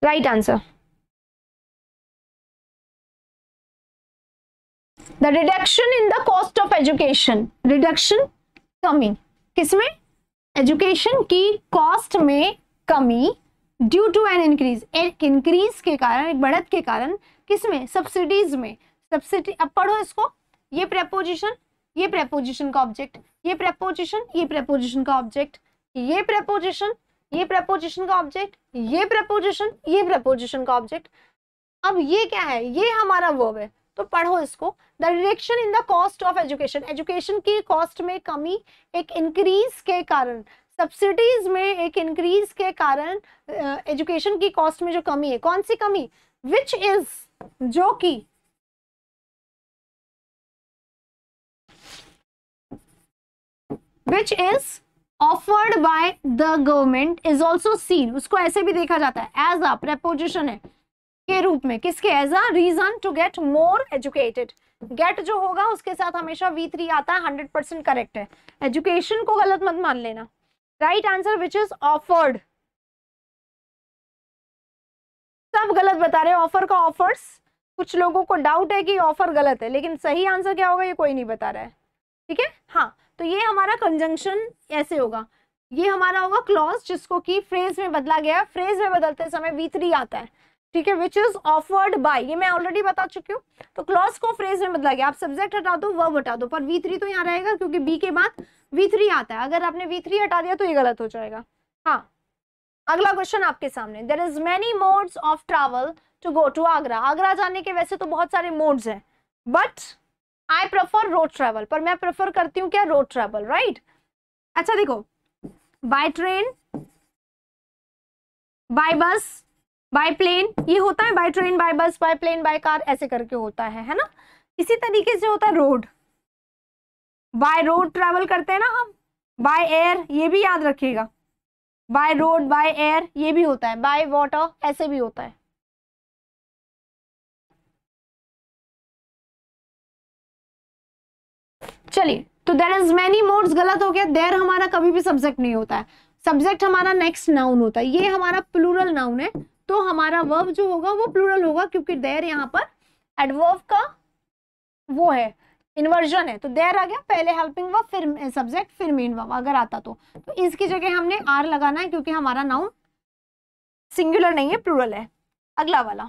Speaker 1: right answer the reduction in the cost of education
Speaker 2: reduction कमी किसमें एजुकेशन की कॉस्ट में कमी ड्यू टू एन इंक्रीज एक इंक्रीज के कारण एक बढ़त के कारण किसमें सब्सिडीज में सब्सिडी अब पढ़ो इसको ये प्रेपोजिशन ये प्रेपोजिशन का ऑब्जेक्ट ये प्रेपोजिशन ये प्रेपोजिशन का ऑब्जेक्ट ये प्रेपोजिशन ये प्रपोजिशन का ऑब्जेक्ट ये प्रपोजिशन ये प्रपोजिशन का ऑब्जेक्ट अब ये क्या है ये हमारा वर्ब है तो पढ़ो इसको the reduction in the cost of education education की कॉस्ट में कमी एक इंक्रीज के कारण सब्सिडीज में एक इंक्रीज के कारण एजुकेशन uh, की कॉस्ट में जो कमी है कौन सी कमी विच इज जो कि which is offered by the government is also seen उसको ऐसे भी देखा जाता है एज अ प्रपोजिशन है के रूप में किसके as a reason to get more educated get जो होगा उसके साथ हमेशा वी थ्री आता है हंड्रेड परसेंट करेक्ट है एजुकेशन को गलत मत मान लेना right answer which is offered सब गलत बता रहे ऑफर का ऑफर्स कुछ लोगों को डाउट है कि ऑफर गलत है लेकिन सही आंसर क्या होगा ये कोई नहीं बता रहा है ठीक है हाँ तो ये हमारा कंजंक्शन ऐसे होगा ये हमारा होगा क्लॉज जिसको कि फ्रेज में बदला गया फ्रेज में बदलते समय वी थ्री आता है ठीक है विच इज ऑफर्ड बाय ये मैं ऑलरेडी बता चुकी हूँ तो क्लॉज को फ्रेज में बदला गया आप सब्जेक्ट हटा दो वर्ब हटा दो पर वी थ्री तो यहाँ रहेगा क्योंकि बी के बाद वी थ्री आता है अगर आपने वी थ्री हटा दिया तो ये गलत हो जाएगा हाँ अगला क्वेश्चन आपके सामने there is many modes of travel to go to Agra Agra जाने के वैसे तो बहुत सारे मोड्स हैं but I prefer road travel पर मैं प्रेफर करती हूँ क्या रोड ट्रेवल राइट अच्छा देखो by train by bus by plane ये होता है by train by bus by plane by car ऐसे करके होता है है ना इसी तरीके से होता है रोड बाय रोड ट्रेवल करते हैं ना हम बाय एयर ये भी याद रखिएगा बाय रोड बाय एयर ये भी होता है बाय वाटर ऐसे भी होता है चलिए तो देर इज मेनी मोड्स गलत हो गया देर हमारा कभी भी सब्जेक्ट नहीं होता है सब्जेक्ट हमारा नेक्स्ट नाउन होता है ये हमारा प्लूरल नाउन है तो हमारा वर्ब जो होगा वो प्लूरल होगा क्योंकि देर यहाँ पर एडवर्व का वो है इन्वर्जन है तो देर आ गया पहले हेल्पिंग वर्ब फिर सब्जेक्ट फिर मेन वर्ब अगर आता तो तो इसकी जगह हमने आर लगाना है क्योंकि हमारा नाउन सिंगुलर नहीं है प्लूरल है अगला वाला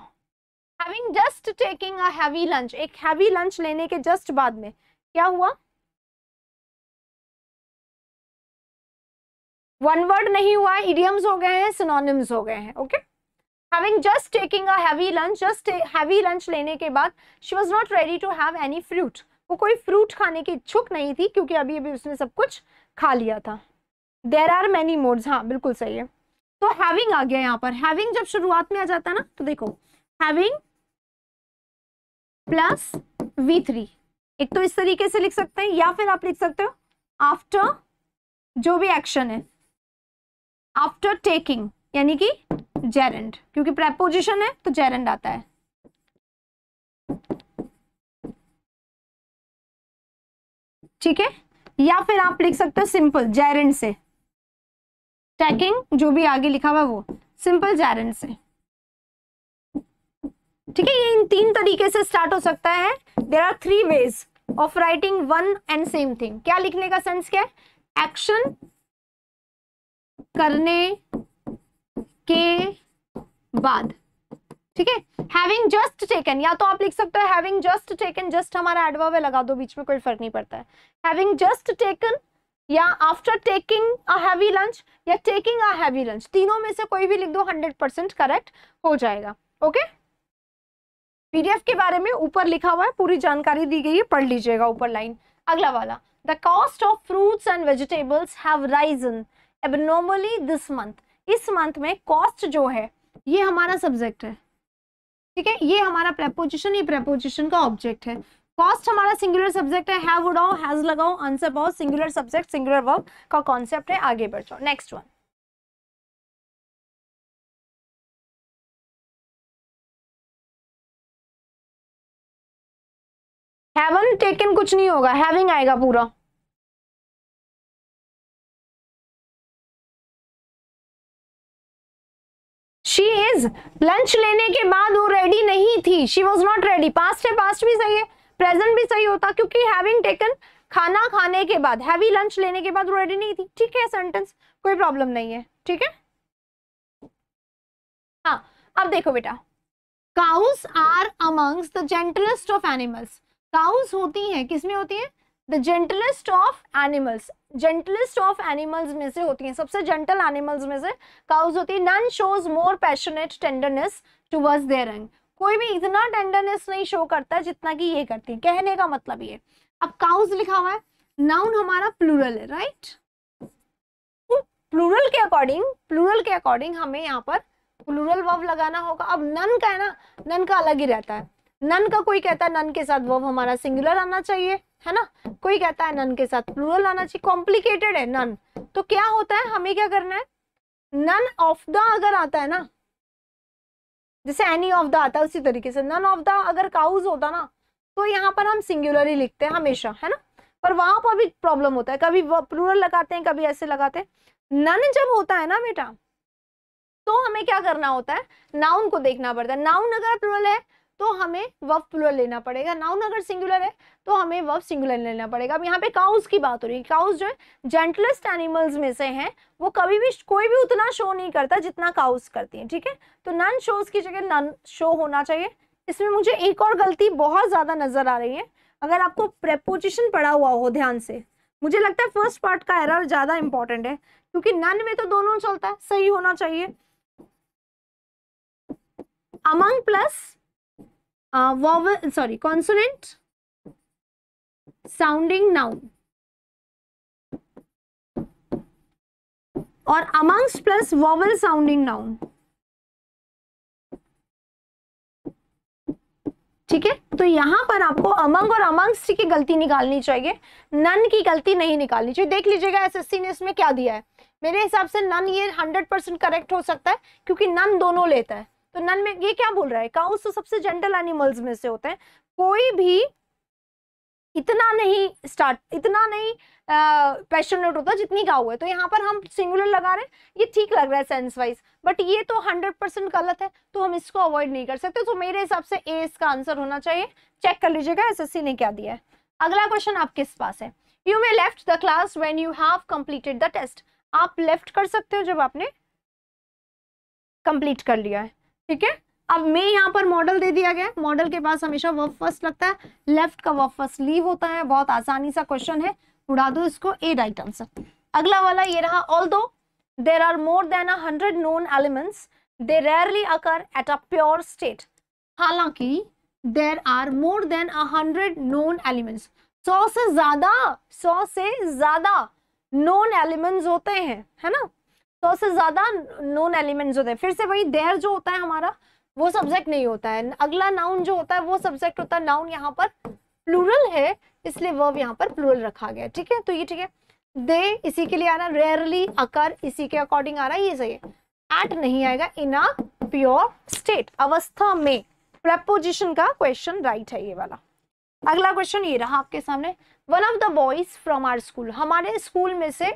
Speaker 2: having just taking a heavy lunch एक हैवी लंच लेने के जस्ट बाद में क्या हुआ
Speaker 1: वन वर्ड नहीं हुआ है इडियम्स हो
Speaker 2: गए हैं सिनोनिम्स हो गए हैं okay having just taking heavy lunch just heavy lunch लेने के बाद she was not ready to have any fruit वो कोई फ्रूट खाने की इच्छुक नहीं थी क्योंकि अभी अभी उसने सब कुछ खा लिया था देर आर मैनी मोड्स हाँ बिल्कुल सही है तो हैविंग आ गया यहाँ पर हैविंग जब शुरुआत में आ जाता है ना तो देखो हैविंग प्लस वी थ्री एक तो इस तरीके से लिख सकते हैं या फिर आप लिख सकते हो आफ्टर जो भी एक्शन है आफ्टर टेकिंग यानी कि जेरेंड क्योंकि प्रेपोजिशन है तो जेरेंड आता है ठीक है या फिर आप लिख सकते हो सिंपल जेरेंड से टेकिंग जो भी आगे लिखा हुआ वो सिंपल जेरेंड से ठीक है ये इन तीन तरीके से स्टार्ट हो सकता है there are three ways of writing one and same thing क्या लिखने का सेंस क्या है एक्शन करने के बाद ठीक है हैविंग जस्ट टेकन या तो आप लिख सकते हो हैविंग जस्ट टेकन जस्ट हमारा एडवर्ब है लगा दो बीच में कोई फर्क नहीं पड़ता है हैविंग जस्ट टेकन या after taking a heavy lunch या टेकिंग अ हैवी लंच तीनों में से कोई भी लिख दो हंड्रेड परसेंट करेक्ट हो जाएगा ओके पीडीएफ के बारे में ऊपर लिखा हुआ है पूरी जानकारी दी गई है पढ़ लीजिएगा ऊपर लाइन अगला वाला the cost of fruits and vegetables have risen abnormally this month इस मंथ में कॉस्ट जो है ये हमारा सब्जेक्ट है ठीक है ये हमारा प्रेपोजिशन ये प्रेपोजिशन का ऑब्जेक्ट है कॉस्ट हमारा सिंगुलर सब्जेक्ट है हैव उड़ाओ हैज लगाओ आंसर पाओ सिंगुलर सब्जेक्ट सिंगुलर वर्ब का कॉन्सेप्ट है आगे बढ़ जाओ नेक्स्ट वन
Speaker 1: हैवन टेकन कुछ नहीं होगा हैविंग आएगा पूरा
Speaker 2: शी इज लंच लेने के बाद वो रेडी नहीं थी she was not ready past है पास्ट भी सही है प्रेजेंट भी सही होता क्योंकि हैविंग टेकन खाना खाने के बाद हैवी लंच लेने के बाद वो रेडी नहीं थी ठीक है सेंटेंस कोई प्रॉब्लम नहीं है ठीक है हाँ अब देखो बेटा cows are amongst the gentlest of animals cows होती हैं किसमें होती हैं the gentlest of animals gentlest of animals में से होती हैं सबसे जेंटल एनिमल्स में से काउज होती है none shows more passionate tenderness towards their रंग कोई भी इतना टेंडरनेस नहीं शो करता जितना कि ये करती है कहने का मतलब ये अब काउज लिखा हुआ है नाउन हमारा प्लूरल है राइट प्लूरल तो के अकॉर्डिंग प्लूरल के अकॉर्डिंग हमें यहाँ पर प्लूरल वर्व लगाना होगा अब नन का है ना नन का अलग ही रहता है नन का कोई कहता है नन के साथ वर्व हमारा सिंगुलर आना चाहिए है ना कोई कहता है नन के साथ प्लूरल आना चाहिए कॉम्प्लिकेटेड है नन तो क्या होता है हमें क्या करना है नन ऑफ द अगर आता है ना जैसे एनी ऑफ द आता है उसी तरीके से नन ऑफ द अगर काउज होता ना तो यहाँ पर हम सिंगुलर ही लिखते हैं हमेशा है ना पर वहां पर भी प्रॉब्लम होता है कभी प्लूरल लगाते हैं कभी ऐसे लगाते हैं नन जब होता है ना बेटा तो हमें क्या करना होता है नाउन को देखना पड़ता है नाउन अगर प्लूरल है तो हमें वर्ब प्लुरल लेना पड़ेगा नाउन अगर सिंगुलर है तो हमें वर्ब सिंगुलर लेना पड़ेगा अब यहाँ पे काउस की बात हो रही है काउस जो है जेंटलेस्ट एनिमल्स में से हैं वो कभी भी कोई भी उतना शो नहीं करता जितना काउस करती हैं ठीक है तो नन शोज की जगह नन शो होना चाहिए इसमें मुझे एक और गलती बहुत ज़्यादा नज़र आ रही है अगर आपको प्रेपोजिशन पड़ा हुआ हो ध्यान से मुझे लगता है फर्स्ट पार्ट का एरर ज़्यादा इंपॉर्टेंट है क्योंकि नन में तो दोनों चलता है सही होना चाहिए among plus vowel sorry consonant sounding noun
Speaker 1: और amongst plus vowel
Speaker 2: sounding noun ठीक है तो यहां पर आपको अमंग और अमंग्स की गलती निकालनी चाहिए नन की गलती नहीं निकालनी चाहिए देख लीजिएगा एसएससी ने इसमें क्या दिया है मेरे हिसाब से नन ये हंड्रेड परसेंट करेक्ट हो सकता है क्योंकि नन दोनों लेता है तो नन में ये क्या बोल रहा है काउस तो सबसे जेंटल एनिमल्स में से होते हैं कोई भी इतना नहीं स्टार्ट इतना नहीं पैशनेट होता जितनी गाँव है तो यहाँ पर हम सिंगुलर लगा रहे हैं ये ठीक लग रहा है सेंस वाइज बट ये तो हंड्रेड परसेंट गलत है तो हम इसको अवॉइड नहीं कर सकते तो मेरे हिसाब से ए इसका आंसर होना चाहिए चेक कर लीजिएगा एसएससी ने क्या दिया है अगला क्वेश्चन आपके पास है you may left the class when you have completed the test आप लेफ्ट कर सकते हो जब आपने कंप्लीट कर लिया है ठीक है अब मैं यहाँ पर मॉडल दे दिया गया मॉडल के पास हमेशा वर्क फर्स्ट लगता है लेफ्ट का वर्क फर्स्ट लीव होता है बहुत आसानी सा क्वेश्चन है उड़ा दो इसको ए राइट आंसर अगला वाला ये रहा although there are more than hundred known elements they rarely occur at a pure state हालांकि there are more than a hundred known elements सौ से ज्यादा सौ से ज्यादा नोन एलिमेंट्स होते हैं है ना सौ से ज़्यादा नॉन एलिमेंट्स होते हैं फिर से वही देयर जो होता है हमारा वो सब्जेक्ट नहीं होता है अगला नाउन जो होता है वो सब्जेक्ट होता है नाउन यहाँ पर प्लूरल है इसलिए वर्ब यहाँ पर प्लूरल रखा गया ठीक है तो ये ठीक है दे इसी के लिए आ रहा है रेयरली अकर इसी के अकॉर्डिंग आ रहा है ये सही है एट नहीं आएगा इन अ प्योर स्टेट अवस्था में प्रपोजिशन का क्वेश्चन राइट है ये वाला अगला क्वेश्चन ये रहा आपके सामने one of the boys from our school हमारे स्कूल में से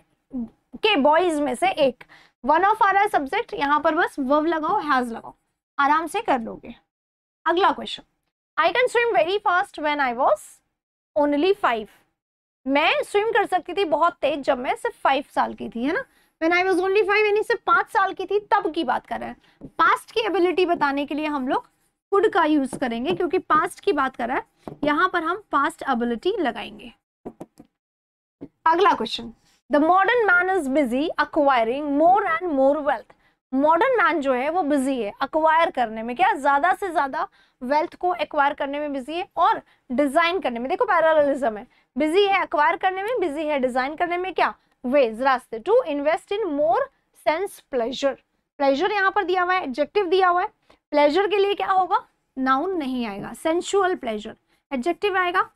Speaker 2: के बॉयज में से एक one of our our subject यहाँ पर बस वर्व लगाओ हैज लगाओ आराम से कर लोगे अगला question I can swim very fast when I was only five मैं स्विम कर सकती थी बहुत तेज जब मैं सिर्फ फाइव साल की थी है ना when I was only five यानी सिर्फ पाँच साल की थी तब की बात कर रहे हैं पास्ट की एबिलिटी बताने के लिए हम लोग कुड का यूज करेंगे क्योंकि पास्ट की बात कर रहा है यहाँ पर हम पास्ट एबिलिटी लगाएंगे अगला question the modern man is busy acquiring more and more wealth modern man जो है वो बिजी है अक्वायर करने में क्या ज़्यादा से ज़्यादा वेल्थ को एक्वायर करने में बिजी है और डिज़ाइन करने में देखो पैरालिज्म है बिजी है अक्वायर करने में बिजी है डिज़ाइन करने में क्या वेज रास्ते to invest in more sense pleasure pleasure यहाँ पर दिया हुआ है एडजेक्टिव दिया हुआ है प्लेजर के लिए क्या होगा नाउन नहीं आएगा सेंशुअल प्लेजर एडजेक्टिव आएगा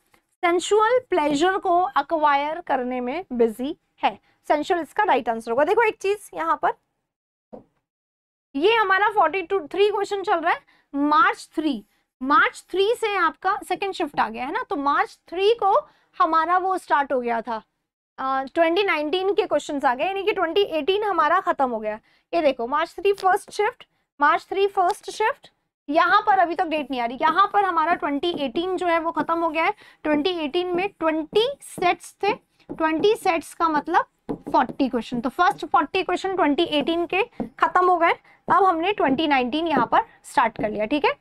Speaker 2: सेंशुअल प्लेजर को अक्वायर करने में बिजी है सेंशुअल इसका राइट आंसर होगा देखो एक चीज यहाँ पर ये हमारा फोर्टी टू थ्री क्वेश्चन चल रहा है मार्च थ्री मार्च थ्री से आपका सेकेंड शिफ्ट आ गया है ना तो मार्च थ्री को हमारा वो स्टार्ट हो गया था ट्वेंटी uh, 2019 के क्वेश्चन आ गए यानी कि ट्वेंटी एटीन हमारा खत्म हो गया ये देखो March three first shift March three first shift यहाँ पर अभी तक डेट नहीं आ रही यहाँ पर हमारा 2018 जो है वो खत्म हो गया है 2018 में 20 सेट्स थे ट्वेंटी सेट्स का मतलब फोर्टी क्वेश्चन तो first forty question twenty eighteen के खत्म हो गए अब हमने ट्वेंटी नाइनटीन यहाँ पर स्टार्ट कर लिया ठीक है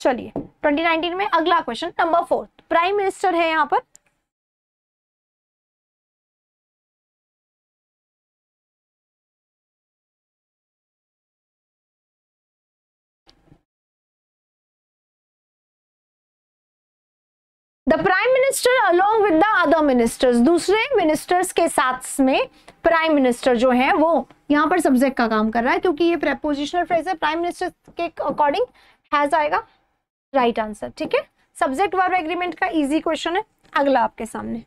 Speaker 2: चलिए ट्वेंटी नाइनटीन में अगला question number fourth prime minister है यहाँ पर the prime minister along with the other ministers दूसरे मिनिस्टर्स के साथ में प्राइम मिनिस्टर जो है वो यहाँ पर सब्जेक्ट का काम कर रहा है क्योंकि ये प्रेपोजिशनल फ्रेज है प्राइम मिनिस्टर के अकॉर्डिंग हैज आएगा राइट आंसर ठीक है सब्जेक्ट वर्ब एग्रीमेंट का इजी क्वेश्चन है अगला आपके सामने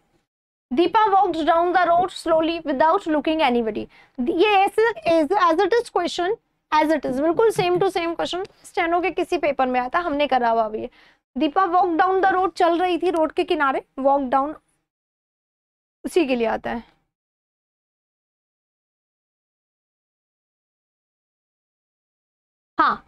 Speaker 2: Deepa walk down the road slowly without looking anybody ये as it is question as it is बिल्कुल same to same question steno के किसी पेपर में आता हमने करा हुआ भी है Deepa walk down the road चल रही थी रोड के किनारे वॉक डाउन
Speaker 1: उसी के लिए आता है
Speaker 2: हाँ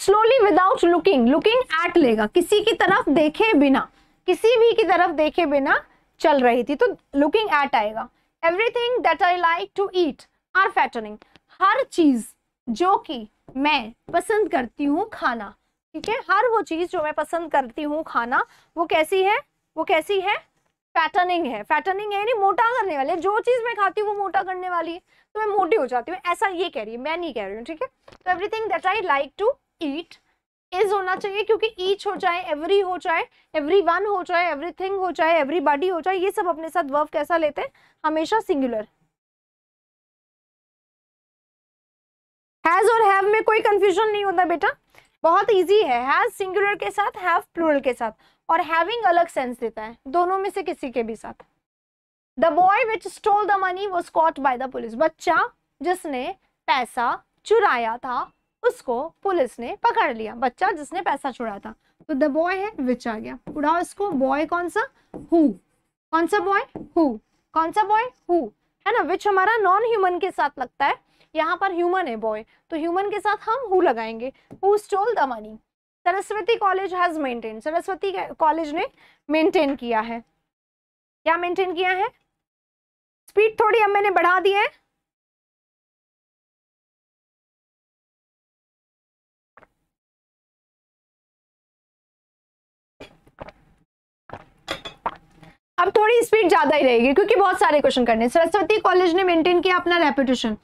Speaker 2: slowly without looking looking at लेगा किसी की तरफ देखे बिना किसी भी की तरफ देखे बिना चल रही थी तो लुकिंग एट आएगा everything that I like to eat are fattening हर चीज जो कि मैं पसंद करती हूँ खाना ठीक है हर वो चीज़ जो मैं पसंद करती हूँ खाना वो कैसी है वो कैसी है फैटनिंग है फैटनिंग है यानी मोटा करने वाली है जो चीज़ मैं खाती हूँ वो मोटा करने वाली है तो मैं मोटी हो जाती हूँ ऐसा ये कह रही है मैं नहीं कह रही हूँ ठीक है तो everything that I like to eat is होना चाहिए क्योंकि ईच हो जाए एवरी हो जाए एवरी वन हो जाए एवरीथिंग हो जाए बॉडी हो जाए ये सब अपने साथ वर्ब कैसा लेते हैं हमेशा सिंगुलर हैज और हैव में कोई कंफ्यूजन नहीं होता बेटा बहुत इजी है हैज सिंगुलर के साथ हैव प्लूरल के साथ और हैविंग अलग सेंस देता है दोनों में से किसी के भी साथ the boy which stole the money was caught by the police बच्चा जिसने पैसा चुराया था उसको पुलिस ने पकड़ लिया बच्चा जिसने पैसा चुराया था तो द बॉय है विच आ गया उड़ाओ इसको बॉय कौन सा हु कौन सा बॉय हु कौन सा बॉय हु है ना विच हमारा नॉन ह्यूमन के साथ लगता है यहाँ पर ह्यूमन है बॉय तो ह्यूमन के साथ हम हु लगाएंगे who stole the money Saraswati college has maintain Saraswati college ने मेंटेन किया है क्या मेंटेन किया है
Speaker 1: स्पीड थोड़ी अब मैंने बढ़ा दी है
Speaker 2: अब थोड़ी स्पीड ज़्यादा ही रहेगी क्योंकि बहुत सारे क्वेश्चन करने सरस्वती कॉलेज ने मेंटेन किया अपना रेपुटेशन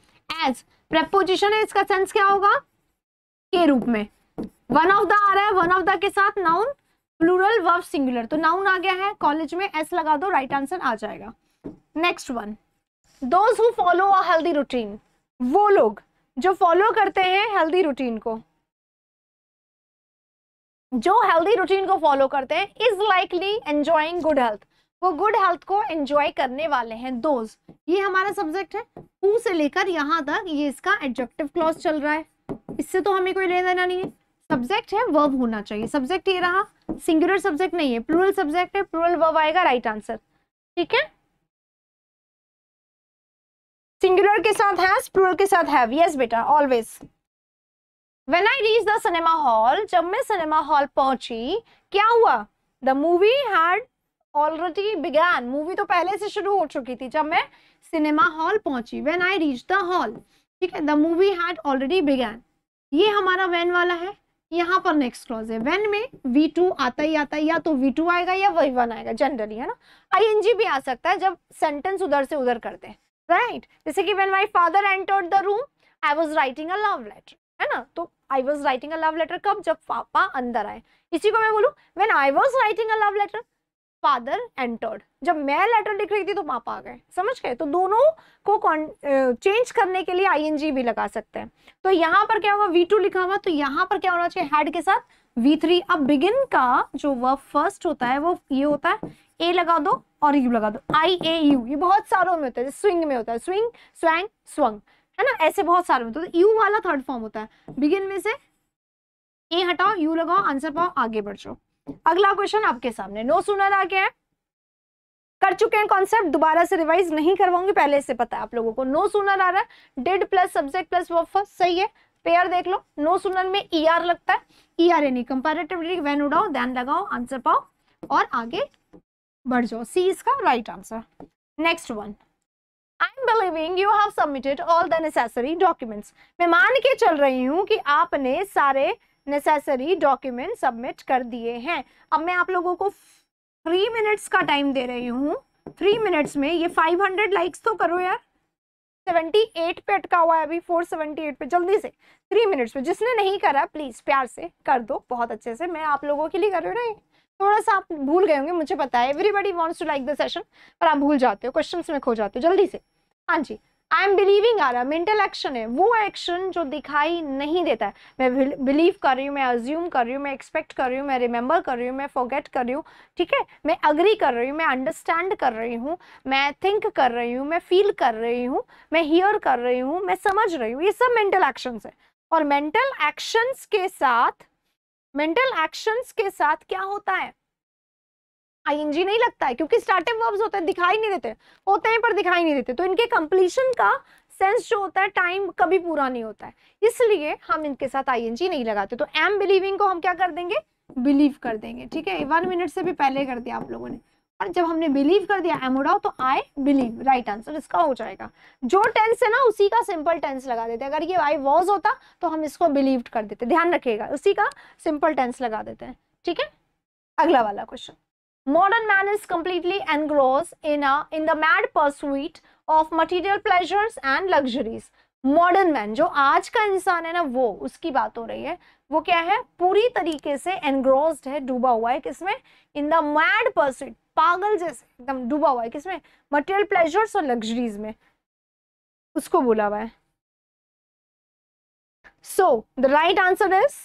Speaker 2: एज प्रपोजिशन है इसका सेंस क्या होगा के रूप में वन ऑफ द आ रहा है वन ऑफ द के साथ नाउन प्लूरल वर्ब सिंगुलर तो नाउन आ गया है कॉलेज में एस लगा दो राइट right आंसर आ जाएगा next one those who follow a healthy routine वो लोग जो फॉलो करते हैं हेल्दी रूटीन को जो हेल्दी रूटीन को फॉलो करते हैं is likely enjoying good health वो गुड हेल्थ को एंजॉय करने वाले हैं दोज ये हमारा सब्जेक्ट है हु से लेकर यहाँ तक ये इसका एडजेक्टिव क्लॉज चल रहा है इससे तो हमें कोई लेना देना नहीं है सब्जेक्ट है वर्ब होना चाहिए सब्जेक्ट ये रहा सिंगुलर सब्जेक्ट नहीं है प्लूरल सब्जेक्ट है प्लूरल वर्ब आएगा राइट आंसर ठीक है सिंगुलर के साथ हैज प्लूरल के साथ हैव यस बेटा always when I reach the cinema hall जब मैं सिनेमा हॉल पहुंची क्या हुआ the movie had already began movie तो पहले से शुरू हो चुकी थी जब मैं सिनेमा हॉल पहुंची when I reach the hall ठीक है the movie had already began ये हमारा वेन वाला है यहाँ पर नेक्स्ट क्लॉज है वेन में वी टू आता ही आता है या तो वी टू आएगा या वही वन आएगा जनरली है ना आई एन जी भी आ सकता है जब सेंटेंस उधर से उधर करते हैं राइट जैसे कि when my father entered the room I was writing a love letter है ना तो I was writing a love letter कब जब पापा अंदर आए इसी को मैं बोलूँ when I was writing a love letter father entered जब मैं लेटर लिख रही थी तो पापा आ गए समझ गए तो दोनों को चेंज करने के लिए आईएनजी भी लगा सकते हैं तो यहाँ पर क्या होगा वी टू लिखा हुआ तो यहाँ पर क्या होना चाहिए हेड के साथ वी थ्री अब बिगिन का जो वर्ब फर्स्ट होता है वो ये होता है ए लगा दो और यू लगा दो आई ए यू ये बहुत सारों में होता है स्विंग में होता है स्विंग स्वैंग स्वंग है ना ऐसे बहुत सारे में तो यू वाला थर्ड फॉर्म होता है बिगिन में से ए हटाओ यू लगाओ आंसर पाओ आगे बढ़ जाओ अगला क्वेश्चन आपके सामने नो सुनर आ गया है कर चुके हैं कॉन्सेप्ट दोबारा से रिवाइज नहीं करवाऊंगी पहले से पता है आप लोगों को नो सुनर आ रहा है had plus subject plus verb सही है पेयर देख लो नो सुनर में ई e ER लगता है ई e आर यानी कंपेरेटिवली वैन उड़ाओ ध्यान लगाओ आंसर पाओ और आगे बढ़ जाओ सी इसका right answer next one I am believing you have submitted all the necessary documents मैं मान के चल रही हूँ कि आपने सारे नेसेसरी डॉक्यूमेंट सबमिट कर दिए हैं अब मैं आप लोगों को थ्री मिनट्स का टाइम दे रही हूँ थ्री मिनट्स में ये फाइव हंड्रेड लाइक्स तो करो यार सेवेंटी एट पे अटका हुआ है अभी फोर सेवेंटी एट पे जल्दी से थ्री मिनट्स में जिसने नहीं करा प्लीज़ प्यार से कर दो बहुत अच्छे से मैं आप लोगों के लिए कर रही हूँ थोड़ा सा आप भूल गए होंगे मुझे पता है everybody wants to like the session पर आप भूल जाते हो क्वेश्चन में खो जाते हो जल्दी से हाँ जी आई एम बिलीविंग आ रहा है मेंटल एक्शन है वो एक्शन जो दिखाई नहीं देता है मैं बिलीव कर रही हूँ मैं अज्यूम कर रही हूँ मैं एक्सपेक्ट कर रही हूँ मैं रिमेंबर कर रही हूँ मैं फॉरगेट कर रही हूँ ठीक है मैं अग्री कर रही हूँ मैं अंडरस्टैंड कर रही हूँ मैं थिंक कर रही हूँ मैं फील कर रही हूँ मैं हियर कर रही हूँ मैं समझ रही हूँ ये सब मेंटल एक्शंस है और मेंटल एक्शंस के साथ मेंटल एक्शंस के साथ क्या होता है आईएनजी नहीं लगता है क्योंकि स्टार्टिंग वर्ब्स होते हैं दिखाई नहीं देते होते हैं पर दिखाई नहीं देते तो इनके कंप्लीशन का सेंस जो होता है टाइम कभी पूरा नहीं होता है इसलिए हम इनके साथ आईएनजी नहीं लगाते तो एम बिलीविंग को हम क्या कर देंगे बिलीव कर देंगे ठीक है वन मिनट से भी पहले कर दिया आप लोगों ने और जब हमने बिलीव कर दिया एम उड़ाओ तो आई बिलीव राइट आंसर इसका हो जाएगा जो टेंस है ना उसी का सिंपल टेंस लगा देते अगर ये आई वॉज होता तो हम इसको बिलीव कर देते ध्यान रखिएगा उसी का सिंपल टेंस लगा देते हैं ठीक है अगला वाला question Modern man is completely engrossed in, a, in the mad pursuit of material pleasures and luxuries. Modern man जो आज का इंसान है ना वो उसकी बात हो रही है वो क्या है पूरी तरीके से एनग्रोस्ड है डूबा हुआ है किसमें इन द मैड परसिट पागल जैसे एकदम डूबा हुआ है किसमें मटेरियल प्लेजर्स और लग्जरीज में उसको बोला हुआ है so the right answer is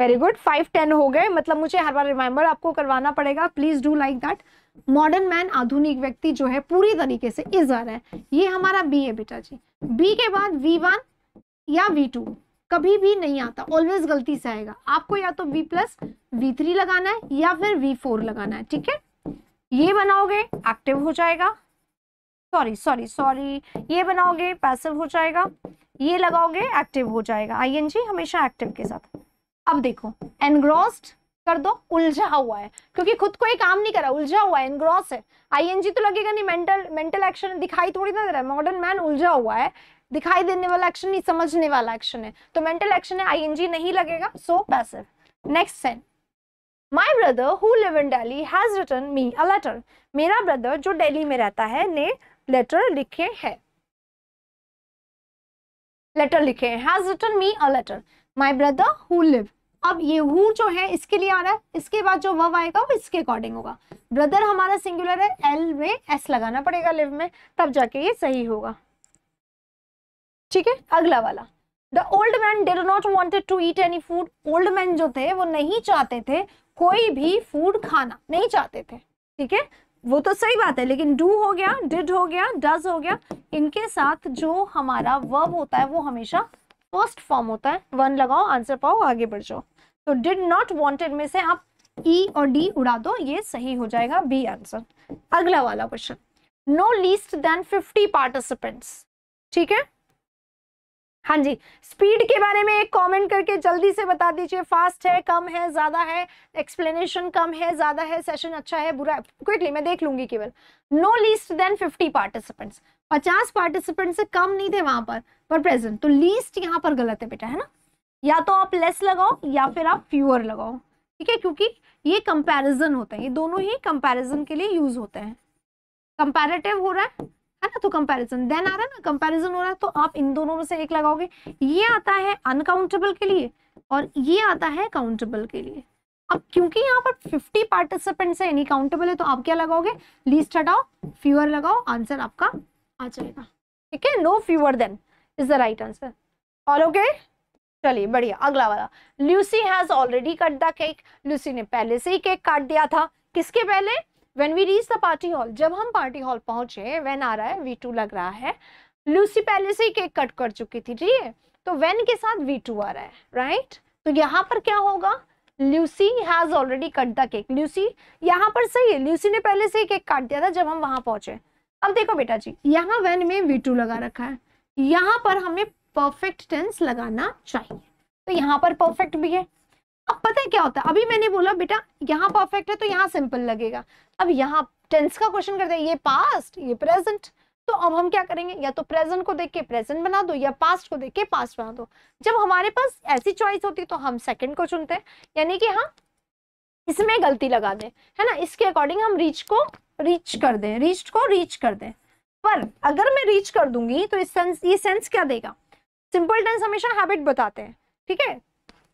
Speaker 2: very good five ten हो गए मतलब मुझे हर बार रिमाइंडर आपको करवाना पड़ेगा please do like that modern man आधुनिक व्यक्ति जो है पूरी तरीके से रहा है ये हमारा बी है बेटा जी बी के बाद वी वन या वी टू कभी भी नहीं आता ऑलवेज गलती से आएगा आपको या तो वी प्लस वी थ्री लगाना है या फिर वी फोर लगाना है ठीक है ये बनाओगे एक्टिव हो जाएगा सॉरी सॉरी सॉरी ये बनाओगे पैसिव हो जाएगा ये लगाओगे एक्टिव हो जाएगा जी हमेशा एक्टिव के साथ अब देखो एनग्रोस्ड कर दो उलझा हुआ है क्योंकि खुद को एक काम नहीं करा उलझा हुआ है एनग्रोस है आईएनजी तो लगेगा नहीं मेंटल मेंटल एक्शन दिखाई थोड़ी ना दे रहा है मॉडर्न मैन उलझा हुआ है दिखाई देने वाला एक्शन नहीं समझने वाला एक्शन है तो मेंटल एक्शन है आईएनजी नहीं लगेगा सो पैसिव नेक्स्ट सेन my brother who live in Delhi has return me a letter मेरा ब्रदर जो डेली में रहता है ने लेटर लिखे है लेटर लिखे has return me a letter my brother who live अब ये हु जो है इसके लिए आ रहा है इसके बाद जो वव आएगा वो इसके अकॉर्डिंग होगा ब्रदर हमारा सिंगुलर है एल में एस लगाना पड़ेगा लिव में तब जाके ये सही होगा ठीक है अगला वाला the old man did not wanted to eat any food old man जो थे वो नहीं चाहते थे कोई भी फूड खाना नहीं चाहते थे ठीक है वो तो सही बात है लेकिन डू हो गया डिड हो गया डज हो गया इनके साथ जो हमारा वर्ब होता है वो हमेशा फर्स्ट फॉर्म होता है वन लगाओ आंसर पाओ आगे बढ़ जाओ तो डिड नॉट वॉन्टेड में से आप ई e और डी उड़ा दो ये सही हो जाएगा बी आंसर अगला वाला question no least than fifty participants ठीक है हाँ जी स्पीड के बारे में एक कमेंट करके जल्दी से बता दीजिए फास्ट है कम है ज़्यादा है एक्सप्लेनेशन कम है ज़्यादा है सेशन अच्छा है बुरा है क्विकली मैं देख लूंगी केवल no least than 50 participants 50 participant से कम नहीं थे वहां पर पर प्रेजेंट तो लीस्ट यहाँ पर गलत है बेटा है ना या तो आप लेस लगाओ या फिर आप फ्यूअर लगाओ ठीक है क्योंकि ये कंपैरिजन होता है ये दोनों ही कंपैरिजन के लिए यूज होते हैं कंपैरेटिव हो रहा है है ना तो कंपैरिजन देन आ रहा है ना कंपैरिजन हो रहा है तो आप इन दोनों में से एक लगाओगे ये आता है अनकाउंटेबल के लिए और ये आता है काउंटेबल के लिए अब क्योंकि यहाँ पर फिफ्टी पार्टिसिपेंट्स है यानी काउंटेबल है तो आप क्या लगाओगे लीस्ट हटाओ फ्यूअर लगाओ आंसर आपका आ जाएगा ठीक है no fewer than is the right answer all okay चलिए बढ़िया अगला वाला Lucy has already cut the cake Lucy ने पहले से ही केक काट दिया था किसके पहले when we reach the party hall जब हम पार्टी हॉल पहुंचे वेन आ रहा है वी टू लग रहा है लूसी पहले से ही केक कट कर चुकी थी ठीक है तो वेन के साथ वी टू आ रहा है राइट तो यहाँ पर क्या होगा Lucy has already cut the cake Lucy यहाँ पर सही है ल्यूसी ने पहले से ही केक काट दिया था जब हम वहां पहुंचे अब देखो बेटा जी यहाँ वेन में वी टू लगा रखा है यहाँ पर हमें परफेक्ट टेंस लगाना चाहिए तो यहाँ पर परफेक्ट भी है अब पता है क्या होता है अभी मैंने बोला बेटा यहाँ परफेक्ट है तो यहाँ सिंपल लगेगा अब यहाँ टेंस का क्वेश्चन करते हैं ये पास्ट ये प्रेजेंट तो अब हम क्या करेंगे या तो प्रेजेंट को देख के प्रेजेंट बना दो या पास्ट को देख के पास्ट बना दो जब हमारे पास ऐसी चॉइस होती है तो हम सेकंड को चुनते हैं यानी कि हाँ इसमें गलती लगा दें है ना इसके अकॉर्डिंग हम रीच को रीच कर दें रीच को रीच कर दें पर अगर मैं रीच कर दूंगी तो इस सेंस ये सेंस क्या देगा सिंपल टेंस हमेशा हैबिट बताते हैं ठीक है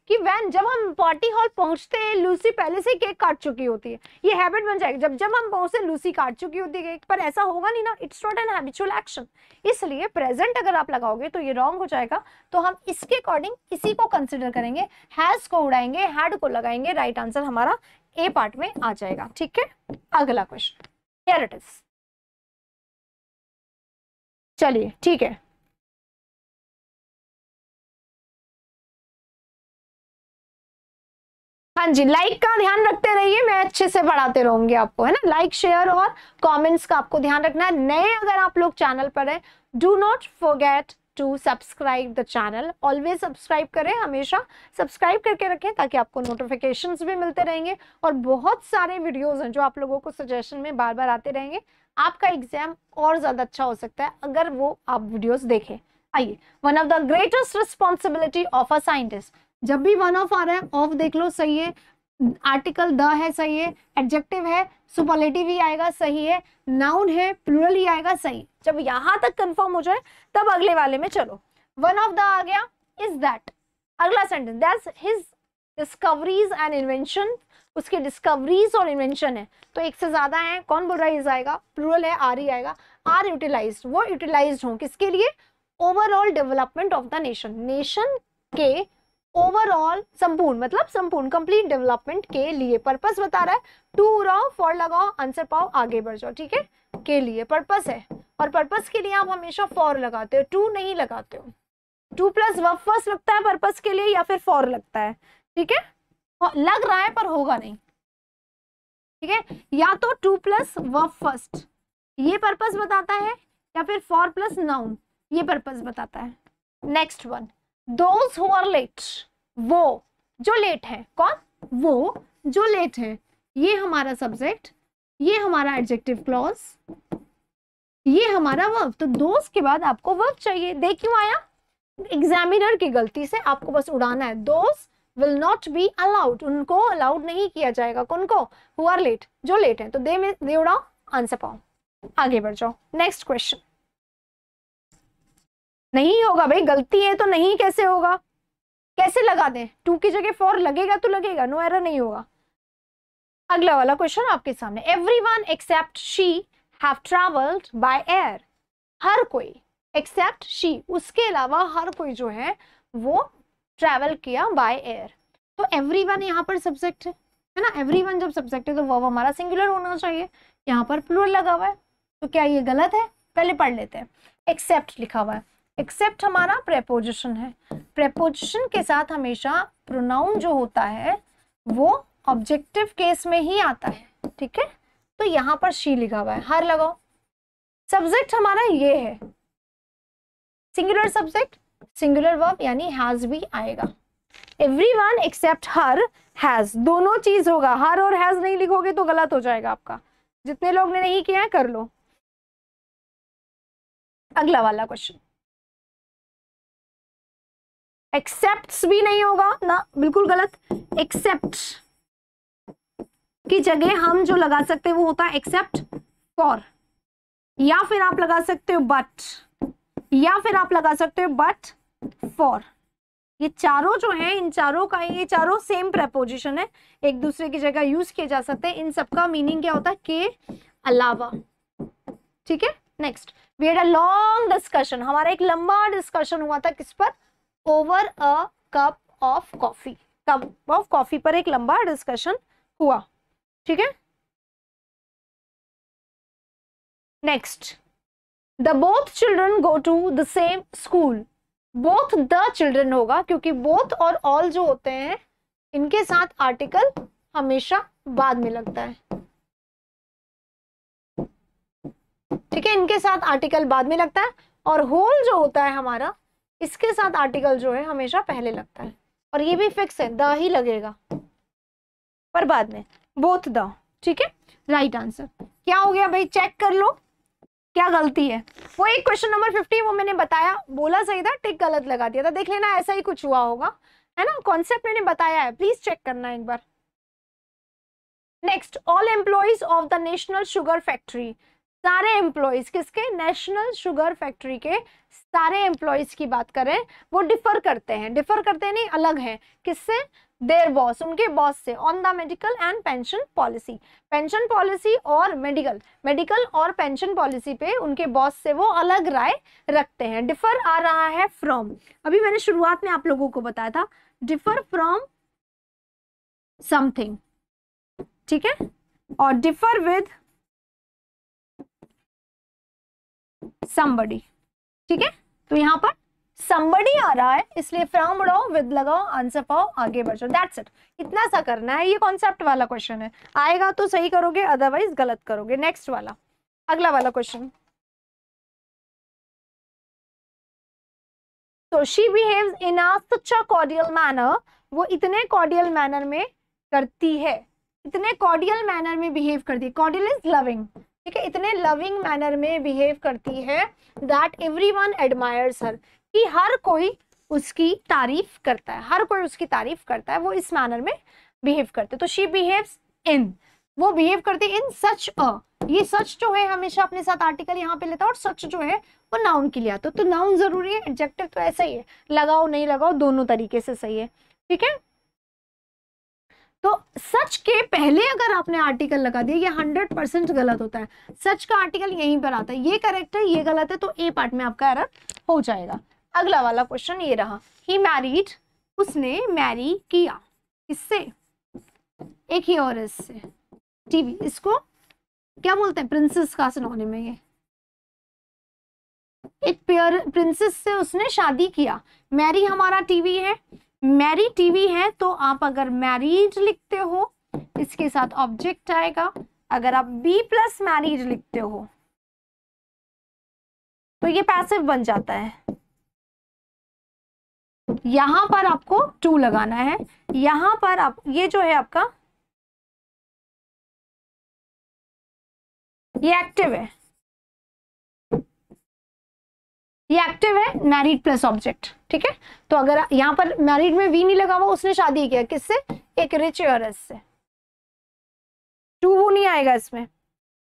Speaker 2: कि वैन जब हम पार्टी हॉल पहुंचते हैं लूसी पहले से केक काट चुकी होती है ये हैबिट बन जाएगी जब जब हम पहुंचते लूसी काट चुकी होती है केक पर ऐसा होगा नहीं ना it's not an habitual action इसलिए प्रेजेंट अगर आप लगाओगे तो ये रॉन्ग हो जाएगा तो हम इसके अकॉर्डिंग इसी को कंसिडर करेंगे हैज को उड़ाएंगे हैड को लगाएंगे राइट right आंसर हमारा ए पार्ट में आ जाएगा ठीक है अगला क्वेश्चन हेयर इट इज़
Speaker 1: चलिए ठीक है
Speaker 2: हाँ जी लाइक का ध्यान रखते रहिए मैं अच्छे से पढ़ाते रहूंगी आपको है ना लाइक शेयर और कमेंट्स का आपको ध्यान रखना है नए अगर आप लोग चैनल पर हैं do not forget to subscribe the channel always subscribe करें हमेशा सब्सक्राइब करके रखें ताकि आपको नोटिफिकेशंस भी मिलते रहेंगे और बहुत सारे वीडियोज हैं जो आप लोगों को सजेशन में बार बार आते रहेंगे आपका एग्जाम और ज़्यादा अच्छा हो सकता है अगर वो आप वीडियोस देखें आइए one of the greatest responsibility of a scientist जब भी वन ऑफ आ रहा है ऑफ देख लो सही है आर्टिकल द है सही है एडजेक्टिव है सुपरलेटिव ही आएगा सही है नाउन है प्लूरल ही आएगा सही जब यहां तक कंफर्म हो जाए तब अगले वाले में चलो वन ऑफ द आ गया इज दैट अगला sentence that's his discoveries and invention उसके डिस्कवरीज और इन्वेंशन है तो एक से ज़्यादा है कौन बोल रहा है आएगा प्लूरल है आर ही आएगा आर यूटिलाइज वो यूटिलाइज हो किसके लिए overall development of the nation nation के ओवरऑल संपूर्ण मतलब संपूर्ण कंप्लीट डेवलपमेंट के लिए पर्पस बता रहा है टू उड़ाओ फॉर लगाओ आंसर पाओ आगे बढ़ जाओ ठीक है के लिए पर्पस है और पर्पस के लिए आप हमेशा फॉर लगाते हो टू नहीं लगाते हो टू प्लस वर्ब फर्स्ट लगता है पर्पस के लिए या फिर फॉर लगता है ठीक है लग रहा है पर होगा नहीं ठीक है या तो टू प्लस व फर्स्ट ये पर्पस बताता है या फिर फोर प्लस नाउन ये पर्पस बताता है next one those who are late वो जो लेट है कौन वो जो लेट है ये हमारा सब्जेक्ट ये हमारा एडजेक्टिव क्लॉज ये हमारा वर्ब तो दोज के बाद आपको वर्ब चाहिए दे क्यों आया एग्जामिनर की गलती से आपको बस उड़ाना है दोस्त विल नॉट बी अलाउड उनको अलाउड नहीं किया जाएगा कौन को हु आर लेट जो लेट है तो दे में दे उड़ा आंसर पाओ आगे बढ़ जाओ नेक्स्ट क्वेश्चन नहीं होगा भाई गलती है तो नहीं कैसे होगा कैसे लगा दें टू की जगह फोर लगेगा तो लगेगा नो एरर नहीं होगा अगला वाला क्वेश्चन आपके सामने every one except she have travelled by air हर कोई एक्सेप्ट शी उसके अलावा हर कोई जो है वो ट्रैवल किया बाय एयर तो एवरी वन यहाँ पर सब्जेक्ट है है ना एवरी वन जब सब्जेक्ट है तो वर्ब हमारा सिंगुलर होना चाहिए यहाँ पर प्लूर लगा हुआ है तो क्या ये गलत है पहले पढ़ लेते हैं एक्सेप्ट लिखा हुआ है एक्सेप्ट हमारा प्रेपोजिशन है प्रेपोजिशन के साथ हमेशा प्रोनाउन जो होता है वो ऑब्जेक्टिव केस में ही आता है ठीक है तो यहाँ पर शी लिखा हुआ है हर लगाओ सब्जेक्ट हमारा ये है सिंगुलर सब्जेक्ट सिंगुलर वर्ब यानी हैज भी आएगा एवरी वन एक्सेप्ट हर हैज दोनों चीज होगा हर और हैज नहीं लिखोगे तो गलत हो जाएगा आपका जितने लोग ने नहीं किया है कर लो
Speaker 1: अगला वाला क्वेश्चन एक्सेप्ट
Speaker 2: भी नहीं होगा ना बिल्कुल गलत एक्सेप्ट की जगह हम जो लगा सकते हैं वो होता है एक्सेप्ट फॉर या फिर आप लगा सकते हो बट या फिर आप लगा सकते हो बट फॉर ये चारों जो है इन चारों का ये चारों सेम प्रपोजिशन है एक दूसरे की जगह यूज किए जा सकते हैं इन सबका मीनिंग क्या होता है के अलावा ठीक है next we had a long discussion हमारा एक लंबा डिस्कशन हुआ था किस पर over a cup of coffee cup of coffee पर एक लंबा डिस्कशन हुआ
Speaker 1: ठीक है next
Speaker 2: the both children go to the same school both the children होगा क्योंकि बोथ और ऑल जो होते हैं इनके साथ आर्टिकल हमेशा बाद में लगता है ठीक है इनके साथ आर्टिकल बाद में लगता है और होल जो होता है हमारा इसके साथ आर्टिकल जो है हमेशा पहले लगता है और ये भी फिक्स है द ही लगेगा पर बाद में बोथ द ठीक है राइट आंसर क्या हो गया भाई चेक कर लो क्या गलती है वो एक क्वेश्चन नंबर फिफ्टी वो मैंने बताया बोला सही था टिक गलत लगा दिया था देख लेना ऐसा ही कुछ हुआ होगा है ना कॉन्सेप्ट मैंने बताया है प्लीज चेक करना एक बार next all employees of the national sugar factory सारे एम्प्लॉयज किसके नेशनल शुगर फैक्ट्री के सारे एम्प्लॉयज की बात करें वो डिफर करते हैं डिफर करते नहीं अलग हैं किससे देयर बॉस उनके बॉस से on the medical and pension policy pension policy और मेडिकल मेडिकल और पेंशन पॉलिसी पे उनके बॉस से वो अलग राय रखते हैं डिफर आ रहा है फ्रॉम अभी मैंने शुरुआत में आप लोगों को बताया था डिफर फ्रॉम समथिंग ठीक है और डिफर विद समबडी ठीक है तो यहां पर समबड़ी आ रहा है इसलिए फ्रॉम उड़ाओ विद लगाओ आंसर पाओ आगे बढ़ जाओ दैट्स इट इतना सा करना है ये कॉन्सेप्ट वाला क्वेश्चन है आएगा तो सही करोगे अदरवाइज गलत करोगे नेक्स्ट वाला अगला वाला क्वेश्चन तो she behaves in cordial manner वो इतने कॉर्डियल मैनर में करती है इतने कॉर्डियल मैनर में बिहेव करती है कॉर्डियल इज लविंग ठीक है इतने लविंग मैनर में बिहेव करती है that every one admire her कि हर कोई उसकी तारीफ करता है हर कोई उसकी तारीफ करता है वो इस मैनर में बिहेव करते तो शी बिहेव इन वो बिहेव करते इन सच अ ये सच जो है हमेशा अपने साथ आर्टिकल यहाँ पे लेता है और सच जो है वो नाउन के लिए आता तो नाउन जरूरी है एडजेक्टिव तो ऐसा ही है लगाओ नहीं लगाओ दोनों तरीके से सही है ठीक है तो सच के पहले अगर आपने आर्टिकल लगा दिया ये हंड्रेड परसेंट गलत होता है सच का आर्टिकल यहीं पर आता है ये करेक्ट है ये गलत है तो ए पार्ट में आपका एरर हो जाएगा अगला वाला क्वेश्चन ये रहा ही मैरिड उसने मैरी किया इससे एक ही और इससे टीवी इसको क्या बोलते हैं प्रिंसेस का सुनाने में ये एक पेयर प्रिंसेस से उसने शादी किया मैरी हमारा टीवी है मैरी टीवी है तो आप अगर मैरिड लिखते हो इसके साथ ऑब्जेक्ट आएगा अगर आप बी प्लस मैरिड लिखते हो
Speaker 1: तो ये पैसिव बन जाता है यहां पर आपको टू लगाना है यहां पर आप ये जो है आपका ये एक्टिव है
Speaker 2: ये एक्टिव है मैरिड प्लस ऑब्जेक्ट ठीक है तो अगर यहां पर मैरिड में वी नहीं लगा हुआ उसने शादी किया किससे एक रिच औरत से टू वो नहीं आएगा इसमें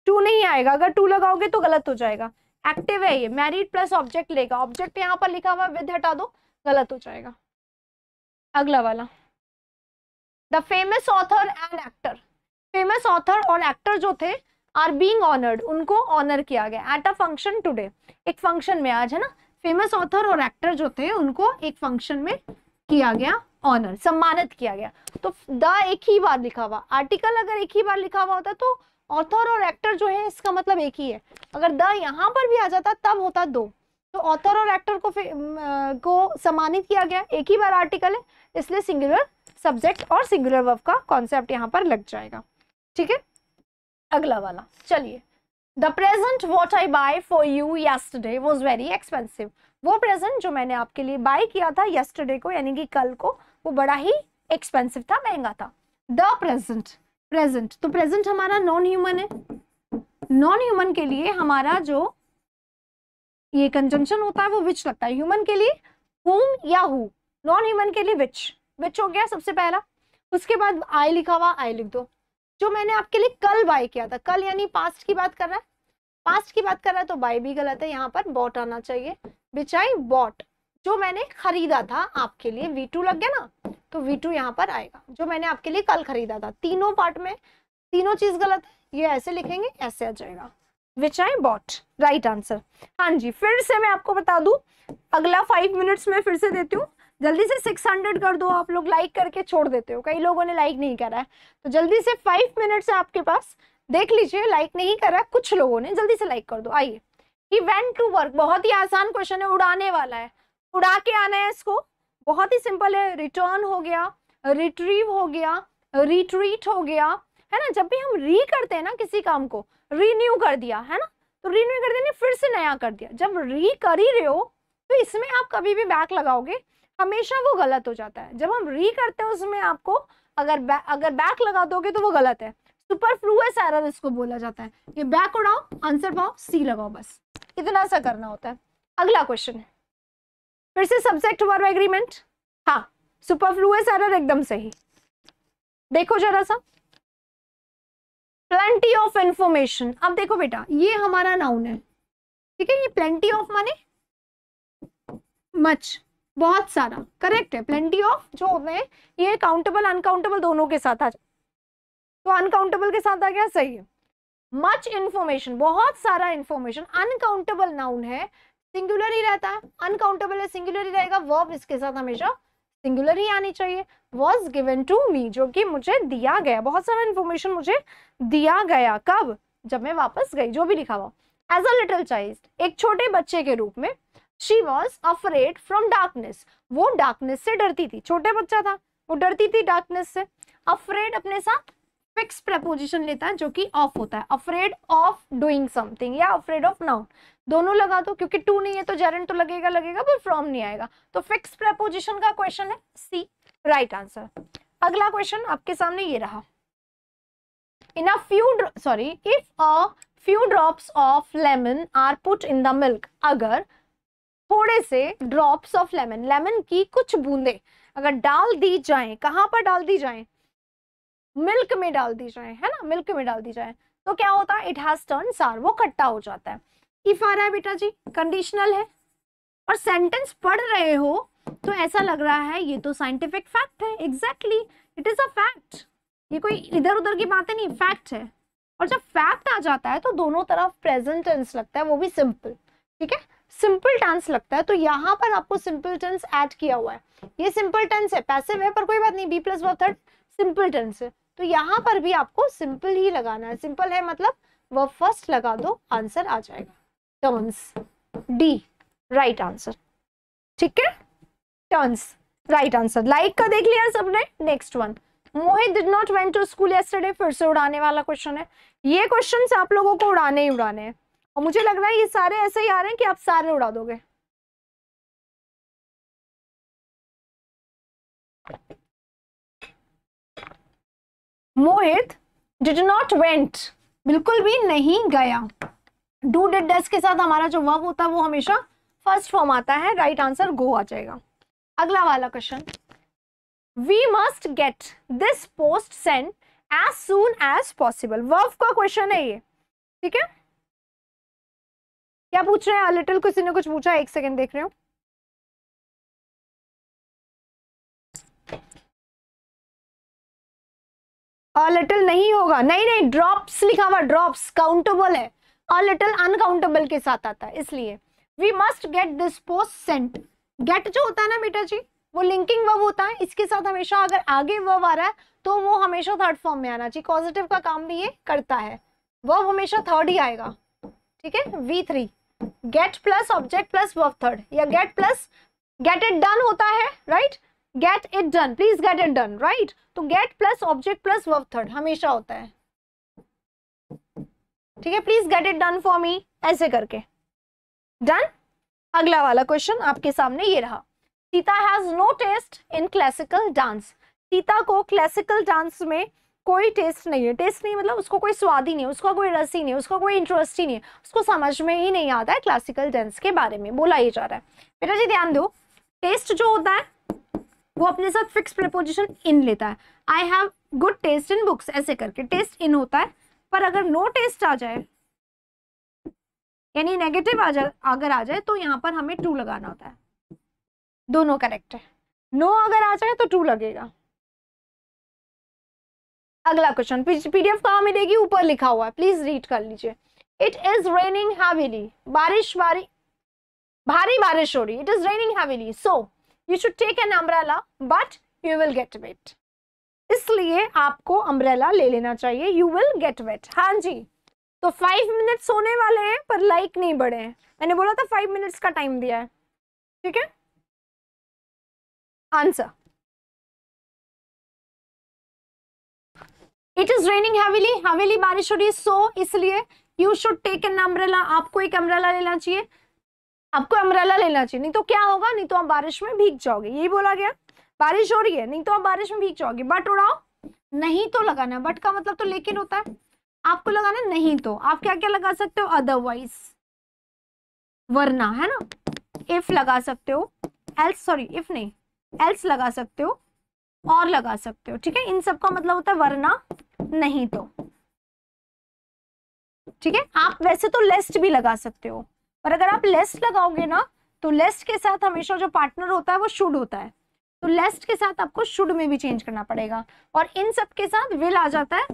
Speaker 2: टू नहीं आएगा अगर टू लगाओगे तो गलत हो जाएगा एक्टिव है ये मैरिड प्लस ऑब्जेक्ट लेगा ऑब्जेक्ट यहाँ पर लिखा हुआ विद हटा दो गलत हो जाएगा अगला वाला the famous author and actor famous author और एक्टर जो थे आर बींग ऑनर्ड उनको ऑनर किया गया एट अ फंक्शन टूडे एक फंक्शन में आज है ना फेमस ऑथर और एक्टर जो थे उनको एक फंक्शन में किया गया ऑनर सम्मानित किया गया तो द एक ही बार लिखा हुआ आर्टिकल अगर एक ही बार लिखा हुआ होता तो ऑथर और एक्टर जो है इसका मतलब एक ही है अगर द यहाँ पर भी आ जाता तब होता दो तो ऑथर और एक्टर को को सम्मानित किया गया एक ही बार आर्टिकल है इसलिए सिंगुलर सब्जेक्ट और सिंगुलर वर्ब का कॉन्सेप्ट यहाँ पर लग जाएगा ठीक है अगला वाला चलिए the present what I buy for you yesterday was very expensive वो प्रेजेंट जो मैंने आपके लिए बाई किया था यस्टरडे को यानी कि कल को वो बड़ा ही एक्सपेंसिव था महंगा था द प्रेजेंट प्रेजेंट तो प्रेजेंट हमारा नॉन ह्यूमन है नॉन ह्यूमन के लिए हमारा जो ये कंजंक्शन होता है वो विच लगता है ह्यूमन के लिए होम या हु नॉन ह्यूमन के लिए विच विच हो गया सबसे पहला उसके बाद आई लिखा हुआ आई लिख दो जो मैंने आपके लिए कल बाय किया था कल यानी पास्ट की बात कर रहा है पास्ट की बात कर रहा है तो बाय भी गलत है यहाँ पर बॉट आना चाहिए विच आई बॉट जो मैंने खरीदा था आपके लिए वी टू लग गया ना तो वी टू यहाँ पर आएगा जो मैंने आपके लिए कल खरीदा था तीनों पार्ट में तीनों चीज गलत है ये ऐसे लिखेंगे ऐसे आ जाएगा which I bought right answer हाँ जी फिर से मैं आपको बता दू अगला फाइव मिनट्स में फिर से देती हूँ जल्दी से सिक्स हंड्रेड कर दो आप लोग लाइक करके छोड़ देते हो कई लोगों ने लाइक नहीं करा है तो जल्दी से फाइव मिनट्स है आपके पास देख लीजिए लाइक नहीं करा कुछ लोगों ने जल्दी से लाइक कर दो आइए ही वेंट टू वर्क बहुत ही आसान क्वेश्चन है उड़ाने वाला है उड़ा के आना है इसको बहुत ही सिंपल है रिटर्न हो गया रिट्रीव हो गया रिट्रीट हो गया है ना जब भी हम री करते हैं ना किसी काम को रीन्यू कर दिया है ना तो रीन्यू कर दिया फिर से नया कर दिया जब री कर ही रहे हो तो इसमें आप कभी भी बैक लगाओगे हमेशा वो गलत हो जाता है जब हम री करते हैं उसमें आपको अगर बै, अगर बैक लगा दोगे तो वो गलत है सुपर फ्लूस एरर इसको बोला जाता है ये बैक उड़ाओ आंसर पाओ सी लगाओ बस इतना सा करना होता है अगला क्वेश्चन है फिर से सब्जेक्ट वर्ब एग्रीमेंट हाँ सुपर फ्लूस एरर एकदम सही देखो जरा सा प्लेंटी ऑफ इंफॉर्मेशन अब देखो बेटा ये हमारा नाउन है ठीक है ये प्लेंटी ऑफ माने मच बहुत सारा करेक्ट है प्लेंटी ऑफ जो होते हैं ये काउंटेबल अनकाउंटेबल दोनों के साथ आ जाए तो अनकाउंटेबल के साथ आ गया सही है मच इंफॉर्मेशन बहुत सारा इंफॉर्मेशन अनकाउंटेबल नाउन है सिंगुलर ही रहता है अनकाउंटेबल है सिंगुलर ही रहेगा वर्ब इसके साथ हमेशा सिंगुलर ही आनी चाहिए वॉज गिवन टू मी जो कि मुझे दिया गया बहुत सारा इन्फॉर्मेशन मुझे दिया गया कब जब मैं वापस गई जो भी लिखा हुआ एज अ लिटिल चाइल्ड एक छोटे बच्चे के रूप में she was afraid from darkness वो डार्कनेस से डरती थी छोटे बच्चा था वो डरती थी डार्कनेस से अफ्रेड अपने साथ फिक्स प्रपोजिशन लेता है जो कि ऑफ होता है अफ्रेड ऑफ डूइंग समथिंग या अफ्रेड ऑफ नाउन दोनों लगा दो क्योंकि टू नहीं है तो जेरन तो लगेगा लगेगा पर फ्रॉम नहीं आएगा तो फिक्स प्रपोजिशन का क्वेश्चन है सी राइट आंसर अगला क्वेश्चन आपके सामने ये रहा in a few sorry if a few drops of lemon are put in the milk अगर थोड़े से ड्रॉप्स ऑफ लेमन लेमन की कुछ बूंदे अगर डाल दी जाए कहां पर डाल दी जाए मिल्क में डाल दी जाए है ना मिल्क में डाल दी जाए तो क्या होता है इट हैज टर्न सार वो खट्टा हो जाता है इफ आ रहा है बेटा जी कंडीशनल है और सेंटेंस पढ़ रहे हो तो ऐसा लग रहा है ये तो साइंटिफिक फैक्ट है exactly it is a fact ये कोई इधर उधर की बातें नहीं फैक्ट है और जब फैक्ट आ जाता है तो दोनों तरफ प्रेजेंट टेंस लगता है वो भी सिंपल ठीक है सिंपल टेंस लगता है तो यहाँ पर आपको सिंपल टेंस ऐड किया हुआ है ये सिंपल टेंस है पैसिव है पर कोई बात नहीं be plus verb third simple tense है तो यहाँ पर भी आपको सिंपल ही लगाना है सिंपल है मतलब वह फर्स्ट लगा दो आंसर आ जाएगा टर्न्स डी राइट आंसर ठीक है टर्न्स राइट आंसर लाइक का देख लिया सबने next one Mohit did not went to school yesterday फिर से उड़ाने वाला क्वेश्चन है ये क्वेश्चन आप लोगों को उड़ाने ही उड़ाने हैं और मुझे लग रहा है ये सारे ऐसे ही आ रहे हैं कि
Speaker 1: आप सारे उड़ा दोगे
Speaker 2: मोहित डिड नॉट वेंट बिल्कुल भी नहीं गया डू डिड डस के साथ हमारा जो वर्ब होता है वो हमेशा फर्स्ट फॉर्म आता है राइट आंसर गो आ जाएगा अगला वाला question we must get this post send as soon as possible verb का क्वेश्चन है ये ठीक है क्या पूछ रहे हैं लिटिल
Speaker 1: किसी ने कुछ पूछा एक सेकेंड देख रहे हो
Speaker 2: अ लिटिल नहीं होगा नहीं नहीं ड्रॉप्स लिखा हुआ ड्रॉप्स काउंटेबल है अ लिटिल अनकाउंटेबल के साथ आता है इसलिए we must get this post sent get जो होता है ना बेटा जी वो लिंकिंग वर्ब होता है इसके साथ हमेशा अगर आगे वर्ब आ रहा है तो वो हमेशा थर्ड फॉर्म में आना चाहिए पॉजिटिव का काम भी ये करता है वर्ब हमेशा थर्ड ही आएगा ठीक है V three get plus object plus verb third या get plus get it done होता है right right? Get it done please get it done right तो get plus object plus verb third हमेशा होता है ठीक है please get it done for me ऐसे करके डन अगला वाला क्वेश्चन आपके सामने ये रहा Sita has no taste in classical dance Sita को क्लासिकल डांस में कोई टेस्ट नहीं है टेस्ट नहीं मतलब उसको कोई स्वाद ही नहीं है उसका कोई रस ही नहीं उसका कोई इंटरेस्ट ही नहीं है उसको समझ में ही नहीं आता है क्लासिकल डांस के बारे में बोला ही जा रहा है बेटा जी ध्यान दो टेस्ट जो होता है वो अपने साथ फिक्स प्रपोजिशन इन लेता है I have good taste in books ऐसे करके टेस्ट इन होता है पर अगर नो टेस्ट आ जाए यानी नेगेटिव आ जाए अगर आ जाए तो यहाँ पर हमें ट्रू लगाना होता है दोनों करेक्ट है नो अगर आ जाए तो ट्रू लगेगा अगला क्वेश्चन पीडीएफ कहाँ मिलेगी ऊपर लिखा हुआ है प्लीज रीड कर लीजिए इट इज रेनिंग हैविली बारिश भारी भारी बारिश हो रही it is raining heavily so you should take an umbrella but you will get wet इसलिए आपको अम्ब्रेला ले लेना चाहिए यू विल गेट वेट हाँ जी तो फाइव मिनट्स होने वाले हैं पर लाइक नहीं बढ़े हैं मैंने बोला था फाइव मिनट्स का टाइम दिया है ठीक है answer it is raining heavily heavily बारिश हो रही है सो इसलिए you should take an umbrella आपको एक अम्ब्रेला लेना चाहिए आपको अम्ब्रेला लेना चाहिए नहीं तो क्या होगा नहीं तो आप बारिश में भीग जाओगे यही बोला गया बारिश हो रही है नहीं तो आप बारिश में भीग जाओगे बट उड़ाओ नहीं तो लगाना बट का मतलब तो लेकिन होता है आपको लगाना नहीं तो आप क्या क्या लगा सकते हो अदरवाइज वरना है ना इफ लगा सकते हो एल्स सॉरी इफ नहीं एल्स लगा सकते हो और लगा सकते हो ठीक है इन सब का मतलब होता है वरना नहीं तो ठीक है आप वैसे तो लेस्ट भी लगा सकते हो पर अगर आप लेस्ट लगाओगे ना तो लेस्ट के साथ हमेशा जो पार्टनर होता है वो शुड होता है तो लेस्ट के साथ आपको शुड में भी चेंज करना पड़ेगा और इन सब के साथ विल आ जाता है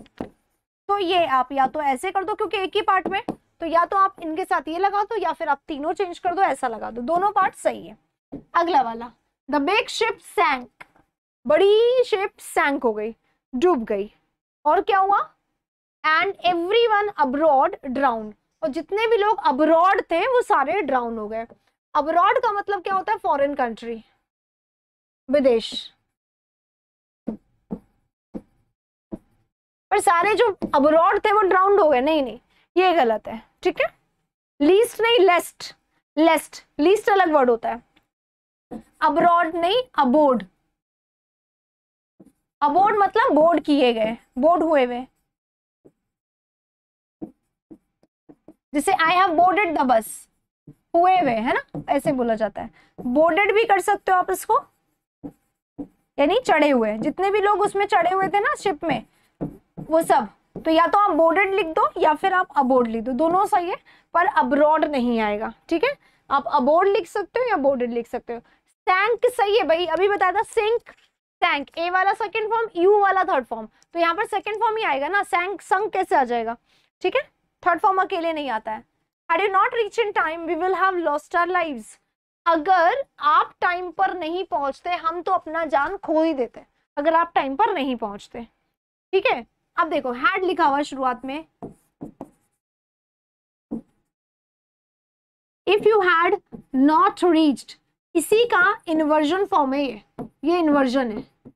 Speaker 2: तो ये आप या तो ऐसे कर दो क्योंकि एक ही पार्ट में तो या तो आप इनके साथ ये लगा दो या फिर आप तीनों चेंज कर दो ऐसा लगा दो दोनों पार्ट सही है अगला वाला द बिग शिप सैंक बड़ी शिप सैंक हो गई डूब गई और क्या हुआ and every one abroad drowned और जितने भी लोग अब्रॉड थे वो सारे ड्राउन हो गए अब्रॉड का मतलब क्या होता है फॉरेन कंट्री विदेश पर सारे जो अब्रॉड थे वो ड्राउंड हो गए नहीं नहीं ये गलत है ठीक है लीस्ट नहीं लेस्ट लेस्ट लीस्ट अलग वर्ड होता है अब्रॉड नहीं अबोर्ड अबोर्ड मतलब बोर्ड किए गए बोर्ड हुए हुए जैसे I have boarded the bus हुए हुए है ना ऐसे बोला जाता है बोर्डेड भी कर सकते हो आप इसको यानी चढ़े हुए जितने भी लोग उसमें चढ़े हुए थे ना शिप में वो सब तो या तो आप बोर्डेड लिख दो या फिर आप अबोर्ड लिख दो दोनों सही है पर अब्रॉड नहीं आएगा ठीक है आप अबोर्ड लिख सकते हो या बोर्डेड लिख सकते हो सैंक सही है भाई अभी बताया था सिंक सैंक ए वाला सेकंड फॉर्म यू वाला थर्ड फॉर्म तो यहाँ पर सेकंड फॉर्म ही आएगा ना सैंक संक कैसे आ जाएगा ठीक है थर्ड फॉर्म अकेले नहीं आता है had you not reach in time we will have lost our lives अगर आप टाइम पर नहीं पहुंचते हम तो अपना जान खो ही देते अगर आप टाइम पर नहीं पहुंचते ठीक है अब देखो हैड लिखा हुआ शुरुआत में if you had not reached इसी का इन्वर्जन फॉर्म है ये ये इन्वर्जन है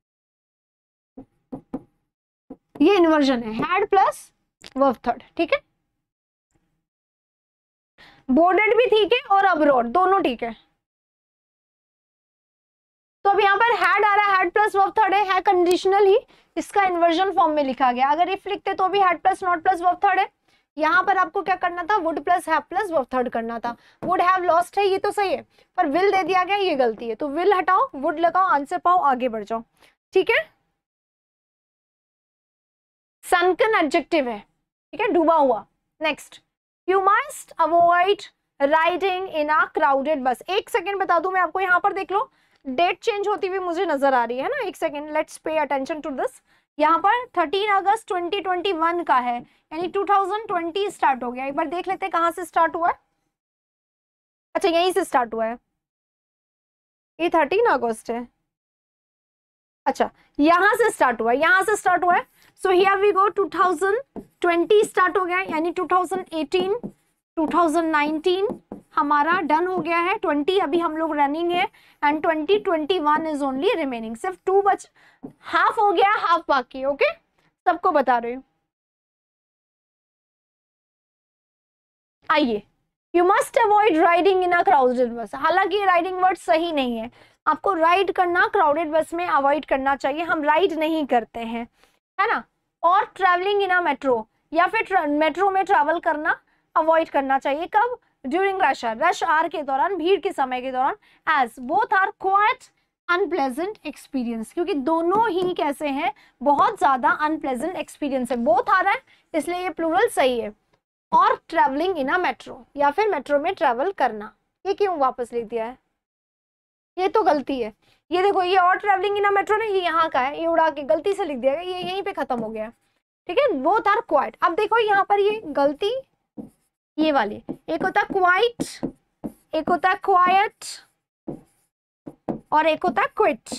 Speaker 2: ये इन्वर्जन है हैड प्लस
Speaker 1: वर्ब थर्ड ठीक है बोर्डेड भी ठीक है और
Speaker 2: अब्रोड दोनों ठीक है तो अब यहाँ पर हैड आ रहा है हैड प्लस वर्ब थर्ड है, है कंडीशनल ही इसका इन्वर्जन फॉर्म में लिखा गया अगर इफ लिखते तो भी had plus not plus verb third है यहाँ पर आपको क्या करना था would plus have plus verb third करना था वुड हैव लॉस्ट है ये तो सही है पर विल दे दिया गया ये गलती है तो विल हटाओ वुड लगाओ आंसर पाओ आगे बढ़ जाओ ठीक है सनकन एडजेक्टिव है ठीक है डूबा हुआ next you must avoid riding in a crowded bus एक सेकेंड बता दू मैं आपको यहाँ पर देख लो डेट चेंज होती हुई मुझे नजर आ रही है ना एक second let's pay attention to this यहाँ पर 13 अगस्त 2021 का है यानी 2020 स्टार्ट हो गया एक बार देख लेते हैं कहाँ से स्टार्ट हुआ है अच्छा यहीं से स्टार्ट हुआ है ये 13 अगस्त है अच्छा यहाँ से स्टार्ट हुआ है यहाँ से स्टार्ट हुआ है so here we go 2000 twenty start हो गया यानी two thousand eighteen two thousand nineteen हमारा डन हो गया है ट्वेंटी अभी हम लोग रनिंग है and one is only remaining सिर्फ टू बच हाफ हो गया हाफ बाकी ओके सबको बता रही हूँ आइए you must avoid riding in a crowded bus हालांकि राइडिंग वर्ड सही नहीं है आपको राइड करना क्राउडेड बस में अवॉइड करना चाहिए हम राइड नहीं करते हैं है ना और ट्रेवलिंग इन अ मेट्रो या फिर मेट्रो में ट्रैवल करना अवॉइड करना चाहिए कब during rush hour rush hour के दौरान भीड़ के समय के दौरान as both are quite unpleasant experience क्योंकि दोनों ही कैसे हैं बहुत ज़्यादा अनप्लेजेंट एक्सपीरियंस है बोथ आर रहा है इसलिए ये प्लूरल सही है और ट्रैवलिंग इन अ मेट्रो या फिर मेट्रो में ट्रेवल करना ये क्यों वापस लिख दिया है ये तो गलती है ये देखो ये और ट्रेवलिंग इन अ मेट्रो नहीं ये यहाँ का है ये उड़ा के गलती से लिख दिया गया ये यहीं पे ख़त्म हो गया है ठीक है बोथ आर क्वाइट अब देखो यहाँ पर ये गलती ये वाली एक होता क्वाइट एक होता क्वाइट और एक होता क्विट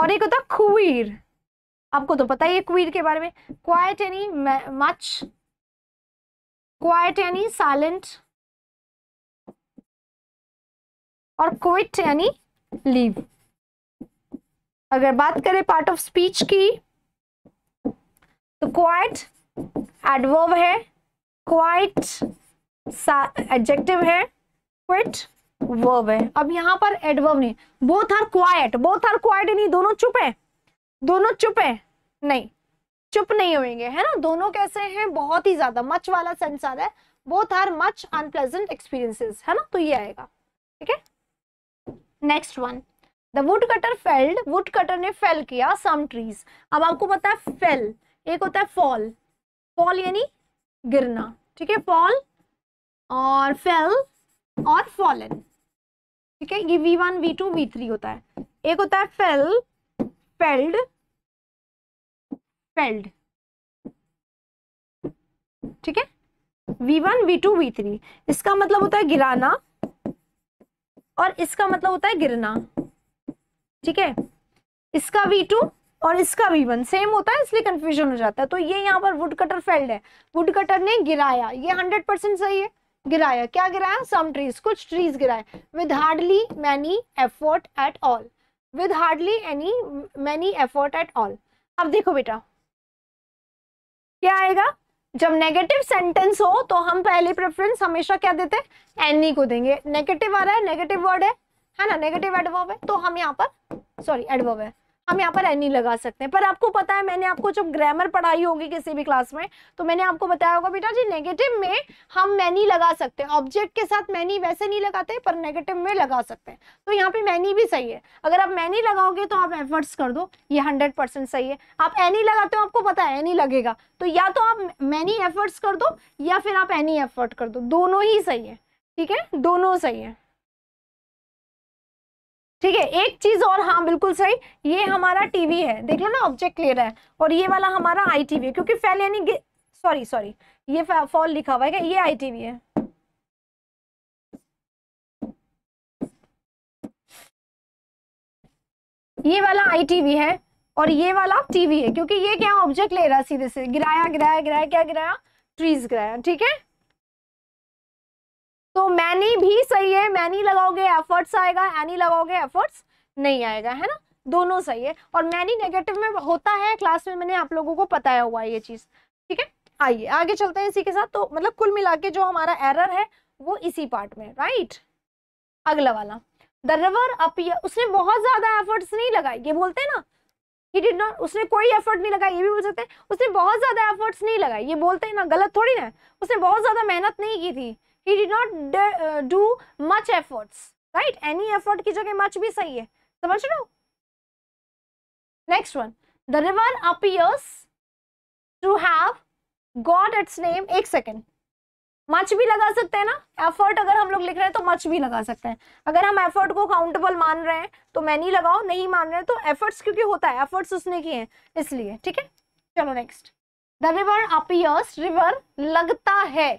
Speaker 2: और एक होता क्वीर आपको तो पता ही है क्वीर के बारे में क्वाइट यानी मच क्वाइट यानी साइलेंट
Speaker 1: और क्विट यानी लीव
Speaker 2: अगर बात करें पार्ट ऑफ स्पीच की तो क्वाइट एडवर्ब है क्वाइट एडजेक्टिव है क्विट वर्ब है अब यहाँ पर एडवर्ब नहीं both are quite both are quiet नहीं दोनों चुप है दोनों चुप है नहीं चुप नहीं होंगे है ना दोनों कैसे हैं बहुत ही ज्यादा मच वाला सेंस आ रहा है both are much unpleasant experiences है ना तो ये आएगा ठीक है next one the wood cutter felled wood cutter ने फेल किया सम ट्रीज अब आपको पता है फेल एक होता है फॉल फॉल यानी गिरना ठीक है फॉल और फेल और फॉलन ठीक है ये V one V two V three होता है एक होता है फेल फेल्ड फेल्ड ठीक है V one V two V three इसका मतलब होता है गिराना और इसका मतलब होता है गिरना ठीक है इसका वी टू और इसका भी वन सेम होता है इसलिए कन्फ्यूजन हो जाता है तो ये यहाँ पर वुड कटर फेल्ड है वुड कटर ने गिराया ये हंड्रेड परसेंट सही है गिराया क्या गिराया सम ट्रीज कुछ ट्रीज गिराए with hardly many effort at all with hardly any many effort at all अब देखो बेटा क्या आएगा जब नेगेटिव सेंटेंस हो तो हम पहले प्रेफरेंस हमेशा क्या देते हैं एनी को देंगे नेगेटिव आ रहा है नेगेटिव वर्ड है है ना नेगेटिव एडवर्ब है तो हम यहाँ पर सॉरी एडवर्ब है हम यहाँ पर एनी लगा सकते हैं पर आपको पता है मैंने आपको जब ग्रामर पढ़ाई होगी किसी भी क्लास में तो मैंने आपको बताया होगा बेटा जी नेगेटिव में हम मैनी लगा सकते हैं ऑब्जेक्ट के साथ मैनी वैसे नहीं लगाते पर नेगेटिव में लगा सकते हैं तो यहाँ पे मैनी भी सही है अगर आप मैनी लगाओगे तो आप एफर्ट्स कर दो ये हंड्रेड सही है आप एनी लगाते हो आपको पता है एनी लगेगा तो या तो आप मैनी एफर्ट्स कर दो या फिर आप एनी एफर्ट कर दो दोनों ही सही है ठीक है दोनों सही है ठीक है एक चीज और हाँ बिल्कुल सही ये हमारा टीवी है देख लो ना ऑब्जेक्ट क्लियर है और ये वाला हमारा आई टीवी है क्योंकि फैल यानी सॉरी सॉरी ये फॉल लिखा हुआ है ये आई टीवी है ये वाला आई टीवी है और ये वाला टीवी है क्योंकि ये क्या ऑब्जेक्ट ले रहा है सीधे से गिराया गिराया गिराया क्या गिराया ट्रीज गिराया ठीक है तो मैनी भी सही है मैनी लगाओगे एफर्ट्स आएगा एनी लगाओगे एफर्ट्स नहीं आएगा है ना दोनों सही है और मैनी नेगेटिव में होता है क्लास में मैंने आप लोगों को बताया हुआ ये चीज़ ठीक है आइए आगे चलते हैं इसी के साथ तो मतलब कुल मिला के जो हमारा एरर है वो इसी पार्ट में राइट अगला वाला द रिवर अपियर उसने बहुत ज़्यादा एफर्ट्स नहीं लगाए ये बोलते हैं ना ही डिड नॉट उसने कोई एफर्ट नहीं लगाया ये भी बोल सकते हैं उसने बहुत ज़्यादा एफर्ट्स नहीं लगाए ये बोलते हैं ना गलत थोड़ी ना उसने बहुत ज़्यादा मेहनत नहीं की थी he did not uh, do much efforts right any effort ki jagah much bhi sahi hai samajh lo next one the river appears to have got its name ek second much भी लगा सकते हैं ना एफर्ट अगर हम लोग लिख रहे हैं तो मच भी लगा सकते हैं अगर हम एफर्ट को काउंटेबल मान रहे हैं तो मैं नहीं लगाओ नहीं मान रहे हैं तो एफर्ट्स क्योंकि होता है एफर्ट्स उसने किए हैं इसलिए ठीक है चलो next the river appears river लगता है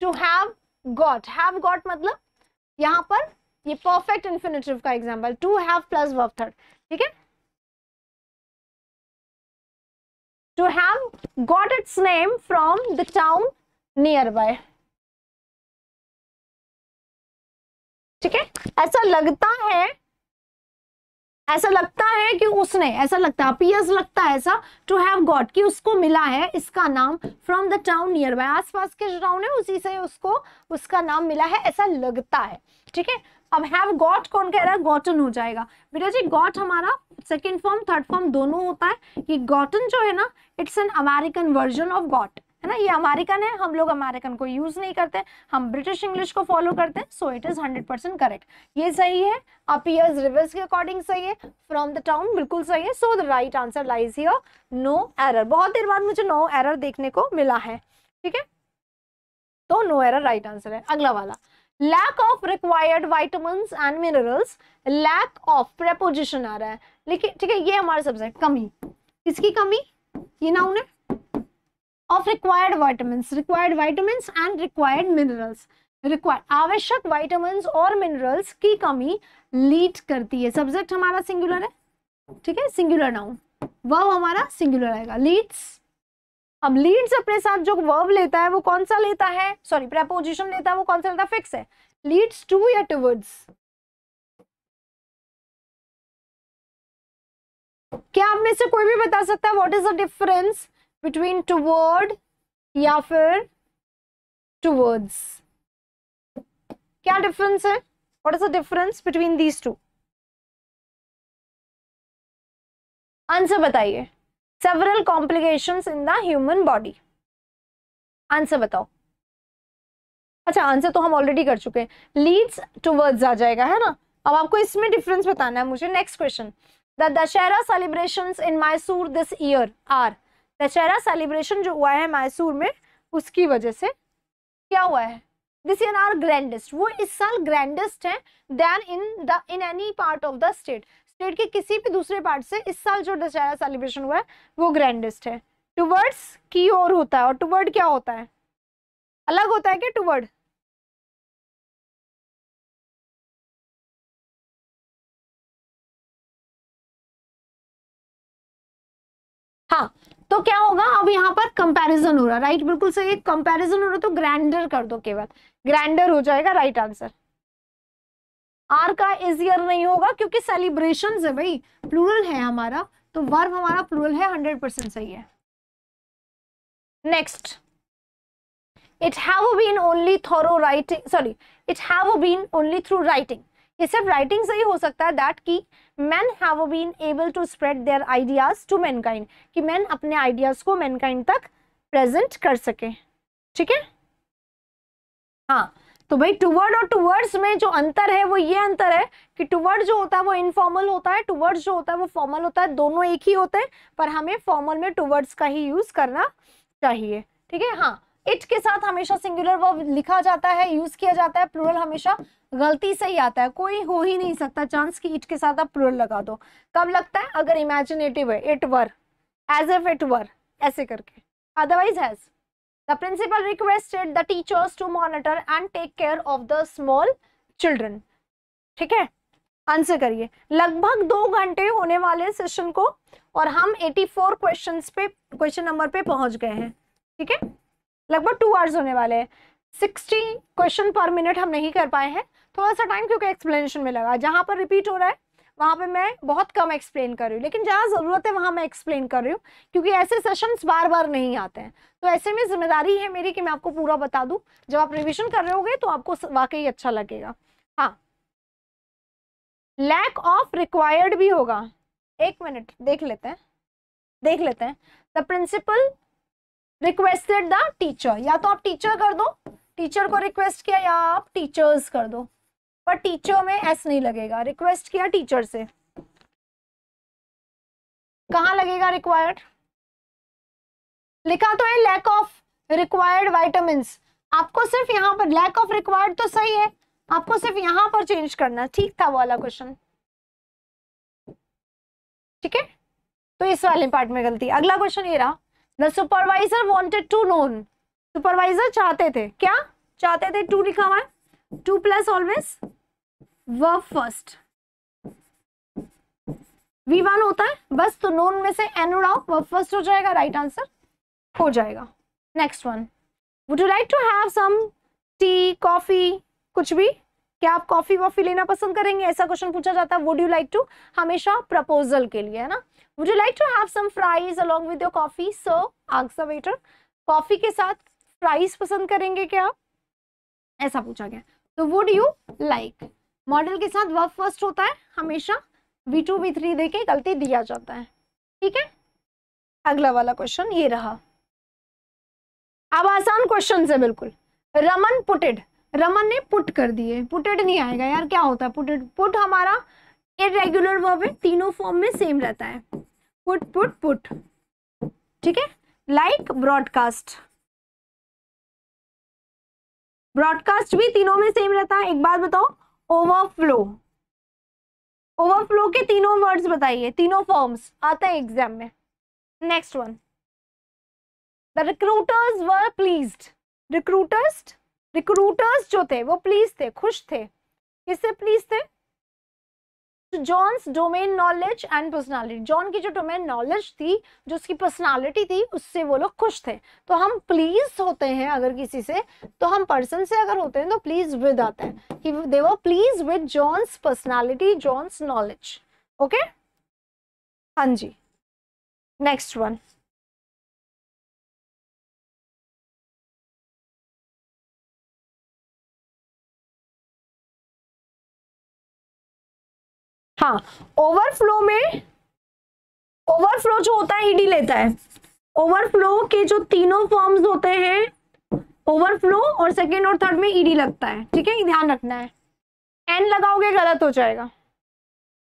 Speaker 2: to have got have got मतलब यहाँ पर ये परफेक्ट इन्फिनेटिव का example to have plus verb third ठीक है
Speaker 1: to have got its name from the town near by
Speaker 2: ठीक है ऐसा लगता है ऐसा लगता है कि उसने ऐसा लगता है पीएस लगता है ऐसा टू हैव गॉड कि उसको मिला है इसका नाम from the town near by आसपास के जो टाउन है उसी से उसको उसका नाम मिला है ऐसा लगता है ठीक है अब हैव गॉड कौन कह रहा है गॉटन हो जाएगा बेटा जी गॉट हमारा सेकेंड फॉर्म थर्ड फॉर्म दोनों होता है कि गॉटन जो है ना it's an American version of got है ना ये अमेरिकन है हम लोग अमेरिकन को यूज नहीं करते हम ब्रिटिश इंग्लिश को फॉलो करते हैं so it is hundred percent correct ये सही है अपियर्स रिवर्स के अकॉर्डिंग सही है फ्रॉम द टाउन बिल्कुल सही है so the right answer lies here no error बहुत देर बाद मुझे नो no एरर देखने को मिला है ठीक है तो नो एरर राइट आंसर है अगला वाला lack of required vitamin and minerals lack of preposition आ रहा है लेकिन ठीक है ये हमारा सब्जेक्ट कमी किसकी कमी ये नाउन है of required vitamins required vitamins and required minerals required आवश्यक वाइटामस और मिनरल्स की कमी लीड करती है सब्जेक्ट हमारा सिंगुलर है ठीक है सिंगुलर नाउन वर्व हमारा सिंगुलर आएगा लीड्स अब लीड्स अपने साथ जो वर्व लेता है वो कौन सा लेता है सॉरी प्रेपोजिशन लेता है वो कौन सा लेता है फिक्स है लीड्स टू या टूवर्ड्स क्या आप में से कोई भी बता सकता है what is the difference between toward या फिर टूवर्ड्स
Speaker 1: क्या डिफरेंस
Speaker 2: है what is the difference between these two answer बताइए several complication in the human body answer बताओ अच्छा आंसर तो हम ऑलरेडी कर चुके हैं लीड्स टूवर्ड्स आ जाएगा है ना अब आपको इसमें डिफरेंस बताना है मुझे next question the Dussehra celebration in Mysore this year are Dussehra celebration जो हुआ है मैसूर में उसकी वजह से क्या हुआ है दिस इन आर ग्रैंडेस्ट वो इस साल ग्रैंडेस्ट है than in the in any part of the state state के किसी भी दूसरे पार्ट से इस साल जो दशहरा सेलिब्रेशन हुआ है वो ग्रैंडेस्ट है टूवर्ड्स की ओर होता है और टूवर्ड क्या होता है अलग होता है क्या टूवर्ड हाँ तो क्या होगा अब यहाँ पर कंपैरिजन हो रहा राइट बिल्कुल सही कंपैरिजन हो रहा तो ग्रैंडर कर दो केवल ग्रैंडर हो जाएगा राइट आंसर आर का इज ईयर नहीं होगा क्योंकि सेलिब्रेशन है भाई प्लूरल है हमारा तो वर्ब हमारा प्लूरल है हंड्रेड परसेंट सही है next it have been only throw writing sorry it have been only through writing ये सिर्फ राइटिंग से ही हो सकता है दैट की man have been able to spread their ideas to mankind कि मैन अपने आइडियाज को मैनकाइंड तक प्रेजेंट कर सके ठीक है हाँ तो भाई टूवर्ड और टूवर्ड्स में जो अंतर है वो ये अंतर है कि टूवर्ड जो होता है वो इनफॉर्मल होता है टूवर्ड्स जो होता है वो फॉर्मल होता है दोनों एक ही होते हैं पर हमें फॉर्मल में टूवर्ड्स का ही यूज करना चाहिए ठीक है हाँ इट के साथ हमेशा सिंगुलर वर्ब लिखा जाता है यूज किया जाता है प्लूरल हमेशा गलती से ही आता है कोई हो ही नहीं सकता चांस कि इट के साथ आप प्लूरल लगा दो कब लगता है अगर इमेजिनेटिव है it were as if it were ऐसे करके otherwise has the principal requested the teachers to monitor and take care of the small children ठीक है आंसर करिए लगभग दो घंटे होने वाले सेशन को और हम 84 फोर क्वेश्चन पे क्वेश्चन नंबर पे पहुंच गए हैं ठीक है लगभग टू आवर्स होने वाले हैं सिक्सटी क्वेश्चन पर मिनट हम नहीं कर पाए हैं थोड़ा सा टाइम क्योंकि एक्सप्लेनेशन में लगा जहाँ पर रिपीट हो रहा है वहाँ पे मैं बहुत कम एक्सप्लेन कर रही हूँ लेकिन जहाँ ज़रूरत है वहाँ मैं एक्सप्लेन कर रही हूँ क्योंकि ऐसे सेशंस बार बार नहीं आते हैं तो ऐसे में जिम्मेदारी है मेरी कि मैं आपको पूरा बता दूँ जब आप रिविजन कर रहे होगे तो आपको वाकई अच्छा लगेगा हाँ लैक ऑफ रिक्वायर्ड भी होगा एक मिनट देख लेते हैं देख लेते हैं the principal requested the teacher या तो आप टीचर कर दो टीचर को रिक्वेस्ट किया या आप टीचर्स कर दो पर टीचर में एस नहीं लगेगा रिक्वेस्ट किया टीचर से
Speaker 1: कहा लगेगा रिक्वायर्ड लिखा तो है लैक
Speaker 2: ऑफ रिक्वायर्ड वाइटामिन आपको सिर्फ यहाँ पर लैक ऑफ रिक्वायर्ड तो सही है आपको सिर्फ यहाँ पर चेंज करना ठीक था वो वाला क्वेश्चन ठीक है तो इस वाले पार्ट में गलती अगला क्वेश्चन ये रहा the supervisor wanted to known supervisor चाहते थे क्या चाहते थे टू लिखा हुआ है to plus always work first V one होता है बस तो नोन में से एन उड़ाओ वर्क फर्स्ट हो जाएगा राइट right आंसर हो जाएगा next one would you like to have some tea coffee कुछ भी क्या आप कॉफ़ी वॉफ़ी लेना पसंद करेंगे ऐसा क्वेश्चन पूछा जाता है वुड यू लाइक टू हमेशा प्रपोजल के लिए है ना would you like to have some fries along with your coffee so ask the waiter coffee के साथ फ्राइज पसंद करेंगे क्या आप ऐसा पूछा गया तो वुड यू लाइक मॉडल के साथ वर्क फर्स्ट होता है हमेशा वी टू वी थ्री दे गलती दिया जाता है ठीक है अगला वाला क्वेश्चन ये रहा अब आसान क्वेश्चन है बिल्कुल रमन पुटेड रमन ने पुट कर दिए पुटेड नहीं आएगा यार क्या होता है पुटेड पुट हमारा इरेगुलर वर्ब है तीनों फॉर्म में सेम रहता है पुट पुट पुट ठीक है लाइक ब्रॉडकास्ट
Speaker 1: ब्रॉडकास्ट भी तीनों में सेम रहता है एक
Speaker 2: बात बताओ ओवरफ्लो ओवरफ्लो के तीनों वर्ड्स बताइए तीनों फॉर्म्स आता है एग्जाम में next one the recruiters were please recruiters recruiters जो थे वो प्लीज थे खुश थे किससे प्लीज थे John's domain knowledge and personality John की जो डोमेन नॉलेज थी जो उसकी पर्सनालिटी थी उससे वो लोग खुश थे तो हम प्लीज होते हैं अगर किसी से तो हम पर्सन से अगर होते हैं तो प्लीज विद आता हैं कि they please with John's personality John's knowledge okay
Speaker 1: हाँ जी नेक्स्ट वन हाँ ओवरफ्लो में
Speaker 2: ओवरफ्लो जो होता है ईडी लेता है ओवरफ्लो के जो तीनों फॉर्म्स होते हैं ओवरफ्लो और सेकेंड और थर्ड में ईडी लगता है ठीक है ध्यान रखना है एन लगाओगे गलत हो जाएगा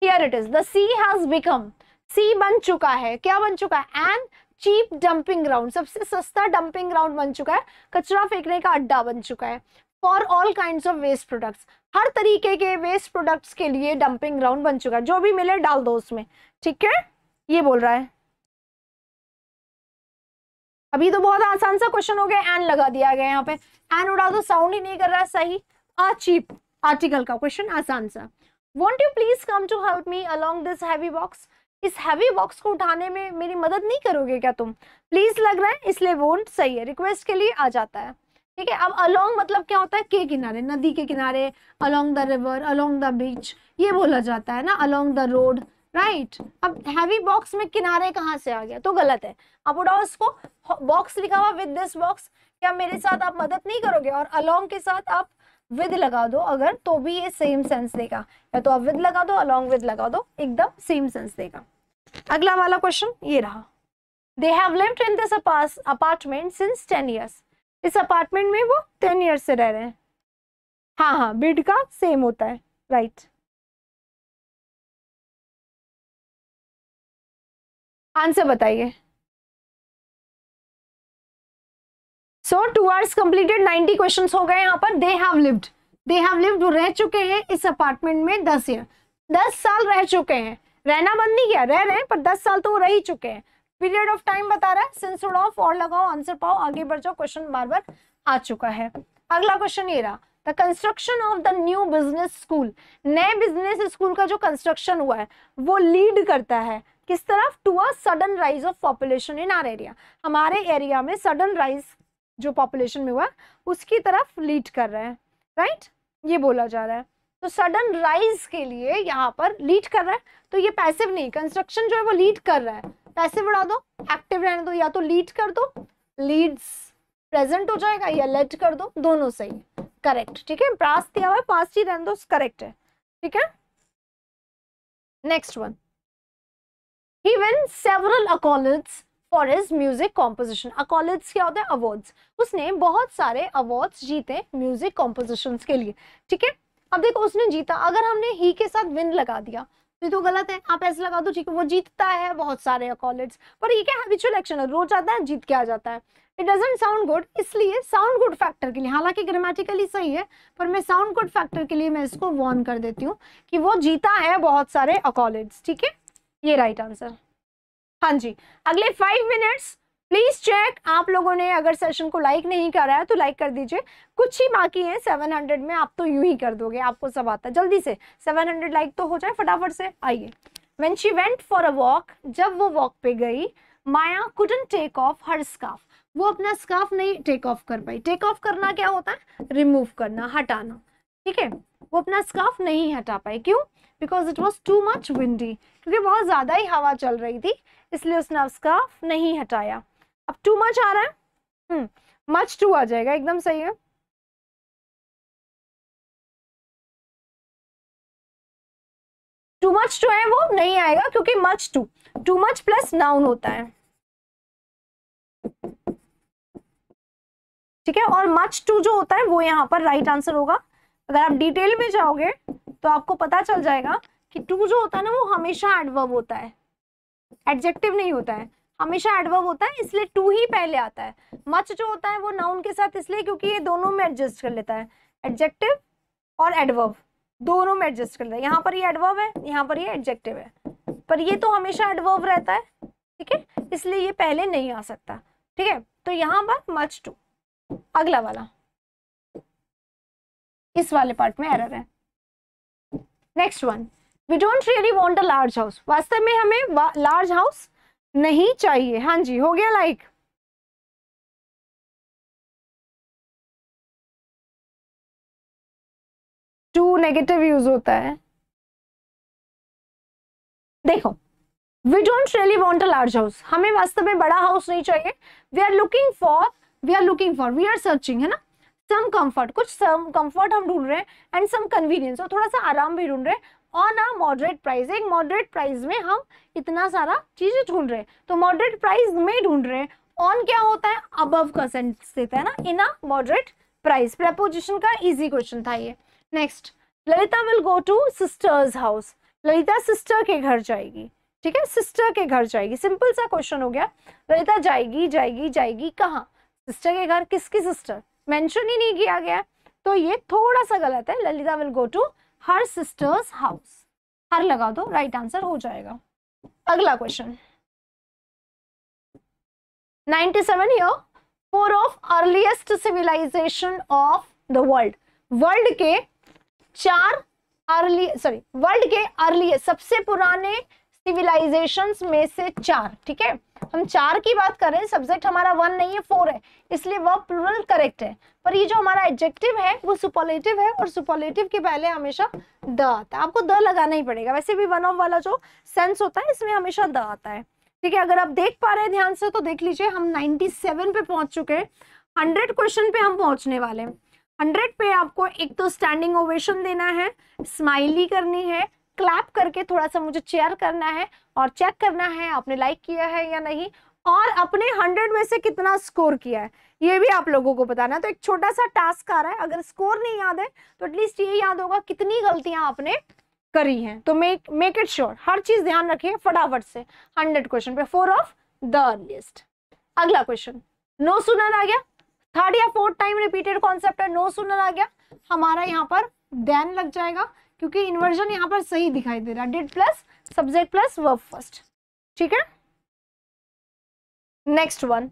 Speaker 2: here it is the sea has become sea बन चुका है क्या बन चुका है एन चीप डंपिंग ग्राउंड सबसे सस्ता डंपिंग ग्राउंड बन चुका है कचरा फेंकने का अड्डा बन चुका है for all kind of waste products हर तरीके के वेस्ट प्रोडक्ट्स के लिए डंपिंग ग्राउंड बन चुका है जो भी मिले डाल दो उसमें ठीक है ये बोल रहा है अभी तो बहुत आसान सा क्वेश्चन हो गया एन लगा दिया गया यहाँ पे एन उड़ा दो तो साउंड ही नहीं कर रहा सही अचीप चीप आर्टिकल का क्वेश्चन आसान सा won't you please come to help me along this heavy box इस हैवी बॉक्स को उठाने में मेरी मदद नहीं करोगे क्या तुम प्लीज लग रहा है इसलिए वोंट सही है रिक्वेस्ट के लिए आ जाता है ठीक है अब अलोंग मतलब क्या होता है के किनारे नदी के किनारे along the river along the beach ये बोला जाता है ना अलोंग द रोड राइट अब हैवी बॉक्स में किनारे कहाँ से आ गया तो गलत है अब उड़ाओ इसको बॉक्स लिखा हुआ विद दिस बॉक्स क्या मेरे साथ आप मदद नहीं करोगे और अलोंग के साथ आप विद लगा दो अगर तो भी ये सेम सेंस देगा या तो आप विद लगा दो अलोंग विद लगा दो एकदम सेम सेंस देगा अगला वाला क्वेश्चन ये रहा they have lived in this apartment since ten years इस अपार्टमेंट में वो टेन ईयर से रह रहे हैं हाँ हाँ बिड
Speaker 1: का सेम होता है राइट आंसर बताइए
Speaker 2: so two hours completed 90 question हो गए यहाँ पर they have lived they have lived रह चुके हैं इस अपार्टमेंट में दस ईयर दस साल रह चुके हैं रहना बंद नहीं किया रह रहे हैं पर दस साल तो वो रह ही चुके हैं पीरियड ऑफ टाइम बता रहा है सिंस ऑफ और लगाओ आंसर पाओ आगे बढ़ जाओ क्वेश्चन बार बार आ चुका है अगला क्वेश्चन ये रहा the construction of the new business school नए बिजनेस स्कूल का जो कंस्ट्रक्शन हुआ है वो लीड करता है किस तरफ to a sudden rise of population in our area हमारे एरिया में सडन राइज जो पॉपुलेशन में हुआ उसकी तरफ लीड कर रहे हैं राइट ये बोला जा रहा है तो सडन राइज के लिए यहाँ पर लीड कर रहा है तो ये पैसिव नहीं कंस्ट्रक्शन जो है वो लीड कर रहा है पैसे बढ़ा दो एक्टिव रहने दो या तो लीड कर दो लीड्स प्रेजेंट हो जाएगा या लेट कर दो दोनों सही करेक्ट ठीक है प्रास दिया हुआ है पास्ट ही रहने दो करेक्ट है ठीक है next one he win several accolades for his music composition accolades क्या होता है अवार्ड्स उसने बहुत सारे अवार्ड्स जीते म्यूजिक कॉम्पोजिशन के लिए ठीक है अब देखो उसने जीता अगर हमने ही के साथ विन लगा दिया ये तो गलत है आप ऐसे लगा दो ठीक है वो जीतता है बहुत सारे कॉलेज पर ये क्या हैबिचुअल एक्शन है रोज आता है जीत के आ जाता है इट डजेंट साउंड गुड इसलिए साउंड गुड फैक्टर के लिए हालांकि ग्रामेटिकली सही है पर मैं साउंड गुड फैक्टर के लिए मैं इसको वॉर्न कर देती हूँ कि वो जीता है बहुत सारे अकॉलेज ठीक है ये राइट right आंसर हाँ जी अगले फाइव मिनट्स प्लीज़ चेक आप लोगों ने अगर सेशन को लाइक नहीं करा है तो लाइक कर दीजिए कुछ ही बाकी है 700 में आप तो यूं ही कर दोगे आपको सब आता है जल्दी से 700 लाइक तो हो जाए फटाफट से आइए when she went for a walk जब वो वॉक पे गई Maya couldn't take off her scarf वो अपना स्काफ नहीं टेक ऑफ कर पाई टेक ऑफ करना क्या होता है रिमूव करना हटाना ठीक है वो अपना स्काफ नहीं हटा पाई क्यों because it was too much windy क्योंकि बहुत ज़्यादा ही हवा चल रही थी इसलिए उसने स्काफ नहीं हटाया अब टू मच आ रहा है मच हम्म, टू आ जाएगा एकदम सही है
Speaker 1: टू मच टू है वो नहीं आएगा क्योंकि much
Speaker 2: too too much plus noun होता है ठीक है और मच टू जो होता है वो यहाँ पर राइट right आंसर होगा अगर आप डिटेल में जाओगे तो आपको पता चल जाएगा कि टू जो होता है ना वो हमेशा एडवर्ब होता है एडजेक्टिव नहीं होता है हमेशा एडवर्ब होता है इसलिए टू ही पहले आता है मच जो होता है वो नाउन के साथ इसलिए क्योंकि ये दोनों में एडजस्ट कर लेता है एडजेक्टिव और एडवर्ब दोनों में एडजस्ट कर लेता है यहाँ पर ये एडवर्ब है यहाँ पर ये एडजेक्टिव है पर ये तो हमेशा एडवर्ब रहता है ठीक है इसलिए ये पहले नहीं आ सकता ठीक है तो यहाँ पर मच टू अगला वाला इस वाले पार्ट में एरर है next one we don't really want a large house वास्तव में हमें लार्ज हाउस नहीं चाहिए हाँ जी हो गया लाइक टू नेगेटिव यूज होता है देखो we don't really want a large house हमें वास्तव में बड़ा हाउस नहीं चाहिए we are looking for we are looking for we are searching है ना सम कंफर्ट कुछ सम कंफर्ट हम ढूंढ रहे हैं एंड सम कन्वीनियंस और थोड़ा सा आराम भी ढूंढ रहे हैं ऑन अ मॉडरेट प्राइस एक मॉडरेट प्राइस में हम इतना सारा चीज़ें ढूंढ रहे हैं तो मॉडरेट प्राइस में ढूंढ रहे हैं ऑन क्या होता है अबव का सेंस देता है ना in a moderate price proposition का इजी क्वेश्चन था ये next Lalita will go to sister's house Lalita sister के घर जाएगी ठीक है सिस्टर के घर जाएगी सिंपल सा क्वेश्चन हो गया ललिता जाएगी जाएगी जाएगी कहाँ सिस्टर के घर किसकी सिस्टर मेंशन ही नहीं किया गया तो ये थोड़ा सा गलत है Lalita will go to her sister's house her लगा दो राइट आंसर हो जाएगा अगला question 97 here four of earliest civilization of the world world के चार अर्ली सॉरी वर्ल्ड के अर्ली सबसे पुराने सिविलाइजेशंस में से चार ठीक है हम चार की बात कर रहे हैं सब्जेक्ट हमारा वन नहीं है फोर है इसलिए वर्ब प्लूरल करेक्ट है पर ये जो हमारा एडजेक्टिव है वो सुपॉलेटिव है और सुपॉलेटिव के पहले हमेशा द आता है आपको द लगाना ही पड़ेगा वैसे भी वन ऑफ वाला जो सेंस होता है इसमें हमेशा द आता है ठीक है अगर आप देख पा रहे हैं ध्यान से तो देख लीजिए हम 97 पे पहुंच चुके हैं हंड्रेड क्वेश्चन पे हम पहुंचने वाले हैं हंड्रेड पे आपको एक तो स्टैंडिंग ओवेशन देना है स्माइली करनी है क्लैप करके थोड़ा सा मुझे चेयर करना है और चेक करना है आपने लाइक किया है या नहीं और अपने हंड्रेड में से कितना स्कोर किया है ये भी आप लोगों को बताना है तो एक छोटा सा टास्क आ रहा है अगर स्कोर नहीं याद है तो एटलीस्ट ये याद होगा कितनी गलतियां आपने करी हैं तो मेक मेक इट श्योर हर चीज ध्यान रखिए फटाफट से हंड्रेड क्वेश्चन पे फोर ऑफ द अर्लिएस्ट अगला क्वेश्चन नो सुनर आ गया थर्ड या फोर्थ टाइम रिपीटेड कॉन्सेप्ट है नो सुनर आ गया हमारा यहाँ पर देन लग जाएगा क्योंकि इन्वर्जन यहाँ पर सही दिखाई दे रहा है did plus subject plus verb first ठीक है next one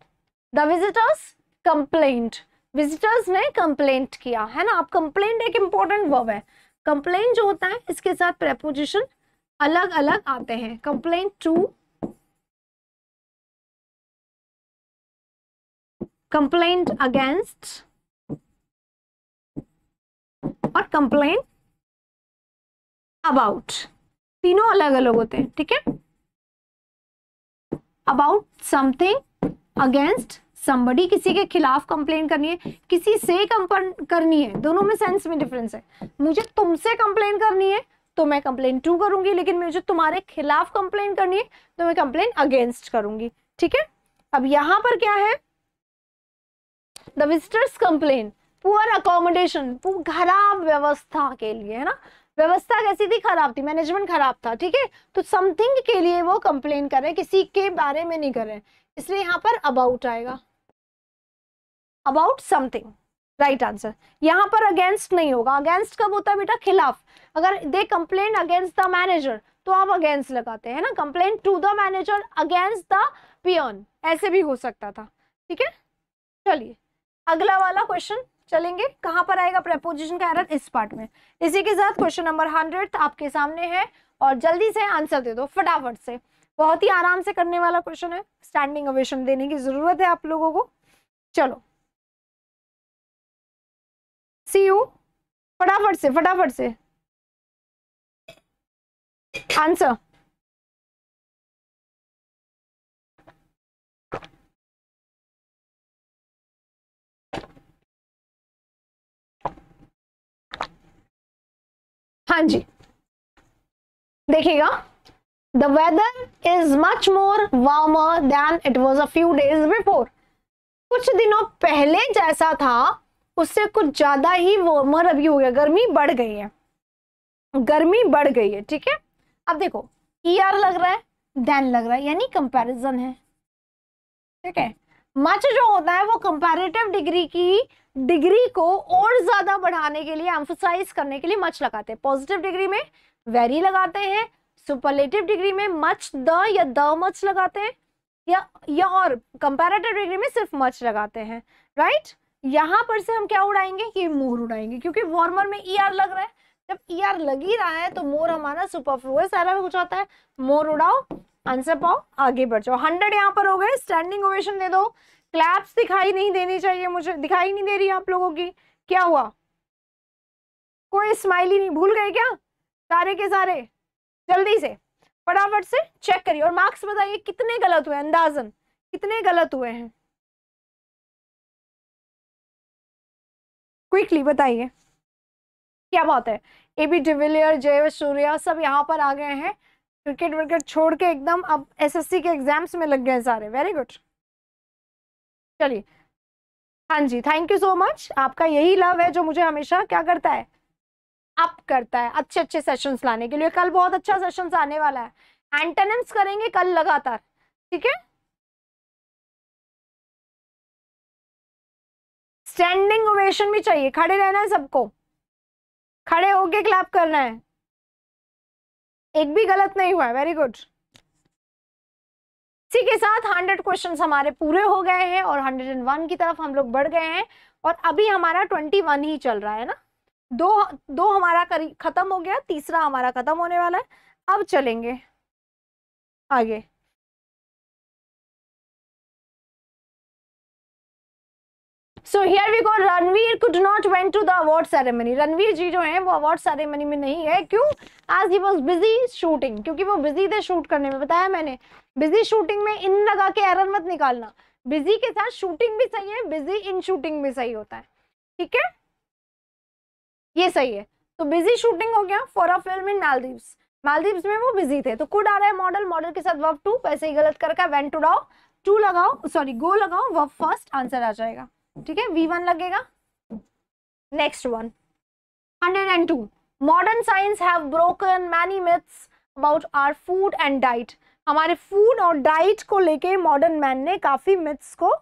Speaker 2: the visitors complaint visitors ने कंप्लेंट किया है ना आप कंप्लेंट एक इंपॉर्टेंट वर्ब है कंप्लेंट जो होता है इसके साथ प्रेपोजिशन अलग अलग आते हैं कंप्लेंट टू
Speaker 1: कंप्लेंट अगेंस्ट और कंप्लेंट
Speaker 2: अबाउट तीनों अलग अलग होते हैं ठीक है अबाउट समथिंग अगेंस्ट समबडी किसी के खिलाफ कंप्लेन करनी है किसी से कंप्लेन करनी है दोनों में सेंस में डिफरेंस है मुझे तुमसे कंप्लेन करनी है तो मैं कंप्लेन टू करूंगी लेकिन मुझे तुम्हारे खिलाफ कंप्लेन करनी है तो मैं कंप्लेन अगेंस्ट करूंगी ठीक है अब यहां पर क्या है the visitors complain poor accommodation खराब व्यवस्था के लिए है ना व्यवस्था कैसी थी खराब थी मैनेजमेंट खराब था ठीक है तो समथिंग के लिए वो कंप्लेन कर रहे हैं किसी के बारे में नहीं कर रहे हैं इसलिए यहां पर अबाउट आएगा अबाउट समथिंग राइट आंसर यहां पर अगेंस्ट नहीं होगा अगेंस्ट कब होता है बेटा खिलाफ अगर they complain against the manager तो आप अगेंस्ट लगाते हैं ना complain to the manager against the peon ऐसे भी हो सकता था ठीक है चलिए अगला वाला क्वेश्चन चलेंगे कहां पर आएगा प्रपोजिशन का एरर इस पार्ट में इसी के साथ क्वेश्चन नंबर हंड्रेड आपके सामने है और जल्दी से आंसर दे दो फटाफट से बहुत ही आराम से करने वाला क्वेश्चन है स्टैंडिंग ओवेशन देने की जरूरत है आप लोगों को चलो सी यू फटाफट से फटाफट
Speaker 1: से आंसर
Speaker 2: हाँ जी देखिएगा the weather is much more warmer than it was a few days before. कुछ दिनों पहले जैसा था उससे कुछ ज़्यादा ही वार्मर अभी हो गया गर्मी बढ़ गई है गर्मी बढ़ गई है ठीक है अब देखो ई e आर लग रहा है देन लग रहा है यानी कंपेरिजन है ठीक है मच जो होता है वो कंपेरेटिव डिग्री की डिग्री को और ज़्यादा बढ़ाने के लिए एम्फोसाइज करने के लिए मच लगाते हैं पॉजिटिव डिग्री में वेरी लगाते हैं सुपरलेटिव डिग्री में मच द या द मच लगाते हैं या या और कंपैरेटिव डिग्री में सिर्फ मच लगाते हैं राइट यहाँ पर से हम क्या उड़ाएंगे ये मोर उड़ाएंगे क्योंकि वार्मर में ई e आर लग रहा है जब ई e आर लग ही रहा है तो मोर हमारा सुपरफ्लूस एरर हो जाता है मोर उड़ाओ आंसर पाओ आगे बढ़ जाओ हंड्रेड यहाँ पर हो गए स्टैंडिंग ओवेशन दे दो क्लैप्स दिखाई नहीं देनी चाहिए मुझे दिखाई नहीं दे रही आप लोगों की क्या हुआ कोई स्माइली नहीं भूल गए क्या सारे के सारे जल्दी से फटाफट से चेक करिए और मार्क्स बताइए कितने गलत हुए अंदाजन कितने गलत हुए हैं क्विकली बताइए क्या बात है ए बी डिविलियर जय सूर्या सब यहाँ पर आ गए हैं क्रिकेट विकेट छोड़ के एकदम अब एसएससी के एग्जाम्स में लग गए हैं सारे वेरी गुड चलिए हाँ जी थैंक यू सो मच आपका यही लव है जो मुझे हमेशा क्या करता है अप करता है अच्छे अच्छे सेशंस लाने के लिए कल बहुत अच्छा सेशंस आने वाला है एंटेनम्स करेंगे कल लगातार ठीक है स्टैंडिंग ओवेशन भी चाहिए खड़े रहना है सबको खड़े होके क्लैप करना है एक भी गलत नहीं हुआ है वेरी गुड इसी के साथ 100 क्वेश्चन हमारे पूरे हो गए हैं और 101 की तरफ हम लोग बढ़ गए हैं और अभी हमारा 21 ही चल रहा है ना दो दो हमारा खत्म हो गया तीसरा हमारा खत्म होने वाला है अब चलेंगे आगे so here we go Ranveer could not went to the award ceremony Ranveer ji जो है वो अवार्ड सेरेमनी में नहीं है क्यों आज ही वॉज बिजी शूटिंग क्योंकि वो बिजी थे शूट करने में बताया मैंने बिजी शूटिंग में इन लगा के एरर मत निकालना बिजी के साथ शूटिंग भी सही है बिजी इन शूटिंग भी सही होता है ठीक है ये सही है तो बिजी शूटिंग हो गया for a film in Maldives Maldives में वो बिजी थे तो कुड आ रहा है मॉडल मॉडल के साथ वर्ब टू वैसे ही गलत कर का वेन टू डाओ टू लगाओ सॉरी गो लगाओ वर्ब फर्स्ट आंसर आ जाएगा ठीक है वी वन लगेगा next one hundred and two modern science have broken many myths about our food and diet हमारे फूड और डाइट को लेके मॉडर्न मैन ने काफ़ी मिथ्स को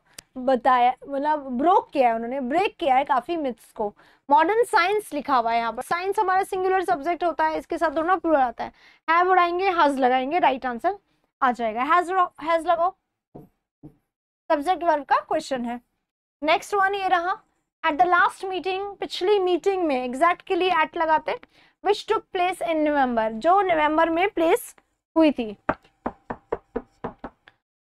Speaker 2: बताया मतलब ब्रोक किया है उन्होंने ब्रेक किया है काफ़ी मिथ्स को मॉडर्न साइंस लिखा हुआ है यहाँ पर साइंस हमारा सिंगुलर सब्जेक्ट होता है इसके साथ दोनों प्लूरल आता है हैव उड़ाएंगे हज लगाएंगे राइट आंसर आ जाएगा हैज हैज लगाओ सब्जेक्ट वर्ग का क्वेश्चन है नेक्स्ट वन ये रहा एट द लास्ट मीटिंग पिछली मीटिंग में एग्जैक्ट के लिए एट लगाते विच टुक प्लेस इन नवम्बर जो नवम्बर में प्लेस हुई थी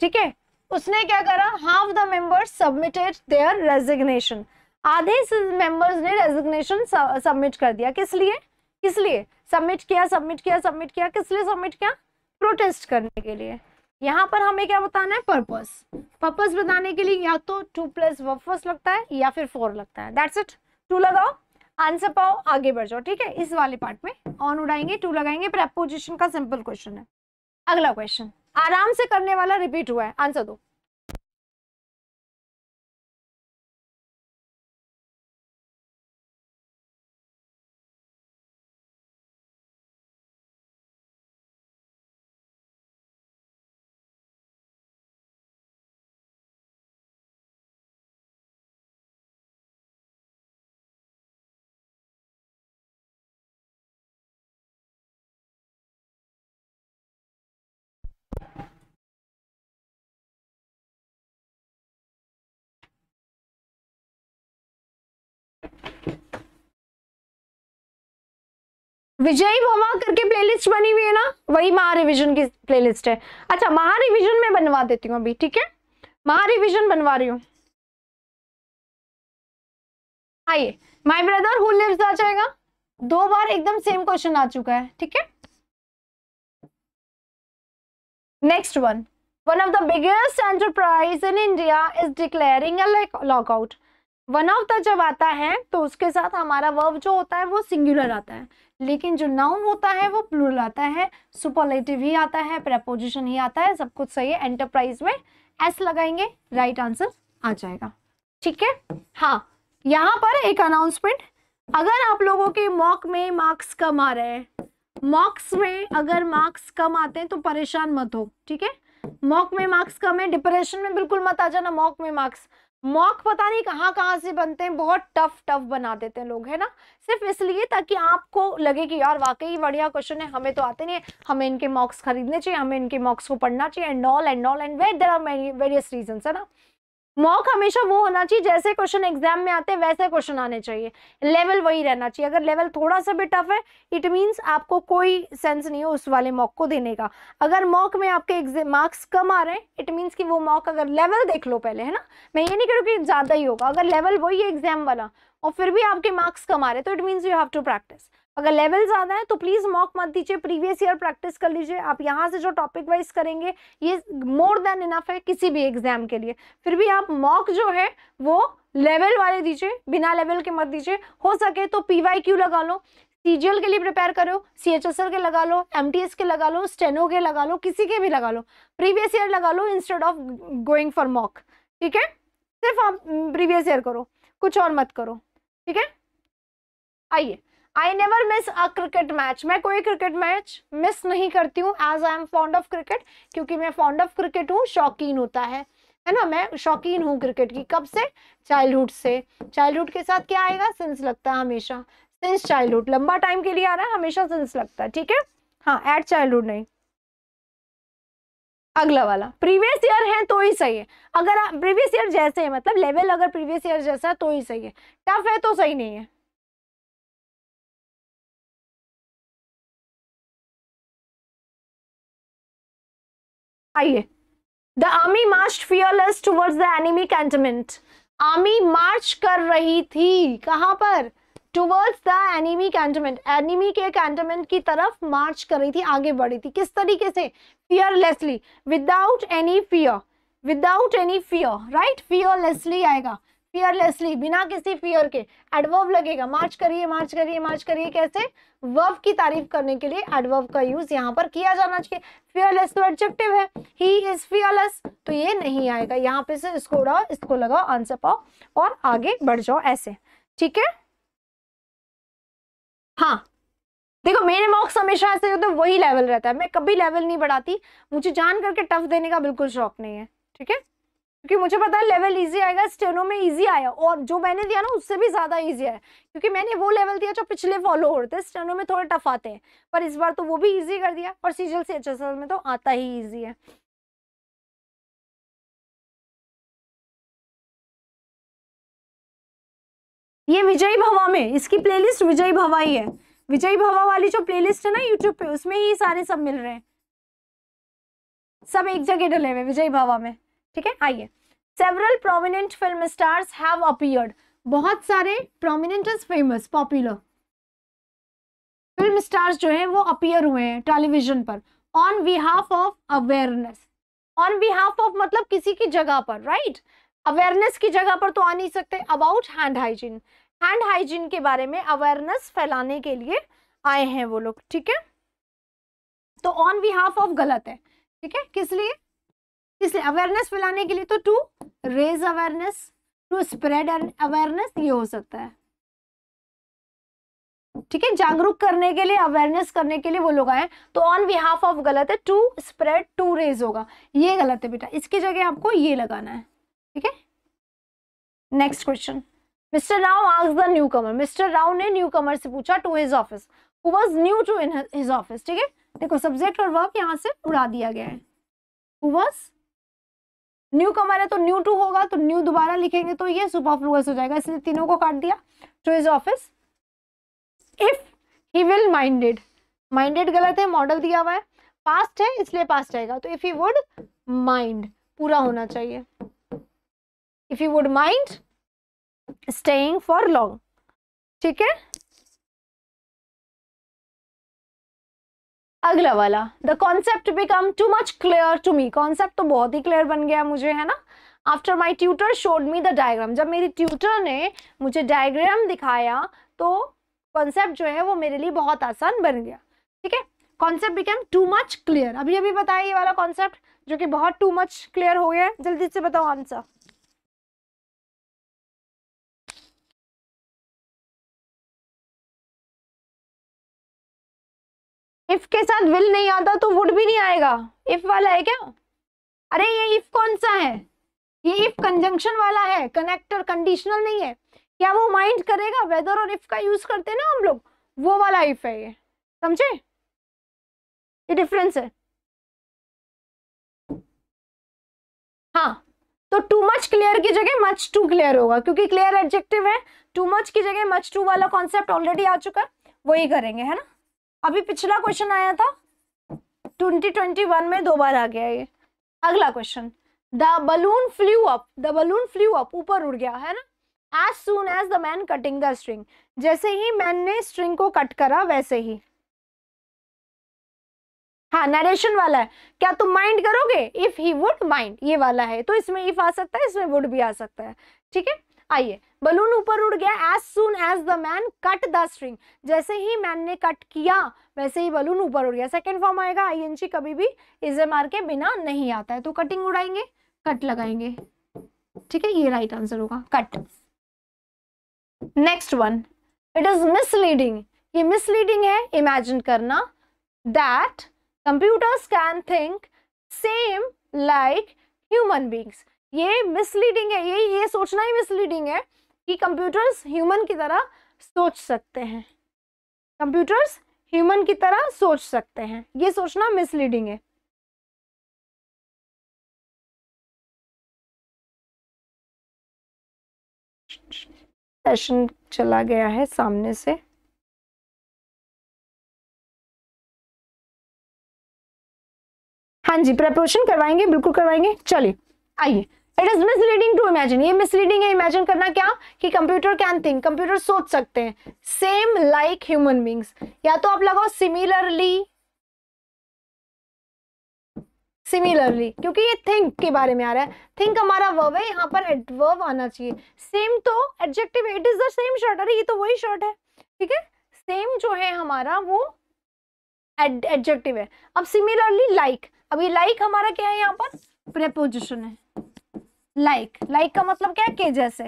Speaker 2: ठीक है उसने क्या करा half the members submitted their resignation आधे मेंबर्स ने रेजिग्नेशन सबमिट कर दिया किस लिए किस लिए सबमिट किया सबमिट किया सबमिट किया किस लिए सबमिट किया प्रोटेस्ट करने के लिए यहाँ पर हमें क्या बताना है पर्पस पर्पस बताने के लिए या तो टू प्लस वर्फस लगता है या फिर फोर लगता है दैट्स इट टू लगाओ आंसर पाओ आगे बढ़ जाओ ठीक है इस वाले पार्ट में ऑन उड़ाएंगे टू लगाएंगे प्रेपोजिशन का सिंपल क्वेश्चन है अगला क्वेश्चन आराम से करने वाला रिपीट हुआ है आंसर दो विजय भवा करके प्लेलिस्ट बनी हुई है ना वही महारिविजन की प्लेलिस्ट है अच्छा महारिविजन में बनवा देती हूँ अभी ठीक है महारिविजन बनवा रही हूँ आइए माय ब्रदर हु लिव्स आ जाएगा दो बार एकदम सेम क्वेश्चन आ चुका है ठीक है next one one of the biggest enterprise in India is declaring a lockout one of the जब आता है तो उसके साथ हमारा वर्ब जो होता है वो सिंगुलर आता है लेकिन जो नाउन होता है वो प्लूरल आता है सुपरलेटिव ही आता है प्रपोजिशन ही आता है सब कुछ सही है एंटरप्राइज में एस लगाएंगे राइट आंसर आ जाएगा ठीक है हाँ यहाँ पर एक अनाउंसमेंट अगर आप लोगों के मॉक में मार्क्स कम आ रहे हैं मॉक्स में अगर मार्क्स कम आते हैं तो परेशान मत हो ठीक है मॉक में मार्क्स कम है डिप्रेशन में बिल्कुल मत आ जाना मॉक में मार्क्स मॉक पता नहीं कहाँ कहाँ से बनते हैं बहुत टफ टफ बना देते हैं लोग है ना सिर्फ इसलिए ताकि आपको लगे कि यार वाकई बढ़िया क्वेश्चन है हमें तो आते नहीं हमें इनके मॉक्स खरीदने चाहिए हमें इनके मॉक्स को पढ़ना चाहिए and all and all and wait there are various reason है ना मॉक हमेशा वो होना चाहिए जैसे क्वेश्चन एग्जाम में आते हैं वैसे क्वेश्चन आने चाहिए लेवल वही रहना चाहिए अगर लेवल थोड़ा सा भी टफ है इट मीन्स आपको कोई सेंस नहीं हो उस वाले मॉक को देने का अगर मॉक में आपके मार्क्स कम आ रहे हैं इट मीन्स कि वो मॉक अगर लेवल देख लो पहले है ना मैं ये नहीं करूँ कि ज़्यादा ही होगा अगर लेवल वही है एग्जाम वाला और फिर भी आपके मार्क्स कम आ रहे तो it means you have to practice अगर लेवल ज़्यादा है तो प्लीज़ मॉक मत दीजिए प्रीवियस ईयर प्रैक्टिस कर लीजिए आप यहाँ से जो टॉपिक वाइज करेंगे ये मोर देन इनफ है किसी भी एग्जाम के लिए फिर भी आप मॉक जो है वो लेवल वाले दीजिए बिना लेवल के मत दीजिए हो सके तो पी क्यू लगा लो सीजीएल के लिए प्रिपेयर करो सी एच एस एल के लगा लो एम टी एस के लगा लो स्टेनो के लगा लो किसी के भी लगा लो प्रीवियस ईयर लगा लो instead of going for mock ठीक है सिर्फ आप प्रीवियस mm, ईयर करो कुछ और मत करो ठीक है आइए I never miss a cricket match मैं कोई क्रिकेट मैच मिस नहीं करती हूँ as I am fond of cricket क्योंकि मैं फॉन्ड ऑफ क्रिकेट हूँ शौकीन होता है है ना मैं शौकीन हूँ क्रिकेट की कब से चाइल्डहुड से चाइल्डहुड के साथ क्या आएगा सिंस लगता है हमेशा सिंस चाइल्डहुड लंबा टाइम के लिए आ रहा है हमेशा सिंस लगता है ठीक है हाँ एट चाइल्डहुड नहीं अगला वाला प्रीवियस ईयर है तो ही सही है अगर प्रीवियस ईयर जैसे है मतलब लेवल अगर प्रीवियस ईयर जैसा है तो ही सही है टफ है तो सही नहीं है आइए the army march fearless towards the enemy cantonment army march कर रही थी कहां पर towards the enemy cantonment enemy के कैंटमेंट की तरफ मार्च कर रही थी आगे बढ़ रही थी किस तरीके से fearlessly without any fear without any fear right fearlessly आएगा फियरलेसली बिना किसी फियर के एडवर्व लगेगा मार्च करिए मार्च करिए मार्च करिए कैसे वर्व की तारीफ करने के लिए एडवर्व का यूज यहाँ पर किया जाना चाहिए फियरलेस तो एडजेक्टिव है ही इज फियरलेस तो ये नहीं आएगा यहाँ पे से इसको उड़ाओ इसको लगाओ आंसर पाओ और आगे बढ़ जाओ ऐसे ठीक है हाँ देखो मेरे मॉक्स हमेशा ऐसे होते वही लेवल रहता है मैं कभी लेवल नहीं बढ़ाती मुझे जान करके टफ देने का बिल्कुल शौक नहीं है ठीक है क्योंकि मुझे पता है लेवल इजी आएगा स्टेनो में इजी आया और जो मैंने दिया ना उससे भी ज़्यादा इजी आया क्योंकि मैंने वो लेवल दिया जो पिछले फॉलो हो रहे थे स्टेनो में थोड़े टफ आते हैं पर इस बार तो वो भी ईजी कर दिया और सीजल से एचएसएल में तो आता ही ईजी है
Speaker 1: ये विजय भवा में इसकी प्लेलिस्ट विजय भवा ही है विजय
Speaker 2: भवा वाली जो प्लेलिस्ट है ना यूट्यूब पे उसमें ही सारे सब मिल रहे हैं सब एक जगह डले हुए विजय भवा में ठीक है आइए several prominent film stars have appeared बहुत सारे prominent famous popular film stars जो है वो अपियर हुए हैं टेलीविजन पर on behalf of awareness on behalf of मतलब किसी की जगह पर राइट right? अवेयरनेस की जगह पर तो आ नहीं सकते about hand hygiene hand hygiene के बारे में अवेयरनेस फैलाने के लिए आए हैं वो लोग ठीक है तो ऑन बिहाफ ऑफ गलत है ठीक है किस लिए इसलिए अवेयरनेस फैलाने के लिए तो to raise awareness to spread awareness ये हो सकता है ठीक है जागरूक करने के लिए अवेयरनेस करने के लिए वो लोग आए तो ऑन बिहाफ ऑफ गलत है टू स्प्रेड टू रेज होगा ये गलत है बेटा इसकी जगह आपको ये लगाना है ठीक है नेक्स्ट क्वेश्चन मिस्टर राव आज the newcomer mister Rao ने न्यू कमर से पूछा to his office who was new to in his office ठीक है देखो सब्जेक्ट और वर्ब यहाँ से उड़ा दिया गया है हु वाज न्यू कमर है तो न्यू टू होगा तो न्यू दोबारा लिखेंगे तो ये सुपरफ्लूअस हो जाएगा इसलिए तीनों को काट दिया to is office if he will minded minded गलत है मॉडल दिया हुआ है पास्ट है इसलिए पास्ट आएगा तो इफ ही वुड माइंड पूरा होना चाहिए if you would mind staying for long ठीक है अगला वाला the concept become too much clear to me concept तो बहुत ही क्लियर बन गया मुझे है ना after my tutor showed me the diagram जब मेरी ट्यूटर ने मुझे डायग्राम दिखाया तो कॉन्सेप्ट जो है वो मेरे लिए बहुत आसान बन गया ठीक है concept become too much clear अभी अभी बताया ये वाला कॉन्सेप्ट जो कि बहुत टू मच क्लियर हो गया जल्दी से बताओ आंसर इफ के साथ विल नहीं आता तो वुड भी नहीं आएगा इफ वाला है क्या अरे ये इफ कौन सा है ये इफ कंजंक्शन वाला है कनेक्टर कंडीशनल नहीं है क्या वो माइंड करेगा वेदर और इफ का यूज करते ना हम लोग वो वाला इफ है ये समझे ये डिफरेंस है हाँ तो टू मच क्लियर की जगह मच टू क्लियर होगा क्योंकि क्लियर एडजेक्टिव है टू मच की जगह मच टू वाला कॉन्सेप्ट ऑलरेडी आ चुका है वही करेंगे है ना अभी पिछला क्वेश्चन आया था 2021 में दो बार आ गया ये अगला question the balloon flew up the balloon flew up ऊपर उड़ गया है ना as soon as the man cutting the string जैसे ही मैन ने स्ट्रिंग को कट करा वैसे ही हाँ नरेशन वाला है क्या तुम माइंड करोगे इफ ही वुड माइंड ये वाला है तो इसमें इफ आ सकता है इसमें वुड भी आ सकता है ठीक है आइए बलून ऊपर उड़ गया as soon as the man cut the string जैसे ही मैन ने कट किया वैसे ही बलून ऊपर उड़ गया सेकेंड फॉर्म आएगा आई कभी भी इज मार के बिना नहीं आता है तो कटिंग उड़ाएंगे कट लगाएंगे ठीक है ये राइट आंसर होगा cut next one it is misleading ये मिसलीडिंग है इमेजिन करना that computers can think same like human beings ये मिसलीडिंग है ये ये सोचना ही मिसलीडिंग है कि कंप्यूटर्स ह्यूमन की तरह सोच सकते हैं कंप्यूटर्स ह्यूमन की तरह सोच सकते हैं ये सोचना मिसलीडिंग है
Speaker 1: सेशन चला गया है सामने से हाँ जी प्रपोशन
Speaker 2: करवाएंगे बिल्कुल करवाएंगे चलिए आइए it is misleading to imagine ये मिसलीडिंग है इमेजिन करना क्या कि कंप्यूटर कैन थिंक कंप्यूटर सोच सकते हैं सेम लाइक ह्यूमन बींग्स या तो आप लगाओ सिमिलरली सिमिलरली क्योंकि ये थिंक के बारे में आ रहा है थिंक हमारा वर्ब है यहाँ पर एडवर्ब आना चाहिए सेम तो adjective it is the same shirt अरे ये तो वही शर्ट है ठीक है सेम जो है हमारा वो एडजेक्टिव है अब सिमिलरली लाइक like, अब ये लाइक like हमारा क्या है यहाँ पर प्रेपोजिशन है लाइक like. लाइक like का मतलब क्या है के जैसे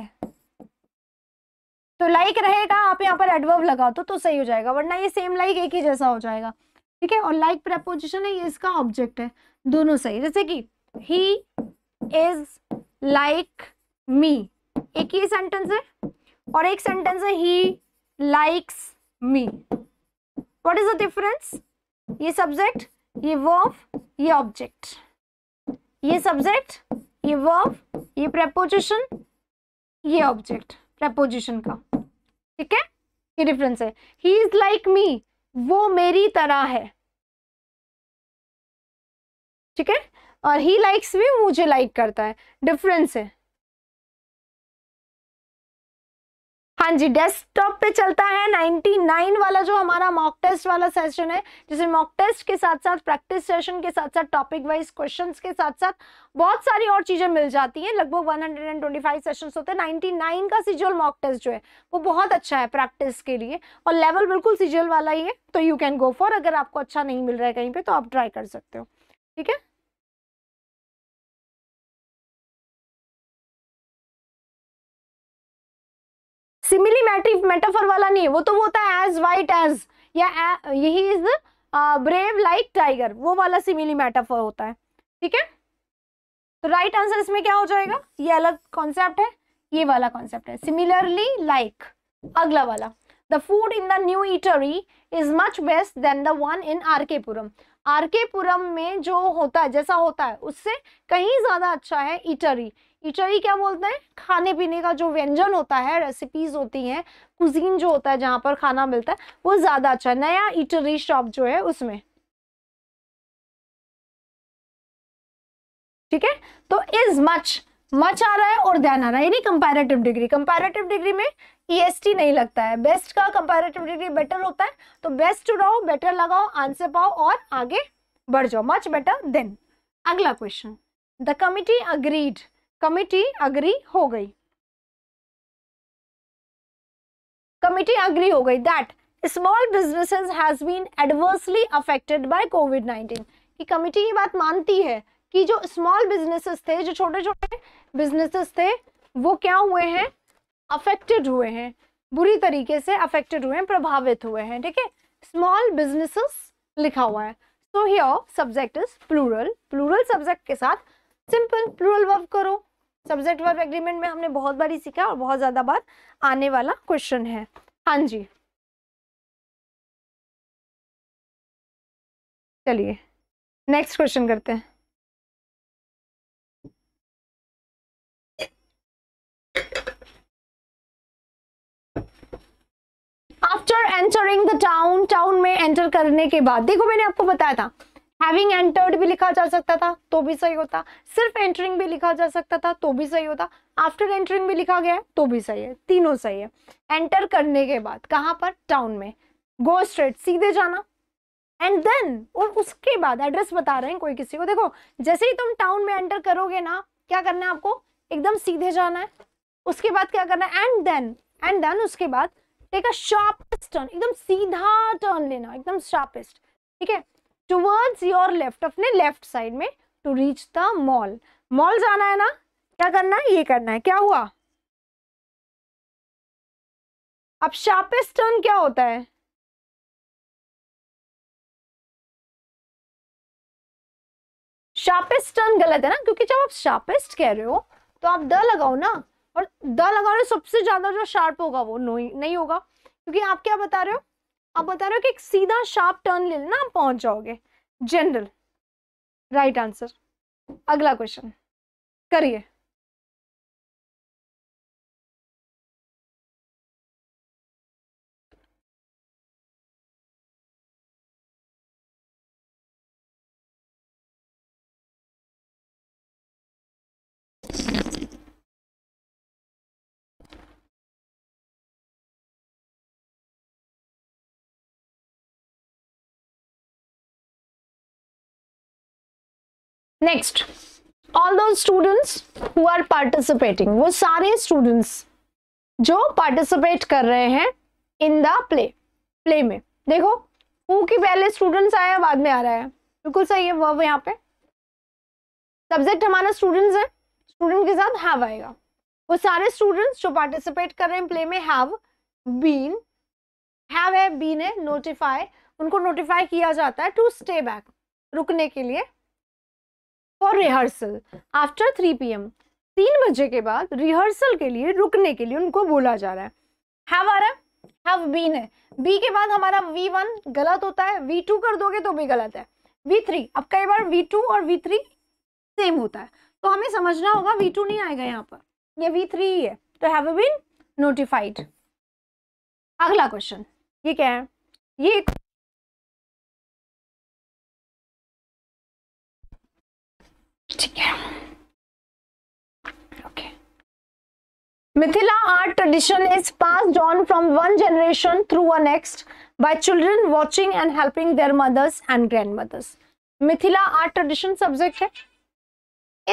Speaker 2: तो लाइक like रहेगा आप यहाँ पर एडवर्ब लगा दो तो सही हो जाएगा वरना ये सेम लाइक एक ही जैसा हो जाएगा ठीक है और लाइक प्रपोजिशन है ये इसका ऑब्जेक्ट है दोनों सही जैसे कि ही इज लाइक मी एक ही सेंटेंस है और एक सेंटेंस है he likes me what is the difference ये सब्जेक्ट ये वर्ब ये ऑब्जेक्ट ये सब्जेक्ट ये वर्ब ये प्रपोजिशन ये ऑब्जेक्ट प्रपोजिशन का ठीक है ये डिफरेंस है ही इज लाइक मी वो मेरी तरह है ठीक है और ही लाइक्स भी मुझे लाइक करता है डिफरेंस है हाँ जी डेस्कटॉप पे चलता है 99 वाला जो हमारा मॉक टेस्ट वाला सेशन है जिसमें मॉक टेस्ट के साथ साथ प्रैक्टिस सेशन के साथ साथ टॉपिक वाइज क्वेश्चंस के साथ साथ बहुत सारी और चीज़ें मिल जाती हैं लगभग 125 सेशंस होते हैं 99 का सीजल मॉक टेस्ट जो है वो बहुत अच्छा है प्रैक्टिस के लिए और लेवल बिल्कुल सीजल वाला ही है तो यू कैन गो फॉर अगर आपको अच्छा नहीं मिल रहा है कहीं पर तो आप ट्राई कर सकते हो ठीक है सिमिली मेटाफर वाला नहीं वो तो वो होता है एज वाइट एज या यही इज ब्रेव लाइक टाइगर वो वाला सिमिली मेटाफर होता है ठीक है तो राइट आंसर इसमें क्या हो जाएगा ये अलग कॉन्सेप्ट है ये वाला कॉन्सेप्ट है सिमिलरली लाइक like, अगला वाला the food in the new eatery is much best than the one in R K Puram are K पुरम में जो होता है जैसा होता है उससे कहीं ज़्यादा अच्छा है ईटरी टीचर ही क्या बोलते हैं खाने पीने का जो व्यंजन होता है रेसिपीज होती हैं कुजीन जो होता है जहाँ पर खाना मिलता है वो ज़्यादा अच्छा नया इटरी शॉप जो है उसमें ठीक है तो इज मच मच आ रहा है और ध्यान आ रहा है यानी कंपैरेटिव डिग्री कंपैरेटिव डिग्री में ईएसटी e नहीं लगता है बेस्ट का कंपैरेटिव डिग्री बेटर होता है तो बेस्ट चुनाओ बेटर लगाओ आंसर पाओ और आगे बढ़ जाओ मच बेटर देन अगला question the committee agreed committee agree हो गई कमिटी अग्री हो गई that small businesses has been adversely affected by Covid 19 कि कमिटी ये बात मानती है कि जो स्मॉल बिजनेसेस थे जो छोटे छोटे बिजनेसेस थे वो क्या हुए हैं अफेक्टेड हुए हैं बुरी तरीके से अफेक्टेड हुए हैं प्रभावित हुए हैं ठीक है स्मॉल बिजनेसेस लिखा हुआ है so here subject is plural plural subject के साथ सिंपल प्लूरल वर्क करो सब्जेक्ट वर्ब एग्रीमेंट में हमने बहुत बार ही सीखा और बहुत ज़्यादा बार आने वाला क्वेश्चन है हाँ जी
Speaker 1: चलिए नेक्स्ट क्वेश्चन करते हैं
Speaker 2: after entering the town town में एंटर करने के बाद देखो मैंने आपको बताया था हैविंग एंटर्ड भी लिखा जा सकता था तो भी सही होता सिर्फ एंटरिंग भी लिखा जा सकता था तो भी सही होता आफ्टर एंटरिंग भी लिखा गया तो भी सही है तीनों सही है एंटर करने के बाद कहाँ पर टाउन में गो स्ट्रेट सीधे जाना एंड देन और उसके बाद एड्रेस बता रहे हैं कोई किसी को देखो जैसे ही तुम टाउन में एंटर करोगे ना क्या करना है आपको एकदम सीधे जाना है उसके बाद क्या करना है एंड देन एंड देन उसके बाद टेक अ शार्पेस्ट टर्न एकदम सीधा टर्न लेना एकदम शार्पेस्ट ठीक है टूवर्ड्स योर लेफ्ट अपने लेफ्ट साइड में to reach the mall mall जाना है ना क्या करना है ये करना है क्या हुआ
Speaker 1: अब शार्पेस्ट टर्न क्या होता है शार्पेस्ट टर्न
Speaker 2: गलत है ना क्योंकि जब आप शार्पेस्ट कह रहे हो तो आप द लगाओ ना और द लगाओ सबसे ज्यादा जो शार्प होगा वो नहीं होगा क्योंकि आप क्या बता रहे हो आप बता रहे हो कि एक सीधा शार्प टर्न ले लेना आप पहुंच जाओगे जनरल राइट आंसर
Speaker 1: अगला क्वेश्चन करिए नेक्स्ट
Speaker 2: ऑल दो स्टूडेंट्स हु आर पार्टिसिपेटिंग वो सारे स्टूडेंट्स जो पार्टिसिपेट कर रहे हैं इन द प्ले प्ले में देखो हु की पहले स्टूडेंट्स आया बाद में आ रहा है बिल्कुल सही है वह यहाँ पे सब्जेक्ट हमारा स्टूडेंट्स है स्टूडेंट के साथ हैव आएगा वो सारे स्टूडेंट्स जो पार्टिसिपेट कर रहे हैं प्ले में हैव बीन हैव है बीन है नोटिफाई उनको नोटिफाई किया जाता है टू स्टे बैक रुकने के लिए for rehearsal after three P M तीन बजे के बाद रिहर्सल के लिए रुकने के लिए उनको बोला जा रहा है हैव आ रहा है हैव बीन है बी के बाद हमारा वी वन गलत होता है वी टू कर दोगे तो भी गलत है वी थ्री अब कई बार वी टू और वी थ्री सेम होता है तो हमें समझना होगा वी टू नहीं आएगा यहाँ पर ये वी थ्री ही है तो हैव बीन नोटिफाइड अगला क्वेश्चन ये क्या है ये एक Mithila art tradition is pass on from one generation through a next by children watching and helping their mothers and grandmothers Mithila art tradition subject है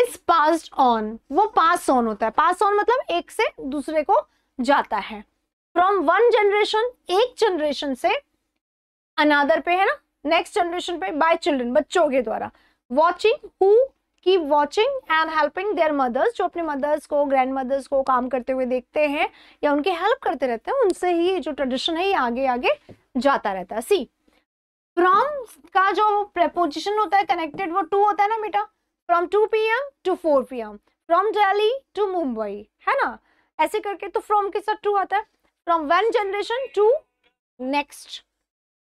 Speaker 2: इज पास ऑन वो पास ऑन होता है पास ऑन मतलब एक से दूसरे को जाता है फ्रॉम वन जनरेशन एक जनरेशन से अनादर पे है ना नेक्स्ट जनरेशन पे बाय चिल्ड्रन बच्चों के द्वारा watching who keep watching and helping their mothers जो अपने मदर्स को ग्रैंड मदर्स को काम करते हुए देखते हैं या उनकी हेल्प करते रहते हैं उनसे ही जो ट्रेडिशन है ये आगे आगे जाता रहता है सी फ्रॉम का जो प्रपोजिशन होता है कनेक्टेड वो टू होता है ना बेटा from two P M to four P M from Delhi to Mumbai है ना ऐसे करके तो फ्रॉम के साथ टू आता है from one generation to next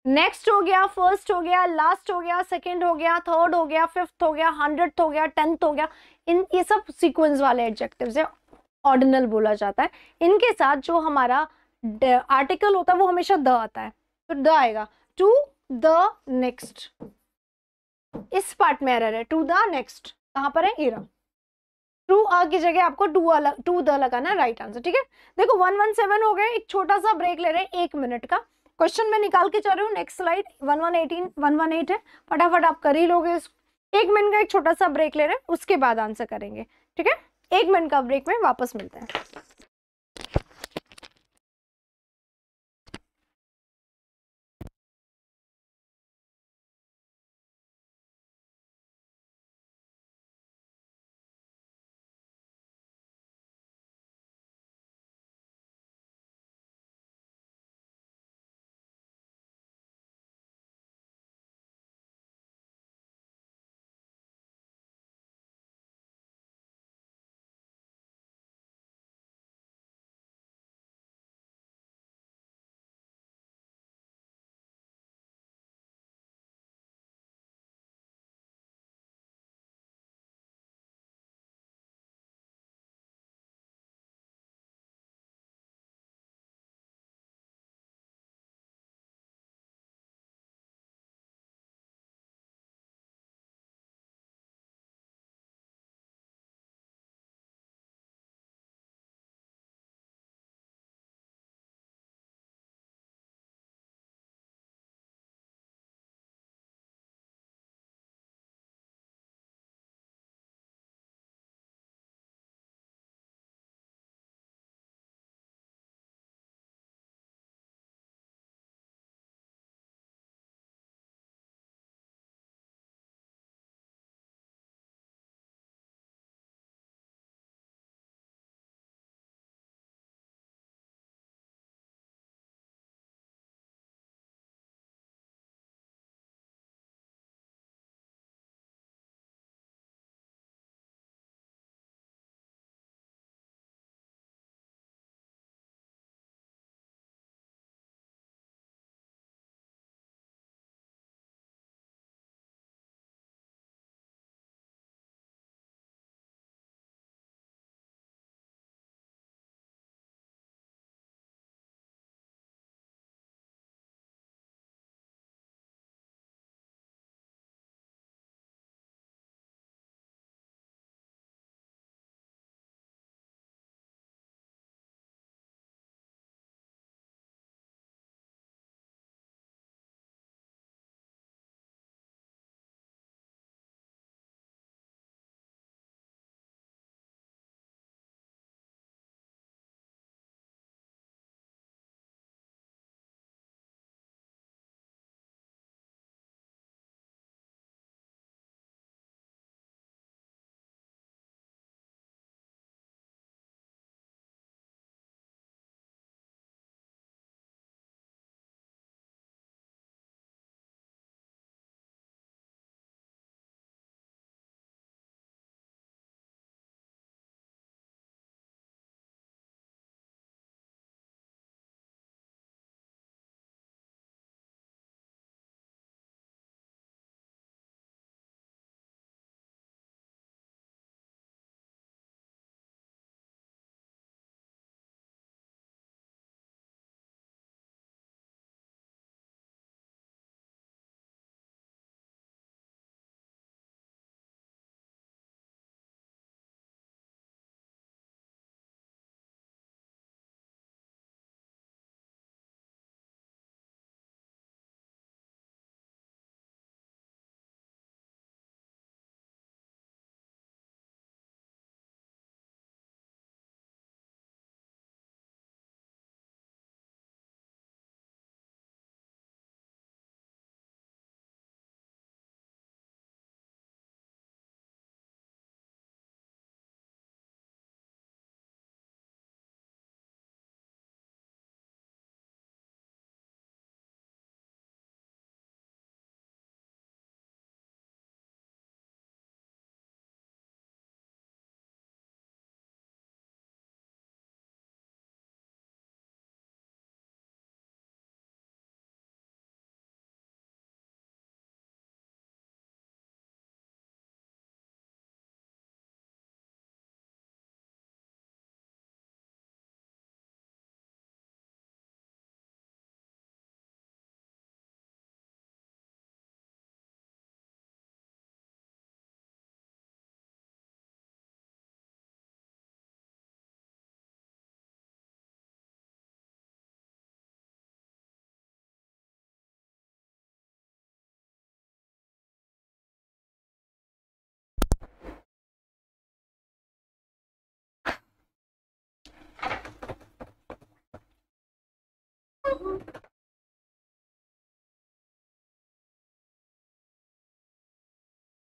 Speaker 2: next हो गया फर्स्ट हो गया लास्ट हो गया सेकेंड हो गया थर्ड हो गया फिफ्थ हो गया हंड्रेड हो गया टेंथ हो गया इन ये सब सीक्वेंस वाले एडजेक्टिव्स है ऑर्डिनल बोला जाता है इनके साथ जो हमारा आर्टिकल होता है वो हमेशा द आता है तो द आएगा टू द नेक्स्ट इस पार्ट में एरर है टू द नेक्स्ट कहाँ पर है एरा टू अ की जगह आपको टू अलग टू द लगाना राइट आंसर ठीक है देखो वन वन सेवन हो गए एक छोटा सा ब्रेक ले रहे हैं एक मिनट का क्वेश्चन में निकाल के चल रही हूँ next slide one one eighteen one one eight है फटाफट आप कर ही लोगे एक मिनट का एक छोटा सा ब्रेक ले रहे हैं उसके बाद आंसर करेंगे ठीक है एक मिनट का ब्रेक में वापस मिलते हैं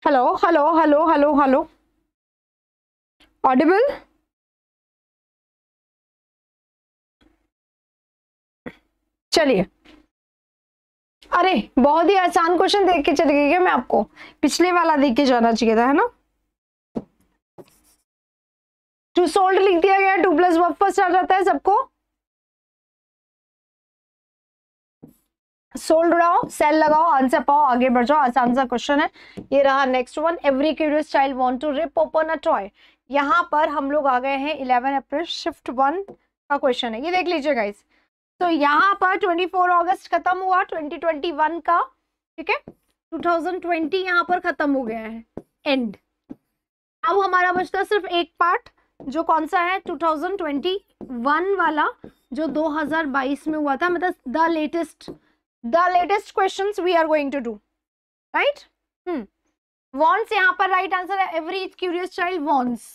Speaker 1: hello hello hello hello hello audible चलिए अरे बहुत
Speaker 2: ही आसान क्वेश्चन देख के चले गई मैं आपको पिछले वाला देख के जाना चाहिए था है ना टू सोल्ड लिख दिया गया टू प्लस वर्क फर्स्ट आ जाता है सबको सोल्ड उड़ाओ सेल लगाओ आंसर पाओ आगे बढ़ जाओ आसान सा क्वेश्चन है ये रहा next one every curious child want to rip open a toy यहाँ पर हम लोग आ गए हैं इलेवन अप्रैल शिफ्ट वन का क्वेश्चन है ये देख लीजिए गाइस तो यहाँ पर ट्वेंटी फोर ऑगस्ट खत्म हुआ ट्वेंटी ट्वेंटी वन का ठीक है टू थाउजेंड ट्वेंटी यहाँ पर खत्म हो गया है एंड अब हमारा बचता सिर्फ एक पार्ट जो कौन सा है टू थाउजेंड ट्वेंटी वन वाला जो दो हजार बाईस में हुआ था मतलब the latest the latest question we are going to do right wants यहाँ पर राइट आंसर है एवरी क्यूरियस चाइल्ड वॉन्ट्स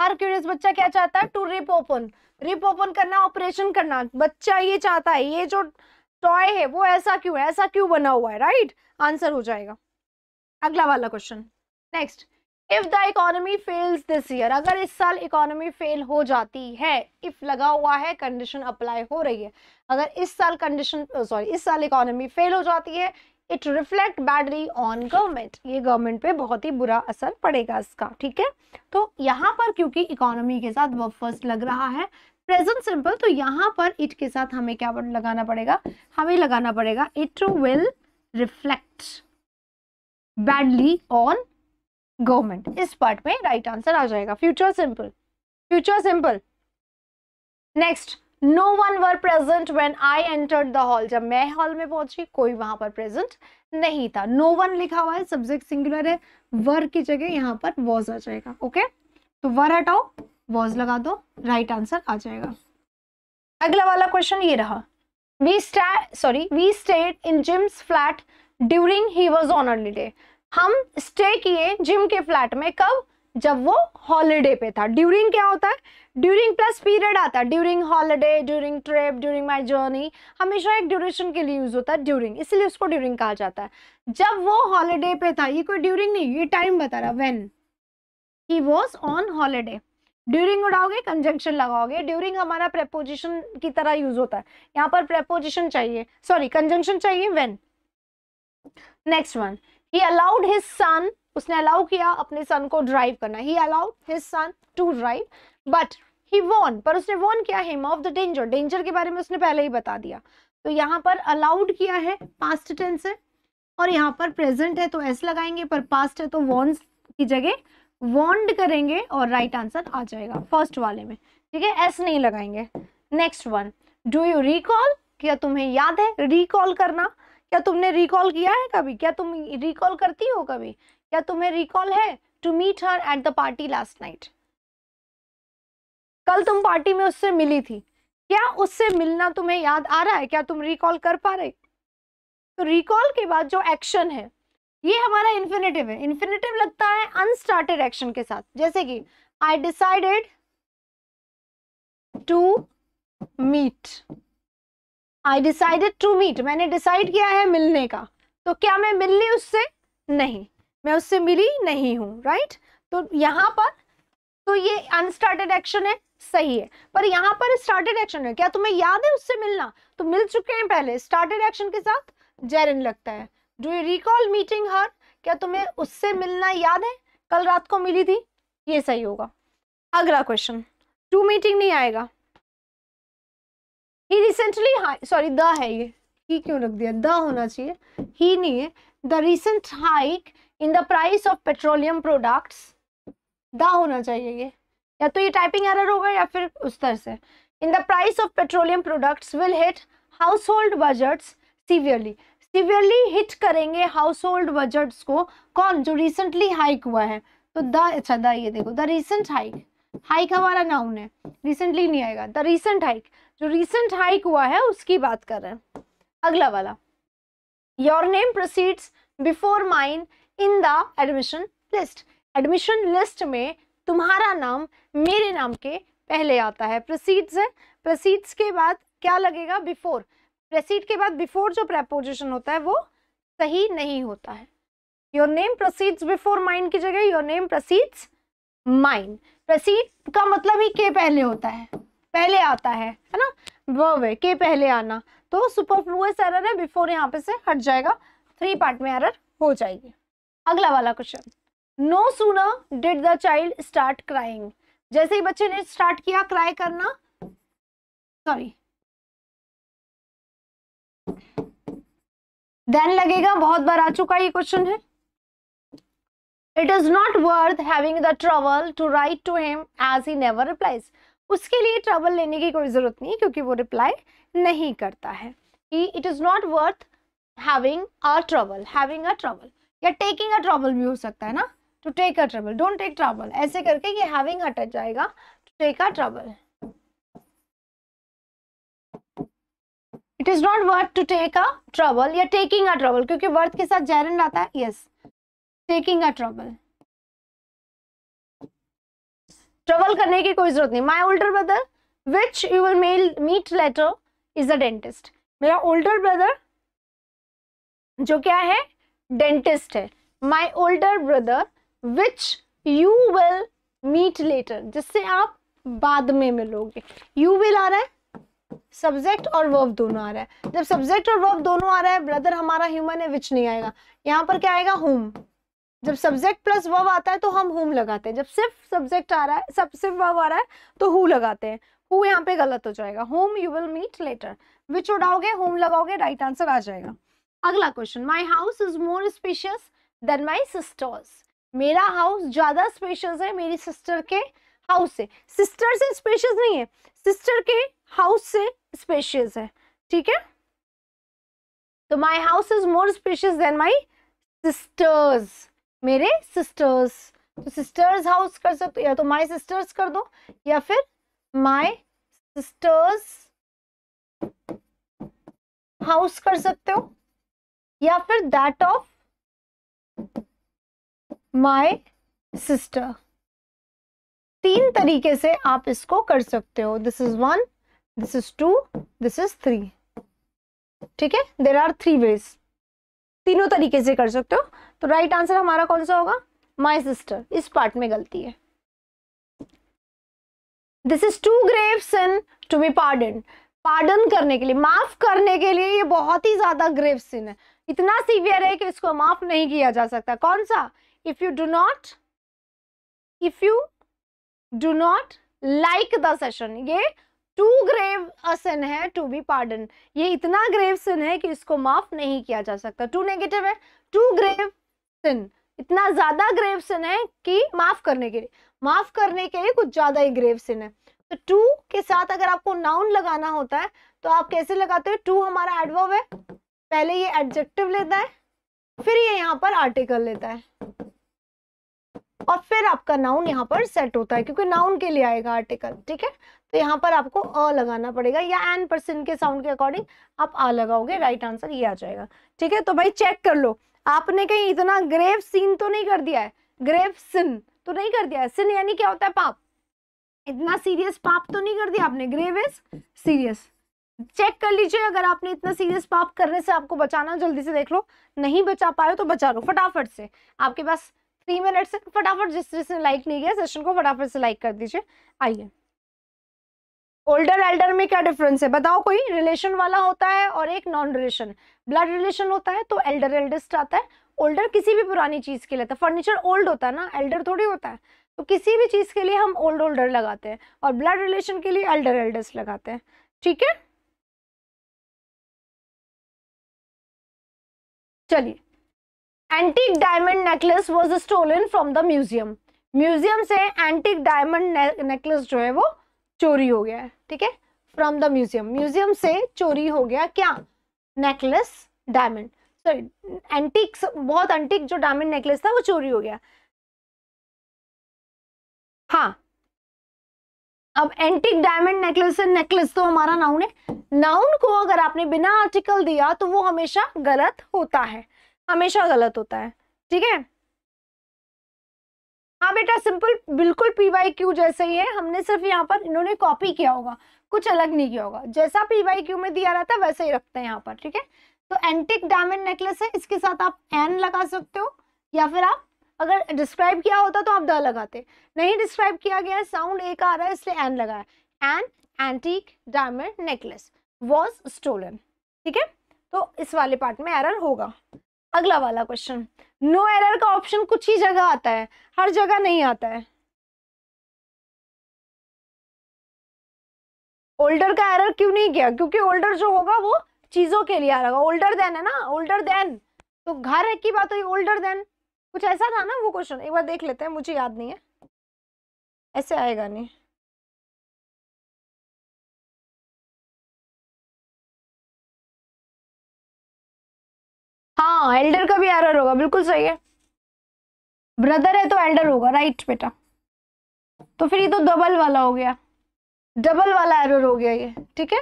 Speaker 2: हर क्यूरियस बच्चा क्या चाहता है to rip open rip open करना ऑपरेशन करना बच्चा ये चाहता है ये जो टॉय है वो ऐसा क्यों है ऐसा क्यों बना हुआ है राइट आंसर हो जाएगा अगला वाला question next if the economy fails this year अगर इस साल इकोनॉमी फेल हो जाती है इफ लगा हुआ है कंडीशन अप्लाई हो रही है अगर इस साल कंडीशन सॉरी इस साल इकोनॉमी फेल हो जाती है it reflect badly on government ये गवर्नमेंट पे बहुत ही बुरा असर पड़ेगा इसका ठीक है तो यहाँ पर क्योंकि इकोनॉमी के साथ फर्स्ट लग रहा है प्रेजेंट सिंपल तो यहाँ पर इट के साथ हमें क्या लगाना पड़ेगा हमें लगाना पड़ेगा it will reflect badly on government इस पार्ट में राइट आंसर आ जाएगा future simple future simple next no one were present when I entered the hall जब मैं हॉल में पहुंची कोई वहां पर प्रेजेंट नहीं था नो no वन लिखा हुआ है सब्जेक्ट सिंगुलर है वर की जगह यहाँ पर वॉज आ जाएगा ओके तो वर हटाओ वॉज लगा दो राइट आंसर आ जाएगा अगला वाला क्वेश्चन ये रहा we stay sorry we stayed in Jim's flat during he was on early day हम स्टे किए जिम के फ्लैट में कब जब वो हॉलीडे पे था ड्यूरिंग क्या होता है ड्यूरिंग प्लस पीरियड आता है during holiday during trip during my journey हमेशा एक ड्यूरेशन के लिए यूज़ होता है ड्यूरिंग इसलिए उसको ड्यूरिंग कहा जाता है जब वो हॉलीडे पे था ये कोई ड्यूरिंग नहीं ये टाइम बता रहा when he was on holiday during उड़ाओगे कंजंक्शन लगाओगे ड्यूरिंग हमारा प्रेपोजिशन की तरह यूज होता है यहाँ पर प्रेपोजिशन चाहिए सॉरी कंजंक्शन चाहिए when next one he allowed his son उसने अलाउ किया अपने सन को ड्राइव करना he allowed his son to drive but he warn पर उसने वॉन किया him of the danger danger के बारे में उसने पहले ही बता दिया तो यहाँ पर अलाउड किया है पास्ट टेंस है और यहाँ पर प्रेजेंट है तो एस लगाएंगे पर पास्ट है तो वॉन्स की जगह वॉन्ड करेंगे और राइट right आंसर आ जाएगा फर्स्ट वाले में ठीक है एस नहीं लगाएंगे next one do you recall क्या तुम्हें याद है रिकॉल करना क्या तुमने रिकॉल किया है कभी क्या तुम रिकॉल करती हो कभी क्या तुम्हें रिकॉल है to meet her at the party last night कल तुम पार्टी में उससे मिली थी क्या उससे मिलना तुम्हें याद आ रहा है क्या तुम रिकॉल कर पा रहे तो रिकॉल के बाद जो एक्शन है ये हमारा इन्फिनेटिव है इन्फिनेटिव लगता है अनस्टार्टेड एक्शन के साथ जैसे कि I decided to meet I decided to meet मैंने डिसाइड किया है मिलने का तो क्या मैं मिल ली उससे नहीं मैं उससे मिली नहीं हूँ राइट तो यहाँ पर तो ये अनस्टार्टेड एक्शन है सही है पर यहाँ पर स्टार्टेड एक्शन है क्या तुम्हें याद है उससे मिलना तो मिल चुके हैं पहले स्टार्टेड एक्शन के साथ जेरिन लगता है do you recall meeting her क्या तुम्हें उससे मिलना याद है कल रात को मिली थी ये सही होगा अगला क्वेश्चन टू मीटिंग नहीं आएगा he recently high sorry the है ये ही क्यों रख दिया द होना चाहिए ही नहीं है the recent hike in the price of petroleum products the होना चाहिए ये या तो ये टाइपिंग एरर होगा या फिर उस तरह से in the price of petroleum products will hit household budgets severely severely hit करेंगे हाउस होल्ड बजट्स को कौन जो रिसेंटली हाइक हुआ है तो द अच्छा द ये देखो द रिसेंट हाइक हाइक हमारा नाउन है रिसेंटली नहीं आएगा द रिसेंट हाइक जो रिसेंट हाइक हुआ है उसकी बात कर रहे हैं अगला वाला your name proceeds before mine in the admission list admission list में तुम्हारा नाम मेरे नाम के पहले आता है प्रोसीड्स है प्रोसीड्स के बाद क्या लगेगा बिफोर प्रोसीड के बाद बिफोर जो प्रेपोजिशन होता है वो सही नहीं होता है your name proceeds before mine की जगह your name proceeds mine proceed का मतलब ही के पहले होता है पहले आता है है ना वर्व है के पहले आना तो सुपरफ्लुअस एरर है बिफोर यहाँ पे से हट जाएगा थ्री पार्ट में एरर हो जाएगी अगला वाला question no sooner did the child start crying जैसे ही बच्चे ने स्टार्ट किया क्राई करना
Speaker 1: सॉरी देन लगेगा
Speaker 2: बहुत बार आ चुका ये क्वेश्चन है it is not worth having the travel to write to him as he never replies उसके लिए ट्रबल लेने की कोई ज़रूरत नहीं क्योंकि वो रिप्लाई नहीं करता है कि it is not worth having a trouble having a trouble या टेकिंग अ ट्रबल भी हो सकता है ना to take a trouble don't take trouble ऐसे करके ये हैविंग हट जाएगा to take a trouble it is not worth to take a trouble या टेकिंग अ ट्रबल क्योंकि वर्थ के साथ जैरन आता है yes taking a trouble travel करने की कोई जरूरत नहीं माई older brother which you will mail meet later is a dentist मेरा ओल्डर ब्रदर जो क्या है डेंटिस्ट है my older brother which you will meet later जिससे आप बाद में मिलोगे यू विल आ रहा है सब्जेक्ट और वर्ब दोनों आ रहा है जब सब्जेक्ट और वर्ब दोनों आ रहा है ब्रदर हमारा ह्यूमन है विच नहीं आएगा यहाँ पर क्या आएगा होम जब सब्जेक्ट प्लस वव आता है तो हम हुम लगाते हैं जब सिर्फ सब्जेक्ट आ रहा है सब सिर्फ वव आ रहा है तो हु लगाते हैं हु यहाँ पे गलत हो जाएगा whom you will meet later which उड़ाओगे होम लगाओगे राइट right आंसर आ जाएगा अगला question my house is more spacious than my sister's मेरा हाउस ज्यादा स्पेशियस है मेरी सिस्टर के हाउस से सिस्टर से स्पेशियस नहीं है सिस्टर के हाउस से स्पेशियस है ठीक है तो my house is more spacious than my sister's मेरे सिस्टर्स तो सिस्टर्स हाउस कर सकते हो या तो माई सिस्टर्स कर दो या फिर माई सिस्टर्स हाउस कर सकते हो या फिर दैट ऑफ माई सिस्टर तीन तरीके से आप इसको कर सकते हो this is one this is two this is three ठीक है देर आर थ्री वेज तीनों तरीके से कर सकते हो तो राइट आंसर हमारा कौन सा होगा माई सिस्टर इस पार्ट में गलती है this is too grave sin to be pardon pardon करने के लिए माफ करने के लिए ये बहुत ही ज्यादा ग्रेव सिन है इतना सीवियर है कि इसको माफ नहीं किया जा सकता कौन सा if you do not if you do not like the session ये टू ग्रेव असन है टू बी पार्डन ये इतना ग्रेव सिन है कि इसको माफ नहीं किया जा सकता टू नेगेटिव है टू ग्रेव सिन इतना ज्यादा ग्रेव सिन है कि माफ करने के लिए माफ करने के लिए कुछ ज्यादा ही ग्रेव सिन है तो टू के साथ अगर आपको नाउन लगाना होता है तो आप कैसे लगाते हो टू हमारा एडवर्ब है पहले ये एडजेक्टिव लेता है फिर ये यहाँ पर आर्टिकल लेता है और फिर आपका नाउन यहाँ पर सेट होता है क्योंकि नाउन के लिए आएगा आर्टिकल ठीक है तो यहाँ पर आपको अ लगाना पड़ेगा या एन परसेंट के साउंड के अकॉर्डिंग आप आ लगाओगे राइट आंसर ये आ जाएगा ठीक है तो भाई चेक कर लो आपने कहीं इतना ग्रेव सीन तो नहीं कर दिया है ग्रेव सिन तो नहीं कर दिया है सिन यानी क्या होता है पाप इतना सीरियस पाप तो नहीं कर दिया आपने ग्रेव इज सीरियस चेक कर लीजिए अगर आपने इतना सीरियस पाप करने से आपको बचाना जल्दी से देख लो नहीं बचा पाए तो बचा लो फटाफट से आपके पास थ्री मिनट्स फटाफट जिस जिसने लाइक नहीं किया सेशन को फटाफट से लाइक कर दीजिए आइए ओल्डर एल्डर में क्या डिफरेंस है बताओ कोई रिलेशन वाला होता है और एक नॉन रिलेशन ब्लड रिलेशन होता है तो एल्डर एल्डेस्ट आता है ओल्डर किसी भी पुरानी चीज़ के लिए था फर्नीचर ओल्ड होता है ना एल्डर थोड़ी होता है तो किसी भी चीज़ के लिए हम ओल्ड ओल्डर लगाते हैं और ब्लड रिलेशन के लिए एल्डर एल्डेस्ट लगाते हैं
Speaker 1: ठीक है चलिए
Speaker 2: antique diamond necklace was stolen from the museum museum से एंटीक डायमंड नेकलेस जो है वो चोरी हो गया है ठीक है फ्रॉम द म्यूजियम म्यूजियम से चोरी हो गया क्या नेकलेस डायमंड सॉरी एंटीक बहुत एंटीक जो डायमंड नेकलेस था वो चोरी हो गया हाँ अब एंटीक डायमंड नेकलेस से नेकलेस तो हमारा नाउन है नाउन को अगर आपने बिना आर्टिकल दिया तो वो हमेशा गलत होता है हमेशा गलत होता है ठीक है हाँ बेटा सिंपल बिल्कुल पी वाई क्यू जैसे ही है हमने सिर्फ यहाँ पर इन्होंने कॉपी किया होगा कुछ अलग नहीं किया होगा जैसा पी वाई क्यू में दिया रहता है वैसे ही रखते हैं यहाँ पर ठीक है तो एंटिक डायमंड नेकलेस है इसके साथ आप एन लगा सकते हो या फिर आप अगर डिस्क्राइब किया होता तो आप द लगाते नहीं डिस्क्राइब किया गया है साउंड एक आ रहा है इसलिए एन लगा है an antique diamond necklace was stolen ठीक है तो इस वाले पार्ट में एरर होगा अगला वाला क्वेश्चन नो एरर का ऑप्शन कुछ ही जगह आता है हर जगह नहीं आता है
Speaker 1: ओल्डर का एरर क्यों
Speaker 2: नहीं किया क्योंकि ओल्डर जो होगा वो चीज़ों के लिए आ रहा ओल्डर देन है ना ओल्डर देन तो घर की बात हुई ओल्डर देन कुछ ऐसा था ना वो क्वेश्चन एक बार देख लेते हैं मुझे याद नहीं है
Speaker 1: ऐसे आएगा नहीं हाँ एल्डर
Speaker 2: का भी एरर होगा बिल्कुल सही है ब्रदर है तो एल्डर होगा राइट बेटा तो फिर ये तो डबल वाला हो गया डबल वाला एरर हो गया ये ठीक है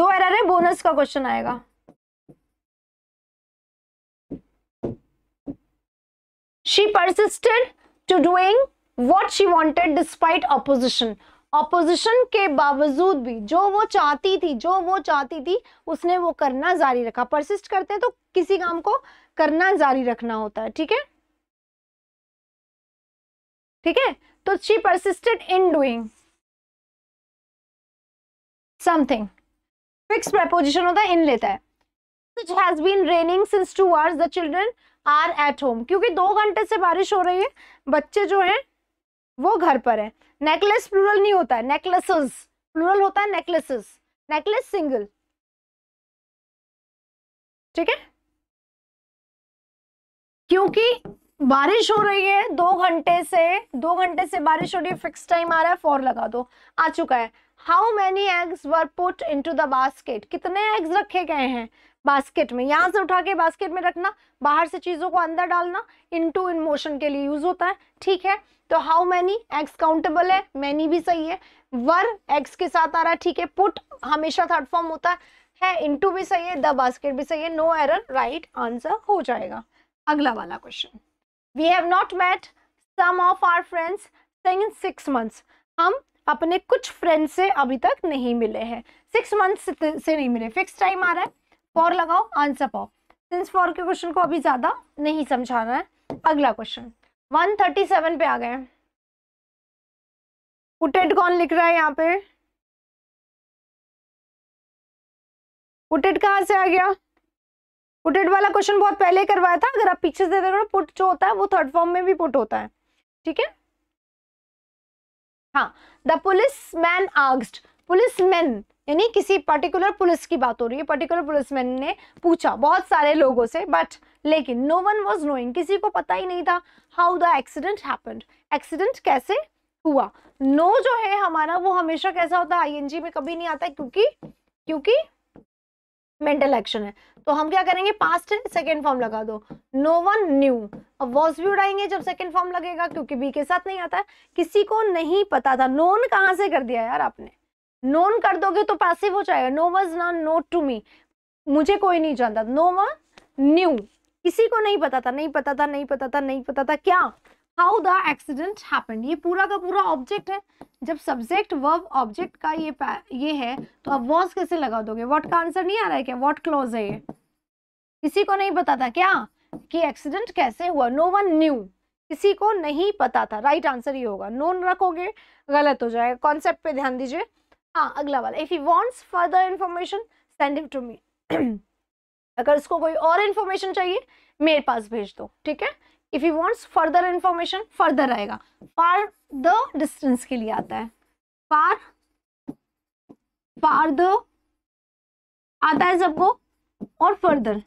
Speaker 1: दो एरर है बोनस का क्वेश्चन आएगा
Speaker 2: she persisted to doing what she wanted despite opposition opposition के बावजूद भी जो वो चाहती थी जो वो चाहती थी उसने वो करना जारी रखा परसिस्ट करते हैं तो किसी काम को करना जारी रखना होता है ठीक है
Speaker 1: ठीक है तो she persisted in doing
Speaker 2: something fix proposition होता है इन लेता है it has been raining since two hours the children are at home क्योंकि दो घंटे से बारिश हो रही है बच्चे जो हैं वो घर पर है नेकलेस प्लूरल नहीं होता है नेकलेसेस प्लूरल होता है नेकलेसेस नेकलेस सिंगल ठीक है क्योंकि बारिश हो रही है दो घंटे से दो घंटे से बारिश हो रही है फिक्स टाइम आ रहा है फॉर लगा दो आ चुका है how many eggs were put into the basket कितने एग्स रखे गए हैं बास्केट में यहाँ से उठा के बास्केट में रखना बाहर से चीज़ों को अंदर डालना इन टू इन मोशन के लिए यूज होता है ठीक है तो हाउ मैनी एक्स काउंटेबल है मैनी भी सही है वर एक्स के साथ आ रहा है ठीक है पुट हमेशा थर्ड फॉर्म होता है है इनटू भी सही है द बास्केट भी सही है नो एरर राइट आंसर हो जाएगा अगला वाला question we have not met some of our friends in six months हम अपने कुछ फ्रेंड्स से अभी तक नहीं मिले हैं सिक्स मंथ्स से नहीं मिले फिक्स टाइम आ रहा है फॉर लगाओ आंसर पाओ सिंस फॉर के क्वेश्चन को अभी ज्यादा नहीं समझाना है अगला क्वेश्चन 137 पे आ गए पुटेट कौन लिख रहा है यहाँ पे पुटेट कहाँ से आ गया पुटेट वाला क्वेश्चन बहुत पहले करवाया था अगर आप पीछे से देखो पुट जो होता है वो थर्ड फॉर्म में भी पुट होता है ठीक है हाँ the policeman against policeman यानी किसी पर्टिकुलर पुलिस की बात हो रही है पर्टिकुलर पुलिसमैन ने पूछा बहुत सारे लोगों से बट लेकिन नो वन वॉज नोइंग किसी को पता ही नहीं था how the accident happen accident कैसे हुआ नो no जो है हमारा वो हमेशा कैसा होता है आई में कभी नहीं आता क्योंकि क्योंकि मेंटल एक्शन है तो हम क्या करेंगे पास्ट सेकेंड फॉर्म लगा दो नो वन न्यू अब वॉज भी उड़ाएंगे जब सेकेंड फॉर्म लगेगा क्योंकि बी के साथ नहीं आता है किसी को नहीं पता था नोन कहाँ से कर दिया यार आपने नोन कर दोगे तो पैसिव हो जाएगा नो वज नॉट नोट टू मी मुझे कोई नहीं जानता नो वन न्यू किसी को नहीं पता था नहीं पता था नहीं पता था नहीं पता था क्या हाउ द एक्सीडेंट हैपन ये पूरा का पूरा ऑब्जेक्ट है जब सब्जेक्ट वर्ब ऑब्जेक्ट का ये ये है तो आप वॉज कैसे लगा दोगे वॉट का आंसर नहीं आ रहा है क्या वॉट क्लॉज है ये किसी को नहीं पता था क्या कि एक्सीडेंट कैसे हुआ नो वन न्यू किसी को नहीं पता था राइट right आंसर ये होगा नोन रखोगे गलत हो जाएगा कॉन्सेप्ट पे ध्यान दीजिए हाँ अगला वाला if he wants further information send it to me अगर इसको कोई और इन्फॉर्मेशन चाहिए मेरे पास भेज दो ठीक है if he wants further information further आएगा फार द डिस्टेंस के लिए आता है फार
Speaker 1: फार द आता है सबको और फर्दर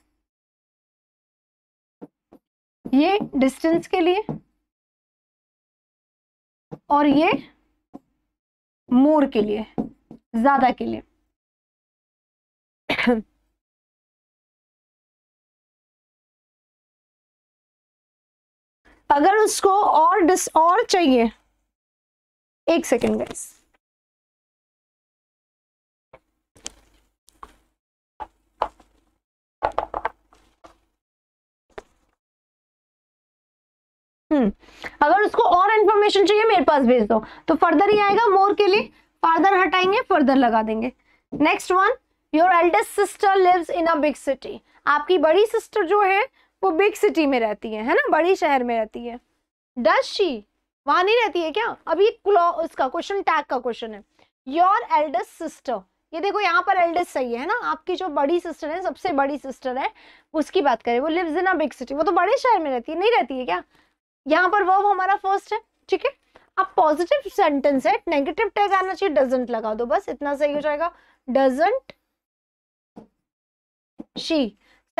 Speaker 1: ये डिस्टेंस के लिए और ये मोर के लिए ज्यादा के लिए अगर उसको और डिस और चाहिए एक सेकेंड गाइस
Speaker 2: हम्म अगर उसको और इन्फॉर्मेशन चाहिए मेरे पास भेज दो तो फर्दर ही आएगा मोर के लिए फार्दर हटाएंगे फर्दर लगा देंगे next one your eldest sister lives in a big city आपकी बड़ी सिस्टर जो है वो बिग सिटी में रहती है है ना बड़ी शहर में रहती है डज शी वहां नहीं रहती है क्या अभी उसका क्वेश्चन टैग का क्वेश्चन है योर एल्डेस्ट सिस्टर ये देखो यहाँ पर एल्डेस्ट सही है ना आपकी जो बड़ी सिस्टर है सबसे बड़ी सिस्टर है उसकी बात करें वो lives in a big city वो तो बड़े शहर में रहती है नहीं रहती है क्या यहाँ पर वो हमारा फर्स्ट है ठीक है अब पॉजिटिव सेंटेंस है नेगेटिव टैग आना चाहिए डजेंट लगा दो बस इतना सही हो जाएगा डजेंट शी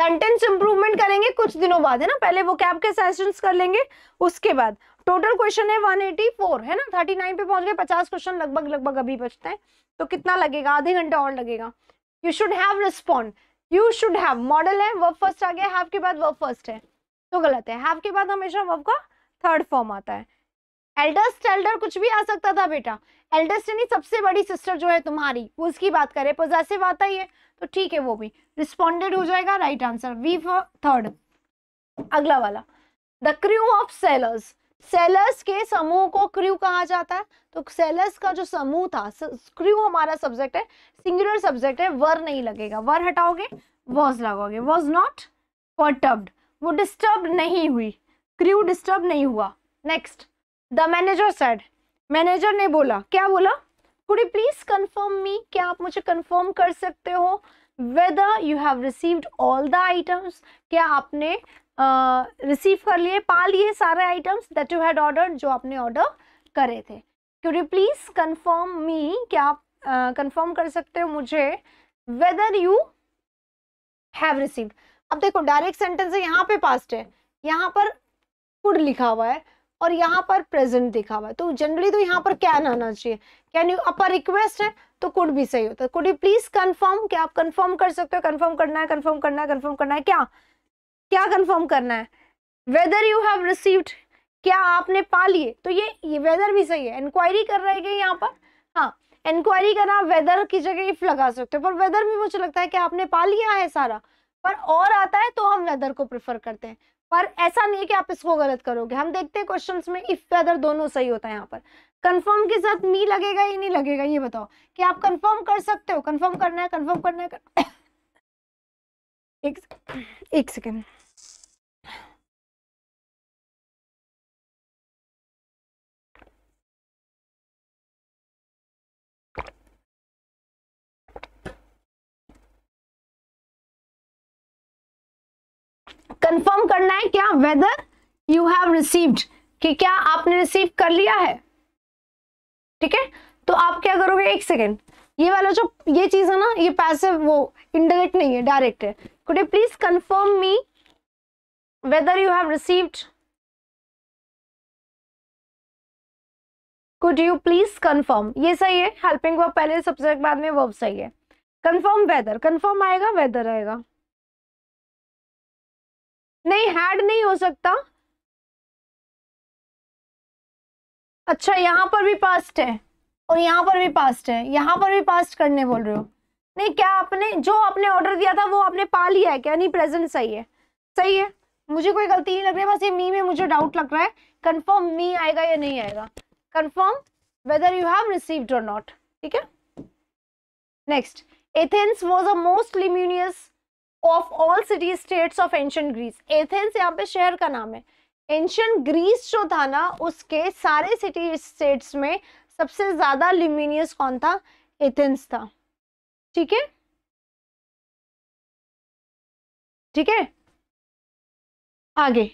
Speaker 2: सेंटेंस इंप्रूवमेंट करेंगे कुछ दिनों बाद है ना पहले वो कैब के सेशन कर लेंगे उसके बाद टोटल क्वेश्चन है 184 है ना 39 पे पहुंच गए 50 क्वेश्चन लगभग लगभग अभी बचते हैं तो कितना लगेगा आधे घंटे और लगेगा you should have respond you should have modal है वर्ब फर्स्ट आ गया हैव के बाद वर्ब फर्स्ट है तो गलत है हैव के बाद हमेशा वर्ब का थर्ड फॉर्म आता है एल्डेस्ट एल्डर कुछ भी आ सकता था बेटा एल्डेस्ट यानी सबसे बड़ी सिस्टर जो है तुम्हारी वो उसकी बात करें पोजेसिव आता ही है तो ठीक है वो भी रिस्पॉन्डेड हो जाएगा right answer V for third अगला वाला the crew of sailors sailors के समूह को क्रू कहा जाता है तो सेलर्स का जो समूह था क्रू हमारा सब्जेक्ट है सिंगुलर सब्जेक्ट है वर नहीं लगेगा वर हटाओगे वॉज लगाओगे वॉज नॉट परटर्ब्ड वो डिस्टर्ब नहीं हुई क्रू डिस्टर्ब नहीं हुआ next the manager said manager ने बोला क्या बोला could you please confirm me क्या आप मुझे कंफर्म कर सकते हो whether you have received all the items क्या आपने रिसीव uh, कर लिए पा लिए सारे items that you had order जो आपने ऑर्डर करे थे could you please confirm me क्या आप कंफर्म uh, कर सकते हो मुझे वेदर यू हैव रिसीव्ड अब देखो डायरेक्ट सेंटेंस है यहाँ पे पास्ट है यहाँ पर कुड लिखा हुआ है और यहाँ पर प्रेजेंट दिखा हुआ है तो जनरली तो यहाँ पर कैन आना चाहिए कैन यू अपर रिक्वेस्ट है तो कुड भी सही होता है कुड यू प्लीज कंफर्म क्या आप कंफर्म कर सकते हो कंफर्म करना है कंफर्म करना है कंफर्म करना है क्या क्या कंफर्म करना है वेदर यू हैव रिसीव्ड क्या आपने पा लिए तो ये ये वेदर भी सही है इंक्वायरी कर रहे हैं यहाँ पर हाँ इंक्वायरी करना वेदर की जगह इफ लगा सकते हो पर वेदर भी मुझे लगता है कि आपने पा लिया है सारा पर और आता है तो हम वेदर को प्रेफर करते हैं पर ऐसा नहीं है कि आप इसको गलत करोगे हम देखते हैं क्वेश्चंस में इफ वेदर दोनों सही होता है यहाँ पर कंफर्म के साथ मी लगेगा या नहीं लगेगा ये बताओ कि आप कंफर्म कर सकते हो कंफर्म करना है कंफर्म करना है कर... एक एक सेकेंड कंफर्म करना है क्या वेदर यू हैव रिसीव्ड कि क्या आपने रिसीव कर लिया है ठीक है तो आप क्या करोगे एक सेकेंड ये वाला जो ये चीज है ना ये पैसे वो इंडायरेक्ट नहीं है डायरेक्ट है could you please confirm me
Speaker 1: whether you have received
Speaker 2: could you please confirm ये सही है हेल्पिंग वर्ब पहले सब्जेक्ट बाद में वर्ब सही है कंफर्म वेदर कंफर्म आएगा वेदर आएगा
Speaker 1: नहीं हैड नहीं हो सकता
Speaker 2: अच्छा यहाँ पर भी पास्ट है और यहाँ पर भी पास्ट है यहाँ पर भी पास्ट करने बोल रहे हो नहीं क्या आपने जो आपने ऑर्डर दिया था वो आपने पा लिया है क्या नहीं प्रेजेंट सही है सही है मुझे कोई गलती नहीं लग रही बस ये मी में मुझे डाउट लग रहा है कंफर्म मी आएगा या नहीं आएगा confirm whether you have received और नॉट ठीक है next Athens was a most luminous of all city states of ancient Greece Athens यहाँ पे शहर का नाम है एंशंट ग्रीस जो था ना उसके सारे सिटी स्टेट्स में सबसे ज्यादा लिमिनियस कौन था एथेंस था ठीक है ठीक है आगे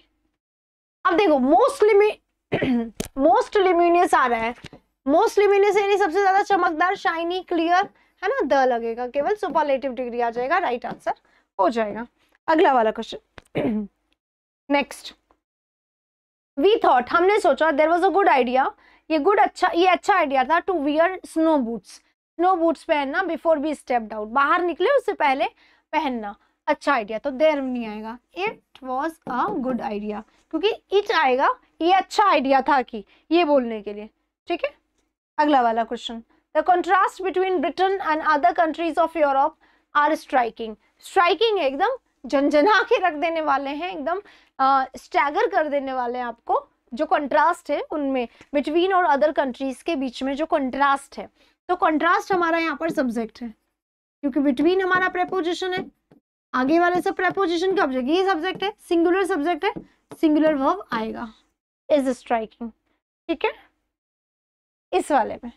Speaker 2: अब देखो मोस्ट लिमि मोस्ट लिमिनियस आ रहा है मोस्ट लिमिनियस यानी सबसे ज्यादा चमकदार शाइनी क्लियर है ना द लगेगा केवल सुपरलेटिव डिग्री आ जाएगा राइट आंसर हो जाएगा अगला वाला क्वेश्चन नेक्स्ट वी थॉट हमने सोचा there was a good idea ये गुड अच्छा ये अच्छा आइडिया था to wear snow boots snow boots पहनना बिफोर बी स्टेप आउट बाहर निकले उससे पहले पहनना अच्छा आइडिया तो देर में नहीं आएगा it was a good idea क्योंकि इट आएगा ये अच्छा आइडिया था कि ये बोलने के लिए ठीक है अगला वाला question the contrast between Britain and other countries of Europe are striking striking है एकदम झंझना के रख देने वाले हैं एकदम स्टैगर कर देने वाले हैं आपको जो कंट्रास्ट है उनमें बिटवीन और अदर कंट्रीज के बीच में जो कंट्रास्ट है तो कंट्रास्ट हमारा यहाँ पर सब्जेक्ट है क्योंकि बिटवीन हमारा प्रेपोजिशन है आगे वाले सब प्रेपोजिशन के ऑब्जेक्ट ये सब्जेक्ट है सिंगुलर सब्जेक्ट है सिंगुलर वर्ब आएगा इज स्ट्राइकिंग ठीक है इस वाले में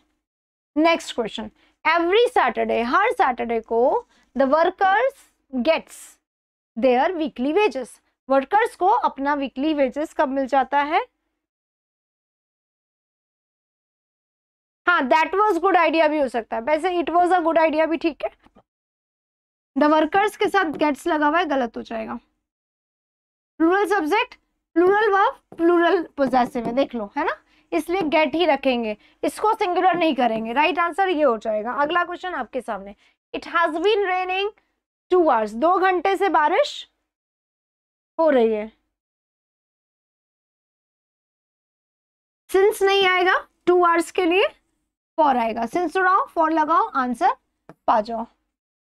Speaker 2: नेक्स्ट क्वेश्चन एवरी सैटरडे हर सैटरडे को the workers gets their weekly wages workers को अपना वीकली वेजेस कब मिल जाता है हाँ दैट वॉज गुड आइडिया भी हो सकता है वैसे it was a good idea भी ठीक है द वर्कर्स के साथ गेट्स लगा हुआ है गलत हो जाएगा प्लूरल सब्जेक्ट प्लूरल व प्लूरल पोजेसिव है देख लो है ना इसलिए गेट ही रखेंगे इसको सिंगुलर नहीं करेंगे राइट right आंसर ये हो जाएगा अगला क्वेश्चन आपके सामने it has been raining two hours दो घंटे से बारिश
Speaker 1: हो रही है सिंस नहीं
Speaker 2: आएगा टू आवर्स के लिए फॉर आएगा सिंस उड़ाओ फॉर लगाओ आंसर पा जाओ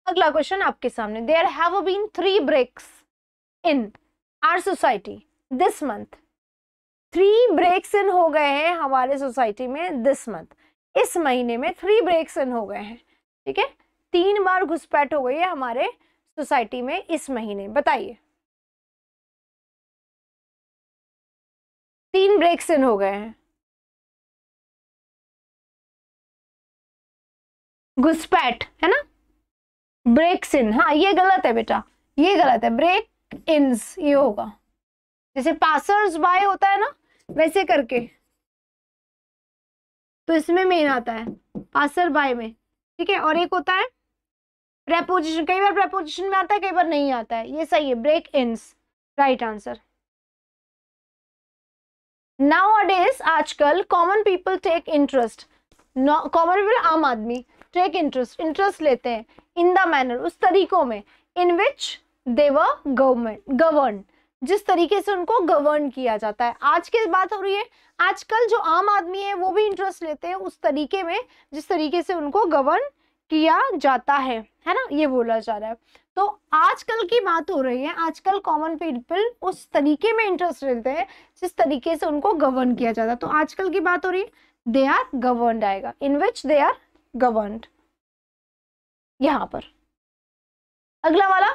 Speaker 2: अगला क्वेश्चन आपके सामने there have been three breaks in our society this month three breaks in हो गए हैं हमारे सोसाइटी में दिस मंथ इस महीने में थ्री ब्रेक्स इन हो गए हैं ठीक है तीन बार घुसपैठ हो गई है हमारे सोसाइटी में इस महीने बताइए
Speaker 1: तीन ब्रेक्स इन हो गए हैं घुसपैठ है ना
Speaker 2: ब्रेक्स इन हाँ ये गलत है बेटा ये गलत है ब्रेक इन्स ये होगा जैसे पासर्स बाय होता है ना वैसे करके तो इसमें मेन आता है पासर बाय में ठीक है और एक होता है प्रेपोजिशन कई बार प्रेपोजिशन में आता है कई बार नहीं आता है ये सही है break-ins right answer nowadays आजकल common people take interest common people आम आदमी टेक इंटरेस्ट इंटरेस्ट लेते हैं इन द मैनर उस तरीकों में इन विच देवर गवर्नमेंट गवर्न जिस तरीके से उनको गवर्न किया जाता है आज की बात हो रही है आजकल जो आम आदमी है वो भी इंटरेस्ट लेते हैं उस तरीके में जिस तरीके से उनको गवर्न किया जाता है है ना ये बोला जा रहा है तो आजकल की बात हो रही है आजकल कॉमन पीपल उस तरीके में इंटरेस्ट रहते हैं जिस तरीके से उनको गवर्न किया जाता है तो आजकल की बात हो रही है दे आर गवर्न आएगा इन विच दे आर गवर्न यहाँ पर अगला वाला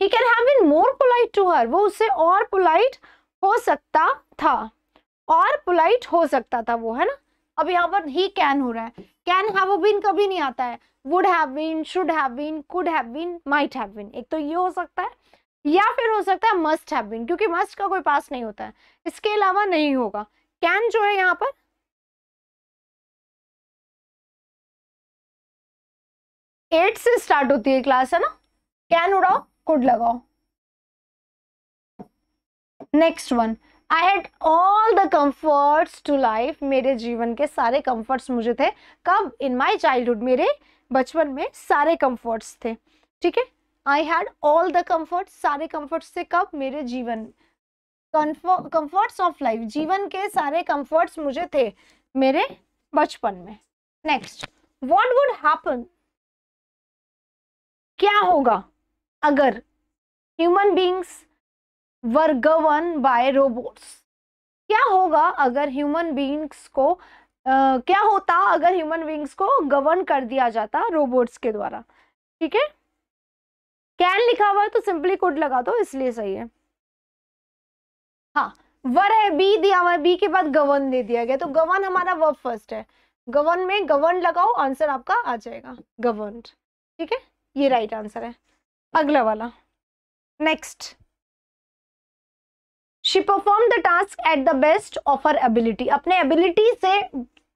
Speaker 2: he can have been more polite to her वो उससे और पोलाइट हो सकता था और पोलाइट हो सकता था वो है ना अब यहाँ पर ही कैन हो रहा है कैन हैव बीन कभी नहीं आता है would have been should have been could have been might have been एक तो ये हो सकता है या फिर हो सकता है मस्ट हैव बीन क्योंकि मस्ट का कोई पास नहीं होता है इसके अलावा नहीं होगा कैन जो है यहाँ पर एट से स्टार्ट होती है क्लास है ना कैन उड़ाओ कुड लगाओ next one I had all the comforts to life मेरे जीवन के सारे कम्फर्ट्स मुझे थे कब इन माई चाइल्डहुड मेरे बचपन में सारे कम्फर्ट्स थे ठीक है I had all the comforts सारे कम्फर्ट्स थे कब मेरे जीवन कम्फर्ट्स ऑफ लाइफ जीवन के सारे कम्फर्ट्स मुझे थे मेरे बचपन में नेक्स्ट वॉट वुड हैपन क्या होगा अगर ह्यूमन बींग्स वर गवन बाय रोबोट्स क्या होगा अगर ह्यूमन बींग्स को आ, क्या होता अगर ह्यूमन बींग्स को गवर्न कर दिया जाता रोबोट्स के द्वारा ठीक है कैन लिखा हुआ है तो सिंपली कुड लगा दो इसलिए सही है हाँ वर है बी दिया हुआ है बी के बाद गवन दे दिया गया तो गवन हमारा वर्ब फर्स्ट है गवन में गवन लगाओ आंसर आपका आ जाएगा गवर्न ठीक है ये राइट आंसर है अगला वाला next she perform the task at the best of her ability अपने एबिलिटी से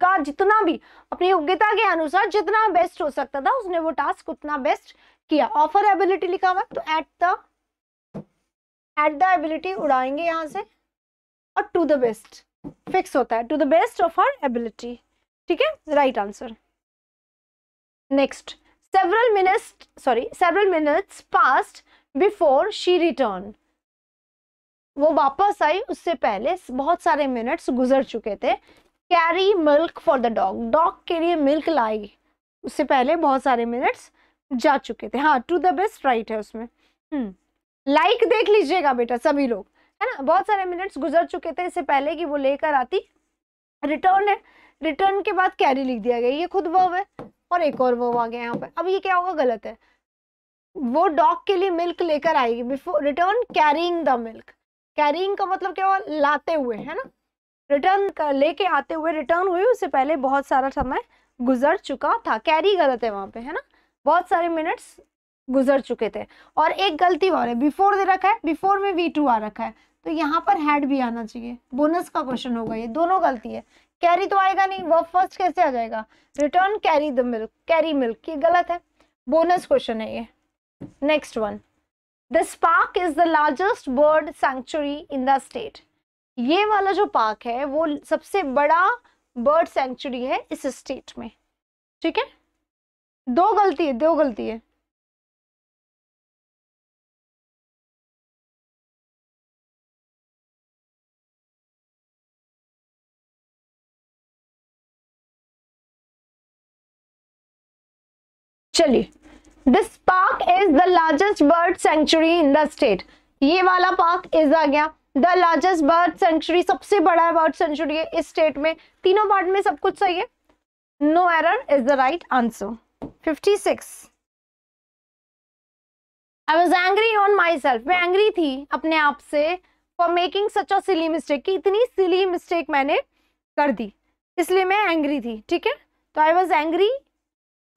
Speaker 2: का जितना भी अपनी योग्यता के अनुसार जितना बेस्ट हो सकता था उसने वो टास्क उतना बेस्ट किया ऑफर एबिलिटी लिखा हुआ तो at the at the ability उड़ाएंगे यहाँ से और टू द बेस्ट फिक्स होता है to the best of her ability ठीक है right answer next several minutes sorry several minutes passed before she return वो वापस आई उससे पहले बहुत सारे मिनट्स गुजर चुके थे carry milk for the dog dog के लिए मिल्क लाई उससे पहले बहुत सारे मिनट्स जा चुके थे हाँ टू द बेस्ट राइट है उसमें लाइक हम्म, like देख लीजिएगा बेटा सभी लोग है ना बहुत सारे मिनट्स गुजर चुके थे इससे पहले कि वो लेकर आती रिटर्न है रिटर्न के बाद कैरी लिख दिया गया ये खुद वो है और एक और वो आ गया यहाँ पर अब ये क्या होगा गलत है वो डॉग के लिए मिल्क लेकर आएगी before return carrying the milk carrying का मतलब क्या हुआ लाते हुए है ना रिटर्न लेके आते हुए रिटर्न हुई उससे पहले बहुत सारा समय गुजर चुका था कैरी गलत है वहाँ पे है ना बहुत सारे मिनट्स गुजर चुके थे और एक गलती और है बिफोर दे रखा है बिफोर में वी टू आ रखा है तो यहाँ पर हैड भी आना चाहिए बोनस का क्वेश्चन होगा ये दोनों गलती है कैरी तो आएगा नहीं वह फर्स्ट कैसे आ जाएगा return carry the milk carry milk ये गलत है बोनस क्वेश्चन है ये next one this park is the largest bird sanctuary in the state ये वाला जो पार्क है वो सबसे बड़ा बर्ड सेंचुरी है इस स्टेट में ठीक है दो गलती है दो गलती
Speaker 1: है चलिए
Speaker 2: this park is the largest bird sanctuary in the state ये वाला पार्क इज आ गया द लार्जेस्ट बर्ड सेंचुरी सबसे बड़ा बर्ड सेंचुरी है इस स्टेट में तीनों पार्ट में सब कुछ सही है no error is the right answer six I was angry on myself मैं एंग्री थी अपने आप से for making such a silly mistake कि इतनी सिली मिस्टेक मैंने कर दी इसलिए मैं एंग्री थी ठीक है तो I was angry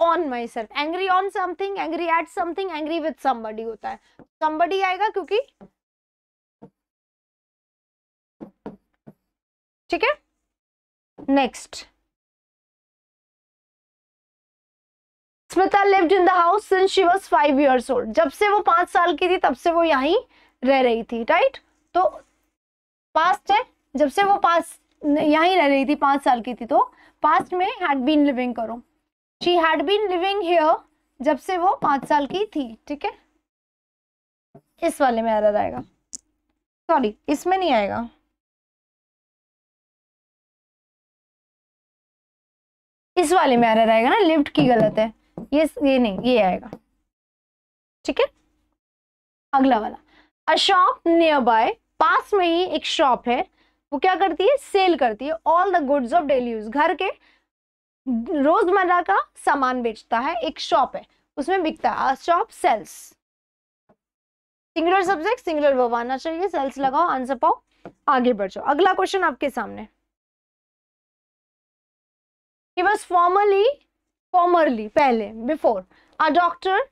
Speaker 2: on myself angry on something angry at something angry with somebody होता है समबडी आएगा क्योंकि ठीक है next Smita lived in the house since she was five years old जब से वो पांच साल की थी तब से वो यहीं रह रही थी राइट तो पास्ट है जब से वो पास यहीं रह रही थी पांच साल की थी तो पास्ट में हैड बीन लिविंग करो she had been living here जब से वो पांच साल की थी ठीक है इस वाले में एरर आएगा
Speaker 1: सॉरी इसमें नहीं आएगा इस वाले में एरर आएगा ना लिफ्ट की गलत है ये ये नहीं ये आएगा
Speaker 2: ठीक है अगला वाला अ शॉप नियर बाय पास में ही एक शॉप है वो क्या करती है सेल करती है all the goods of daily use घर के रोजमर्रा का सामान बेचता है एक शॉप है उसमें बिकता है shop sells singular subject singular verb आना चाहिए सेल्स लगाओ आंसर पाओ आगे बढ़ जाओ अगला क्वेश्चन आपके सामने he was formerly formerly पहले before a doctor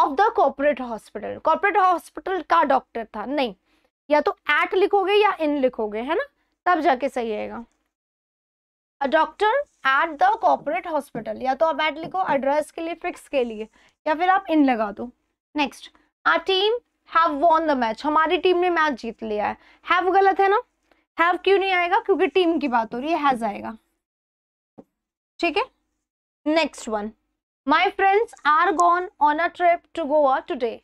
Speaker 2: of the corporate hospital corporate hospital का डॉक्टर था नहीं या तो एट लिखोगे या इन लिखोगे है ना तब जाके सही आएगा doctor at the corporate hospital या तो आप एट लिखो एड्रेस के लिए फिक्स के लिए या फिर आप इन लगा दो next our team have won the match हमारी टीम ने मैच जीत लिया है हैव गलत है ना हैव क्यों नहीं आएगा क्योंकि टीम की बात हो रही है हैज आएगा ठीक है next one my friends are gone on a trip to Goa today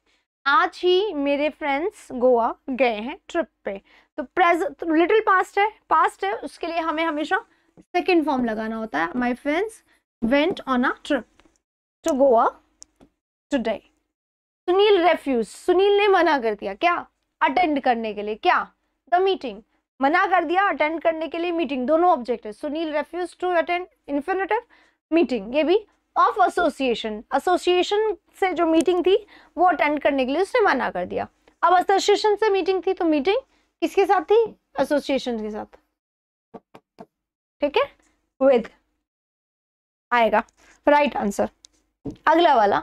Speaker 2: आज ही मेरे फ्रेंड्स गोवा गए हैं ट्रिप पे तो प्रेजेंट लिटिल पास्ट है पास्ट है उसके लिए हमें हमेशा सेकेंड फॉर्म लगाना होता है my friends went on a trip to Goa today Sunil refuse Sunil ने मना कर दिया क्या अटेंड करने के लिए क्या द मीटिंग मना कर दिया अटेंड करने के लिए मीटिंग दोनों ऑब्जेक्ट है Sunil refuse to attend infinitive meeting ये भी ऑफ एसोसिएशन एसोसिएशन से जो मीटिंग थी वो अटेंड करने के लिए उसने मना कर दिया अब एसोसिएशन से मीटिंग थी तो मीटिंग किसके साथ थी एसोसिएशन के साथ ठीक है विद आएगा राइट right आंसर अगला वाला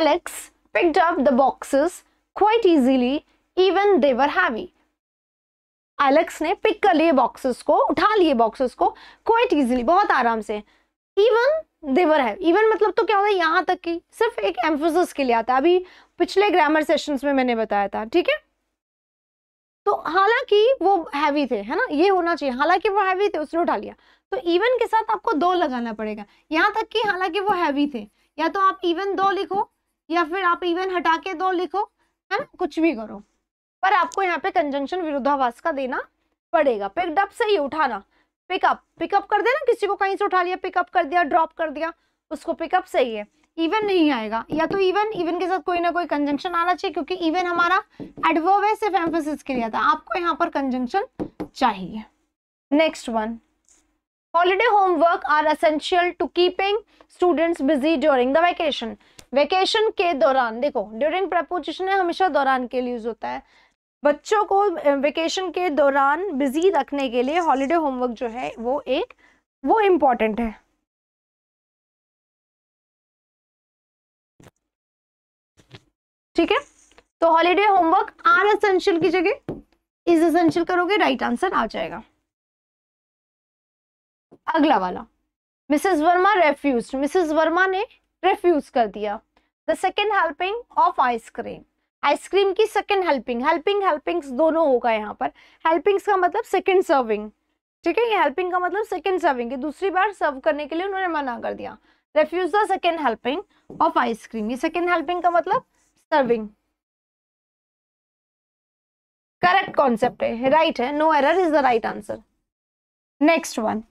Speaker 2: Alex picked up the boxes quite easily even they were heavy Alex ने पिक कर लिए बॉक्सेस को उठा लिए बॉक्सेस को क्वाइट इजीली बहुत आराम से इवन देवर है इवन मतलब तो क्या होता है यहां तक कि सिर्फ एक एम्फोसिस के लिए आता है अभी पिछले ग्रामर सेशंस में मैंने बताया था ठीक है तो हालांकि वो हैवी थे है ना ये होना चाहिए हालांकि वो हैवी थे उसने उठा लिया तो इवन के साथ आपको दो लगाना पड़ेगा यहाँ तक कि हालांकि वो हैवी थे या तो आप इवन दो लिखो या फिर आप इवन हटा के दो लिखो है ना कुछ भी करो पर आपको यहाँ पे कंजंक्शन विरुद्धावास का देना पड़ेगा पिकडअप से ही उठाना पिकअप पिकअप कर देना किसी को कहीं से उठा लिया पिकअप कर दिया ड्रॉप कर दिया उसको पिकअप सही है इवन नहीं आएगा या तो इवन इवन के साथ कोई ना कोई कंजंक्शन आना चाहिए क्योंकि इवन हमारा एडवर्ब सिर्फ एम्फोसिस के लिए था आपको यहाँ पर कंजंक्शन चाहिए next one holiday homework are essential to keeping students busy during the vacation vacation के दौरान देखो ड्यूरिंग प्रपोजिशन है हमेशा दौरान के लिए यूज होता है बच्चों को वेकेशन के दौरान बिजी रखने के लिए हॉलीडे होमवर्क जो है वो एक वो
Speaker 1: इम्पॉर्टेंट है
Speaker 2: ठीक है तो हॉलीडे होमवर्क आर एसेंशियल की जगह इज एसेंशियल करोगे राइट आंसर आ जाएगा अगला वाला Mrs Verma refuse Mrs Verma ने रेफ्यूज कर दिया the second helping of ice cream ice cream की सेकेंड हेल्पिंग हेल्पिंग हेल्पिंग्स दोनों होगा यहाँ पर हेल्पिंग्स का मतलब सेकेंड सर्विंग ठीक है ये हेल्पिंग का मतलब सेकेंड सर्विंग है दूसरी बार सर्व करने के लिए उन्होंने मना कर दिया refuse the second helping of ice cream ये सेकेंड हेल्पिंग का मतलब सर्विंग करेक्ट कॉन्सेप्ट है राइट है no error is the right answer next one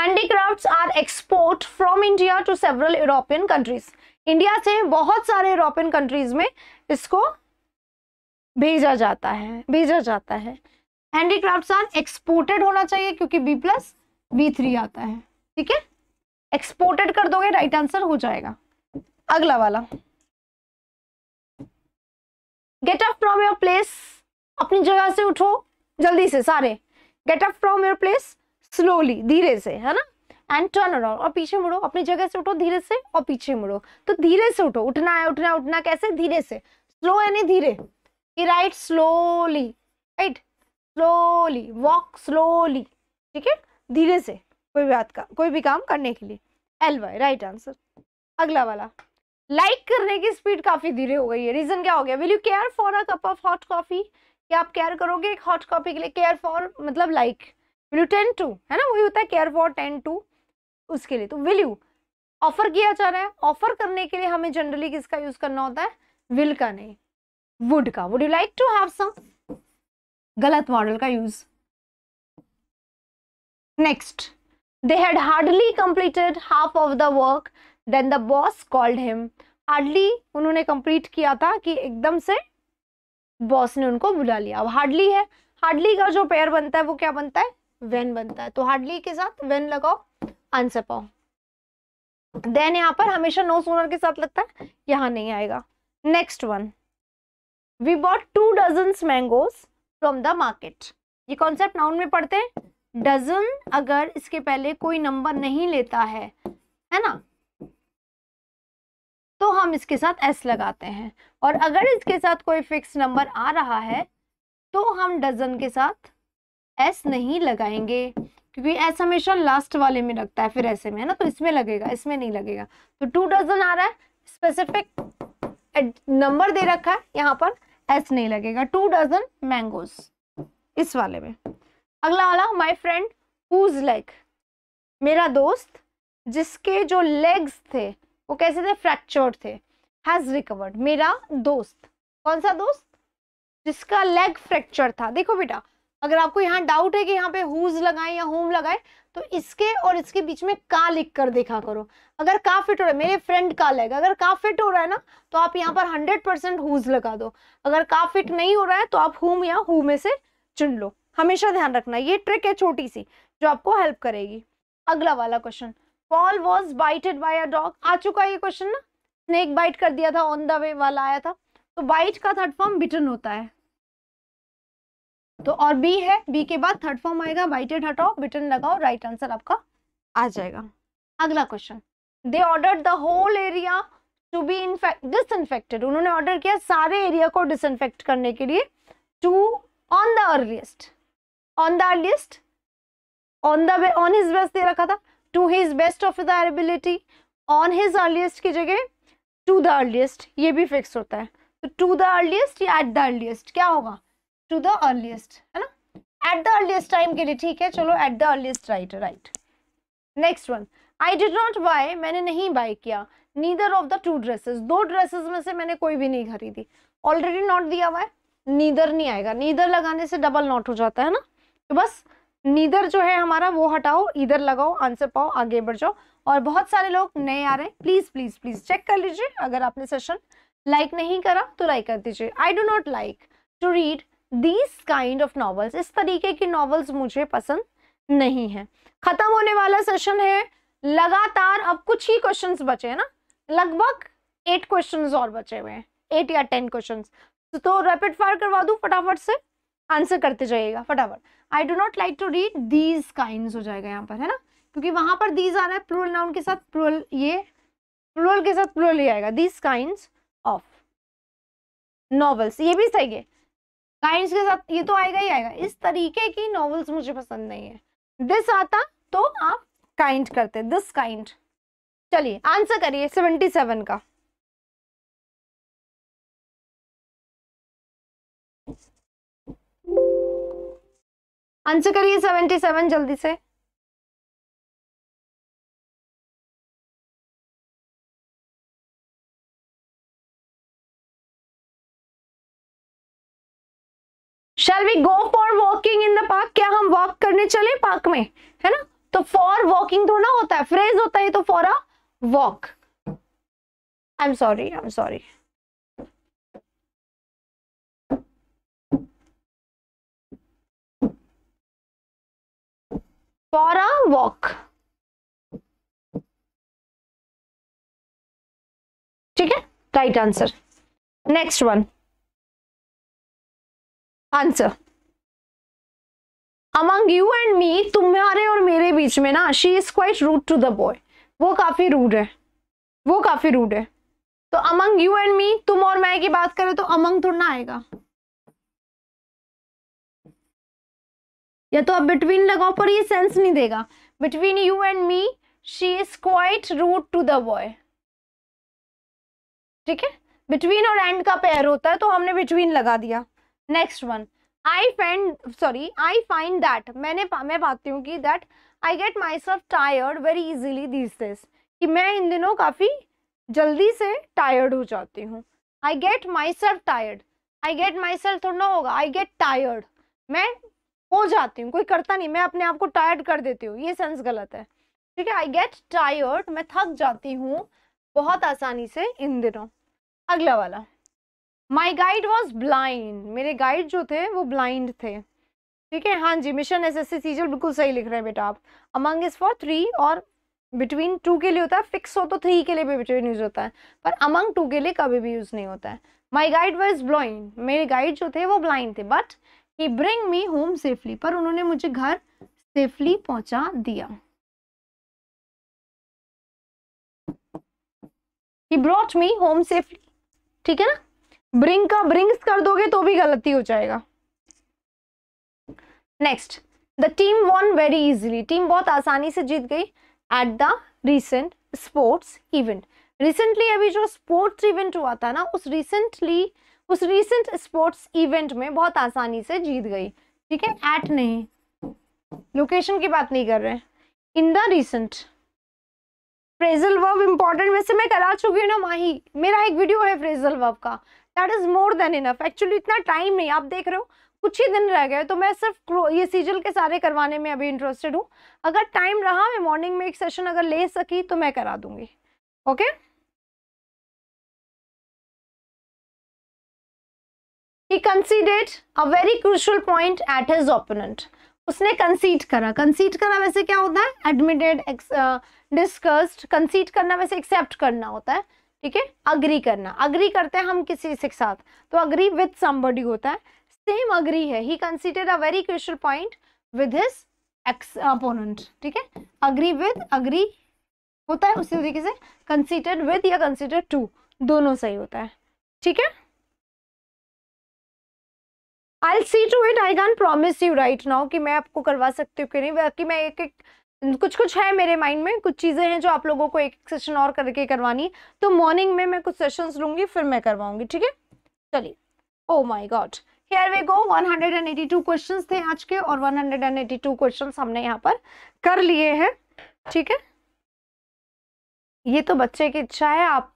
Speaker 2: handicraft are export from India to several European countries India से बहुत सारे यूरोपियन कंट्रीज में इसको भेजा जाता है भेजा जाता है हैंडीक्राफ्ट आर एक्सपोर्टेड होना चाहिए क्योंकि बी प्लस बी थ्री आता है ठीक है एक्सपोर्टेड कर दोगे राइट आंसर हो जाएगा अगला वाला get up from your place अपनी जगह से उठो जल्दी से सारे get up from your place slowly धीरे से है ना एंड टर्न अराउंड और पीछे मुड़ो अपनी जगह से उठो धीरे से और पीछे मुड़ो तो धीरे से उठो उठना है उठना उठना कैसे धीरे से स्लो यानी धीरे right slowly right slowly walk slowly ठीक है धीरे से कोई भी बात का कोई भी काम करने के लिए एल वाई राइट आंसर अगला वाला लाइक like करने की स्पीड काफी धीरे हो गई है रीजन क्या हो गया will you care for a cup of hot coffee क्या आप केयर करोगे एक हॉट कॉफी के लिए केयर फॉर मतलब like like. Will you ten to है ना वही होता है केयर फॉर टेन टू उसके लिए तो विल यू ऑफर किया जा रहा है ऑफर करने के लिए हमें जनरली किसका यूज करना होता है विल का नहीं वुड का would you like to have some गलत मॉडल का use next they had hardly completed half of the work then the boss called him hardly उन्होंने कंप्लीट किया था कि एकदम से बॉस ने उनको बुला लिया अब हार्डली है हार्डली का जो पेयर बनता है वो क्या बनता है वेन बनता है तो हार्डली के साथ वेन लगाओ आंसर पाओ देन यहाँ पर हमेशा नो सोनर के साथ लगता है यहाँ नहीं आएगा next one we bought two dozen mangoes from the market ये कॉन्सेप्ट नाउन में पढ़ते हैं डजन अगर इसके पहले कोई नंबर नहीं लेता है है ना तो हम इसके साथ एस लगाते हैं और अगर इसके साथ कोई फिक्स नंबर आ रहा है तो हम डजन के साथ एस नहीं लगाएंगे क्योंकि एस हमेशा लास्ट वाले में लगता है फिर ऐसे में है ना तो इसमें लगेगा इसमें नहीं लगेगा तो टू डजन आ रहा है स्पेसिफिक नंबर दे रखा है यहाँ पर एस नहीं लगेगा टू डजन मैंगोज इस वाले में अगला वाला माई फ्रेंड हुज लेग मेरा दोस्त जिसके जो लेग्स थे वो कैसे थे फ्रैक्चर थे हैज़ रिकवर्ड मेरा दोस्त कौन सा दोस्त जिसका लेग फ्रैक्चर था देखो बेटा अगर आपको यहाँ डाउट है कि यहाँ पे हुज लगाए या होम लगाए तो इसके और इसके बीच में का लिख कर देखा करो अगर का फिट हो रहा है मेरे फ्रेंड का लगेगा अगर का फिट हो रहा है ना तो आप यहाँ पर हंड्रेड परसेंट हुज लगा दो अगर का फिट नहीं हो रहा है तो आप हुम या हु में से चुन लो हमेशा ध्यान रखना ये ट्रिक है छोटी सी जो आपको हेल्प करेगी अगला वाला question Paul was bited by a dog आ चुका ये क्वेश्चन ना स्नेक बाइट कर दिया था ऑन द वे वाला आया था तो बाइट का थर्ड फॉर्म बिटन होता है तो और बी है बी के बाद थर्ड फॉर्म आएगा वाइटेड हटाओ बिटन लगाओ राइट आंसर आपका आ जाएगा अगला question they order the whole area to be infect disinfected उन्होंने ऑर्डर किया सारे एरिया को डिसइनफेक्ट करने के लिए to on the earliest on the earliest on the on his best दे रखा था to his best of the ability on his earliest की जगह टू द अर्लीस्ट ये भी फिक्स होता है तो टू द अर्लीस्ट या एट द अर्लीस्ट क्या होगा टू द अर्लीस्ट है ना एट द अर्लीस्ट टाइम के लिए ठीक है चलो at the earliest right right next one I did not buy मैंने नहीं बाय किया neither of the two dresses दो ड्रेसेस में से मैंने कोई भी नहीं खरीदी ऑलरेडी नॉट दिया हुआ है नीदर नहीं आएगा नीदर लगाने से डबल नॉट हो जाता है ना तो बस नीदर जो है हमारा वो हटाओ इधर लगाओ आंसर पाओ आगे बढ़ जाओ और बहुत सारे लोग नए आ रहे हैं प्लीज प्लीज प्लीज चेक कर लीजिए अगर आपने सेशन लाइक नहीं करा तो लाइक कर दीजिए I do not like to read these kind of novels इस तरीके की नॉवल्स मुझे पसंद नहीं है खत्म होने वाला सेशन है लगातार अब कुछ ही क्वेश्चन बचे हैं ना लगभग एट क्वेश्चन और बचे हुए हैं एट या टेन क्वेश्चन तो रैपिड फायर करवा दू फटाफट से आंसर करते जाइएगा फटाफट I do not like to read these kind हो जाएगा यहाँ पर है ना क्योंकि वहां पर दीज आ रहा है प्लूरल नाउन के साथ प्लूरल ये प्लूरल के साथ प्लूरल ही आएगा दीज काइंड ऑफ नॉवल्स ये भी सही है गाइडेंस के साथ ये तो आएगा ही आएगा इस तरीके की नॉवेल्स मुझे पसंद नहीं है दिस आता तो आप काइंड करते दिस काइंड चलिए आंसर करिए सेवेंटी सेवन का
Speaker 1: आंसर करिए सेवेंटी सेवन जल्दी से
Speaker 2: shall we go for walking in the park क्या हम वॉक करने चले पार्क में है ना तो फॉर वॉकिंग थोड़ा होता है फ्रेज होता है तो for a walk I
Speaker 1: am sorry I am sorry for a walk ठीक है right answer next one
Speaker 2: answer among you and me तुम्हारे और मेरे बीच में ना she is quite rude to the boy वो काफी रूड है वो काफी रूड है तो अमंग यू एंड मी तुम और मैं की बात करें तो अमंग थोड़ा ना आएगा
Speaker 1: या तो आप बिटवीन लगाओ पर ये सेंस नहीं देगा between you
Speaker 2: and me she is quite rude to the boy ठीक है बिटवीन और एंड का पेयर होता है तो हमने बिटवीन लगा दिया next one I find sorry I find that मैंने मैं पाती हूँ कि that I get myself tired very easily this this कि मैं इन दिनों काफ़ी जल्दी से टायर्ड हो जाती हूँ I get myself tired I get myself थोड़ा ना होगा आई गेट टायर्ड मैं हो जाती हूँ कोई करता नहीं मैं अपने आप को टायर्ड कर देती हूँ ये सेंस गलत है ठीक है आई गेट टायर्ड मैं थक जाती हूँ बहुत आसानी से इन दिनों अगला वाला माई गाइड वॉज ब्लाइंड मेरे गाइड जो थे वो ब्लाइंड थे ठीक है हाँ जी मिशन एस एस सी सीजल बिल्कुल सही लिख रहे हैं बेटा आप अमंग इज फॉर थ्री और बिटवीन टू के लिए होता है फिक्स हो तो थ्री के लिए भी बिटवीन यूज होता है पर अमंग टू के लिए कभी भी यूज नहीं होता है माई गाइड वॉज ब्लाइंड मेरे गाइड जो थे वो ब्लाइंड थे but he bring me home safely पर उन्होंने मुझे घर सेफली पहुंचा दिया he brought me home safely ठीक है ना ब्रिंग का ब्रिंग्स कर दोगे तो भी गलती हो जाएगा next the team won very easily team बहुत आसानी से जीत गई at the recent sports event recently अभी जो स्पोर्ट्स इवेंट हुआ था ना उस रिसेंटली उस रिसेंट स्पोर्ट्स इवेंट में बहुत आसानी से जीत गई ठीक है एट नहीं लोकेशन की बात नहीं कर रहे in the recent phrasal verb important वैसे मैं करा चुकी हूँ ना माही मेरा एक वीडियो है फ्रेजल वर्ब का that is more than enough actually इतना टाइम नहीं आप देख रहे हो कुछ ही दिन रह गए तो मैं सिर्फ ये सीजल के सारे करवाने में अभी इंटरेस्टेड हूँ अगर टाइम रहा मैं मॉर्निंग में एक सेशन अगर ले सकी तो मैं करा दूंगी okay
Speaker 1: he conceded a very
Speaker 2: crucial point at his opponent उसने कंसीड करा कंसीड करना वैसे क्या होता है एडमिटेड डिस्कस्ड कंसीड करना वैसे एक्सेप्ट करना होता है ठीक है अग्री करना अग्री करते हैं हम किसी के साथ तो अग्री विथ समबडी होता है सेम अग्री है he consider a very crucial point with his ex opponent ठीक है अग्री विद अग्री होता है उसी तरीके से कंसिडर विद या कंसिडर टू दोनों सही होता है ठीक है I see to it I can promise you right now कि मैं आपको करवा सकती हूँ कि नहीं बाकी मैं एक एक कुछ कुछ है मेरे माइंड में कुछ चीज़ें हैं जो आप लोगों को एक सेशन और करके करवानी तो मॉर्निंग में मैं कुछ सेशंस लूँगी फिर मैं करवाऊँगी ठीक है चलिए oh my God here we go 182 questions थे आज के और 182 क्वेश्चंस हमने यहाँ पर कर लिए हैं ठीक है ये तो बच्चे की इच्छा है आप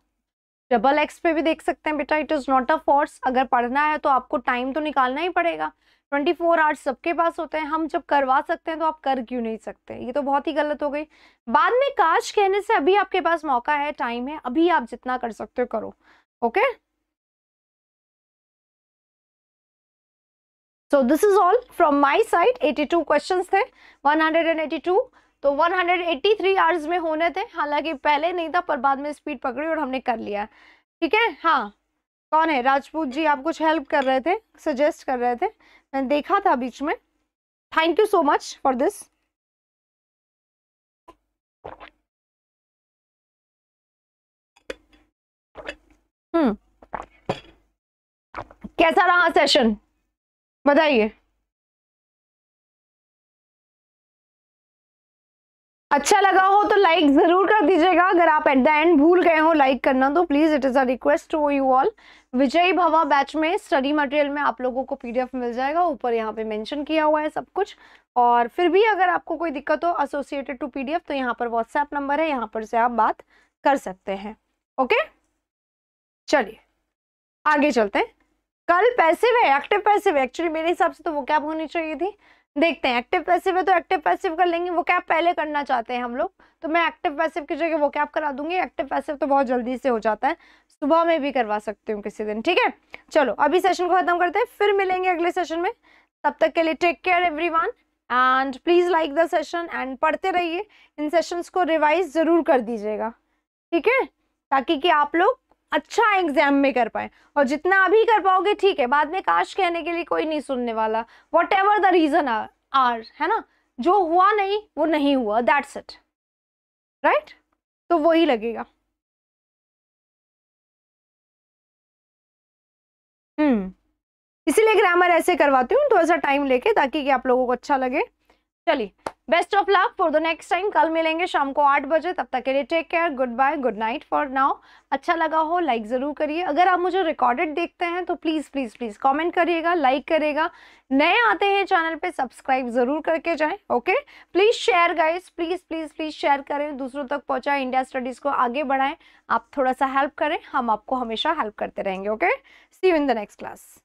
Speaker 2: डबल एक्स पे भी देख सकते हैं बेटा it is not a force अगर पढ़ना है तो आपको टाइम तो निकालना ही पड़ेगा ट्वेंटी फोर आवर्स सबके पास होते हैं हम जब करवा सकते हैं तो आप कर क्यों नहीं सकते ये तो बहुत ही गलत हो गई बाद में काश कहने से अभी आपके पास मौका है टाइम है अभी आप जितना कर सकते हो करो okay so this is all from my side two question थे टू तो 183 आवर्स में होने थे हालांकि पहले नहीं था पर बाद में स्पीड पकड़ी और हमने कर लिया ठीक है हाँ कौन है राजपूत जी आप कुछ हेल्प कर रहे थे सजेस्ट कर रहे थे मैंने देखा था बीच में thank you so much for this
Speaker 1: hmm कैसा रहा सेशन बताइए
Speaker 2: अच्छा लगा हो तो लाइक ज़रूर कर दीजिएगा अगर आप एट द एंड भूल गए हो लाइक करना तो please it is a request to you all Vijay Bhava batch में स्टडी मटेरियल में आप लोगों को पीडीएफ मिल जाएगा ऊपर यहाँ पे मेंशन किया हुआ है सब कुछ और फिर भी अगर आपको कोई दिक्कत हो एसोसिएटेड टू पीडीएफ तो यहाँ पर व्हाट्सएप नंबर है यहाँ पर से आप बात कर सकते हैं ओके चलिए आगे चलते हैं कल पैसे है एक्टिव पैसिव एक्चुअली मेरे हिसाब से तो वो कैब होनी चाहिए थी देखते हैं एक्टिव पैसिव है तो एक्टिव पैसिव कर लेंगे वो कैप पहले करना चाहते हैं हम लोग तो मैं एक्टिव पैसिव की जगह वो कैप करा दूंगी एक्टिव पैसिव तो बहुत जल्दी से हो जाता है सुबह में भी करवा सकती हूँ किसी दिन ठीक है चलो अभी सेशन को खत्म करते हैं फिर मिलेंगे अगले सेशन में तब तक के लिए take care every and please like the session and पढ़ते रहिए इन सेशन को रिवाइज ज़रूर कर दीजिएगा ठीक है ताकि कि आप लोग अच्छा एग्जाम में कर पाए और जितना अभी कर पाओगे ठीक है बाद में काश कहने के लिए कोई नहीं सुनने वाला whatever the reason are are है ना जो हुआ नहीं वो नहीं हुआ दैट्स इट राइट तो वही लगेगा हम्म इसीलिए ग्रामर ऐसे करवाती हूँ थोड़ा सा टाइम लेके ताकि कि आप लोगों को अच्छा लगे चलिए best of luck for the next time कल मिलेंगे शाम को आठ बजे तब तक के लिए take care goodbye good night for now अच्छा लगा हो लाइक ज़रूर करिए अगर आप मुझे रिकॉर्डेड देखते हैं तो प्लीज़ प्लीज़ प्लीज़ कमेंट करिएगा लाइक करेगा नए आते हैं चैनल पे सब्सक्राइब ज़रूर करके जाएं okay please share guys please please please share करें दूसरों तक पहुंचाएं इंडिया स्टडीज़ को आगे बढ़ाएं आप थोड़ा सा हेल्प करें हम आपको हमेशा हेल्प करते रहेंगे okay see you in the next class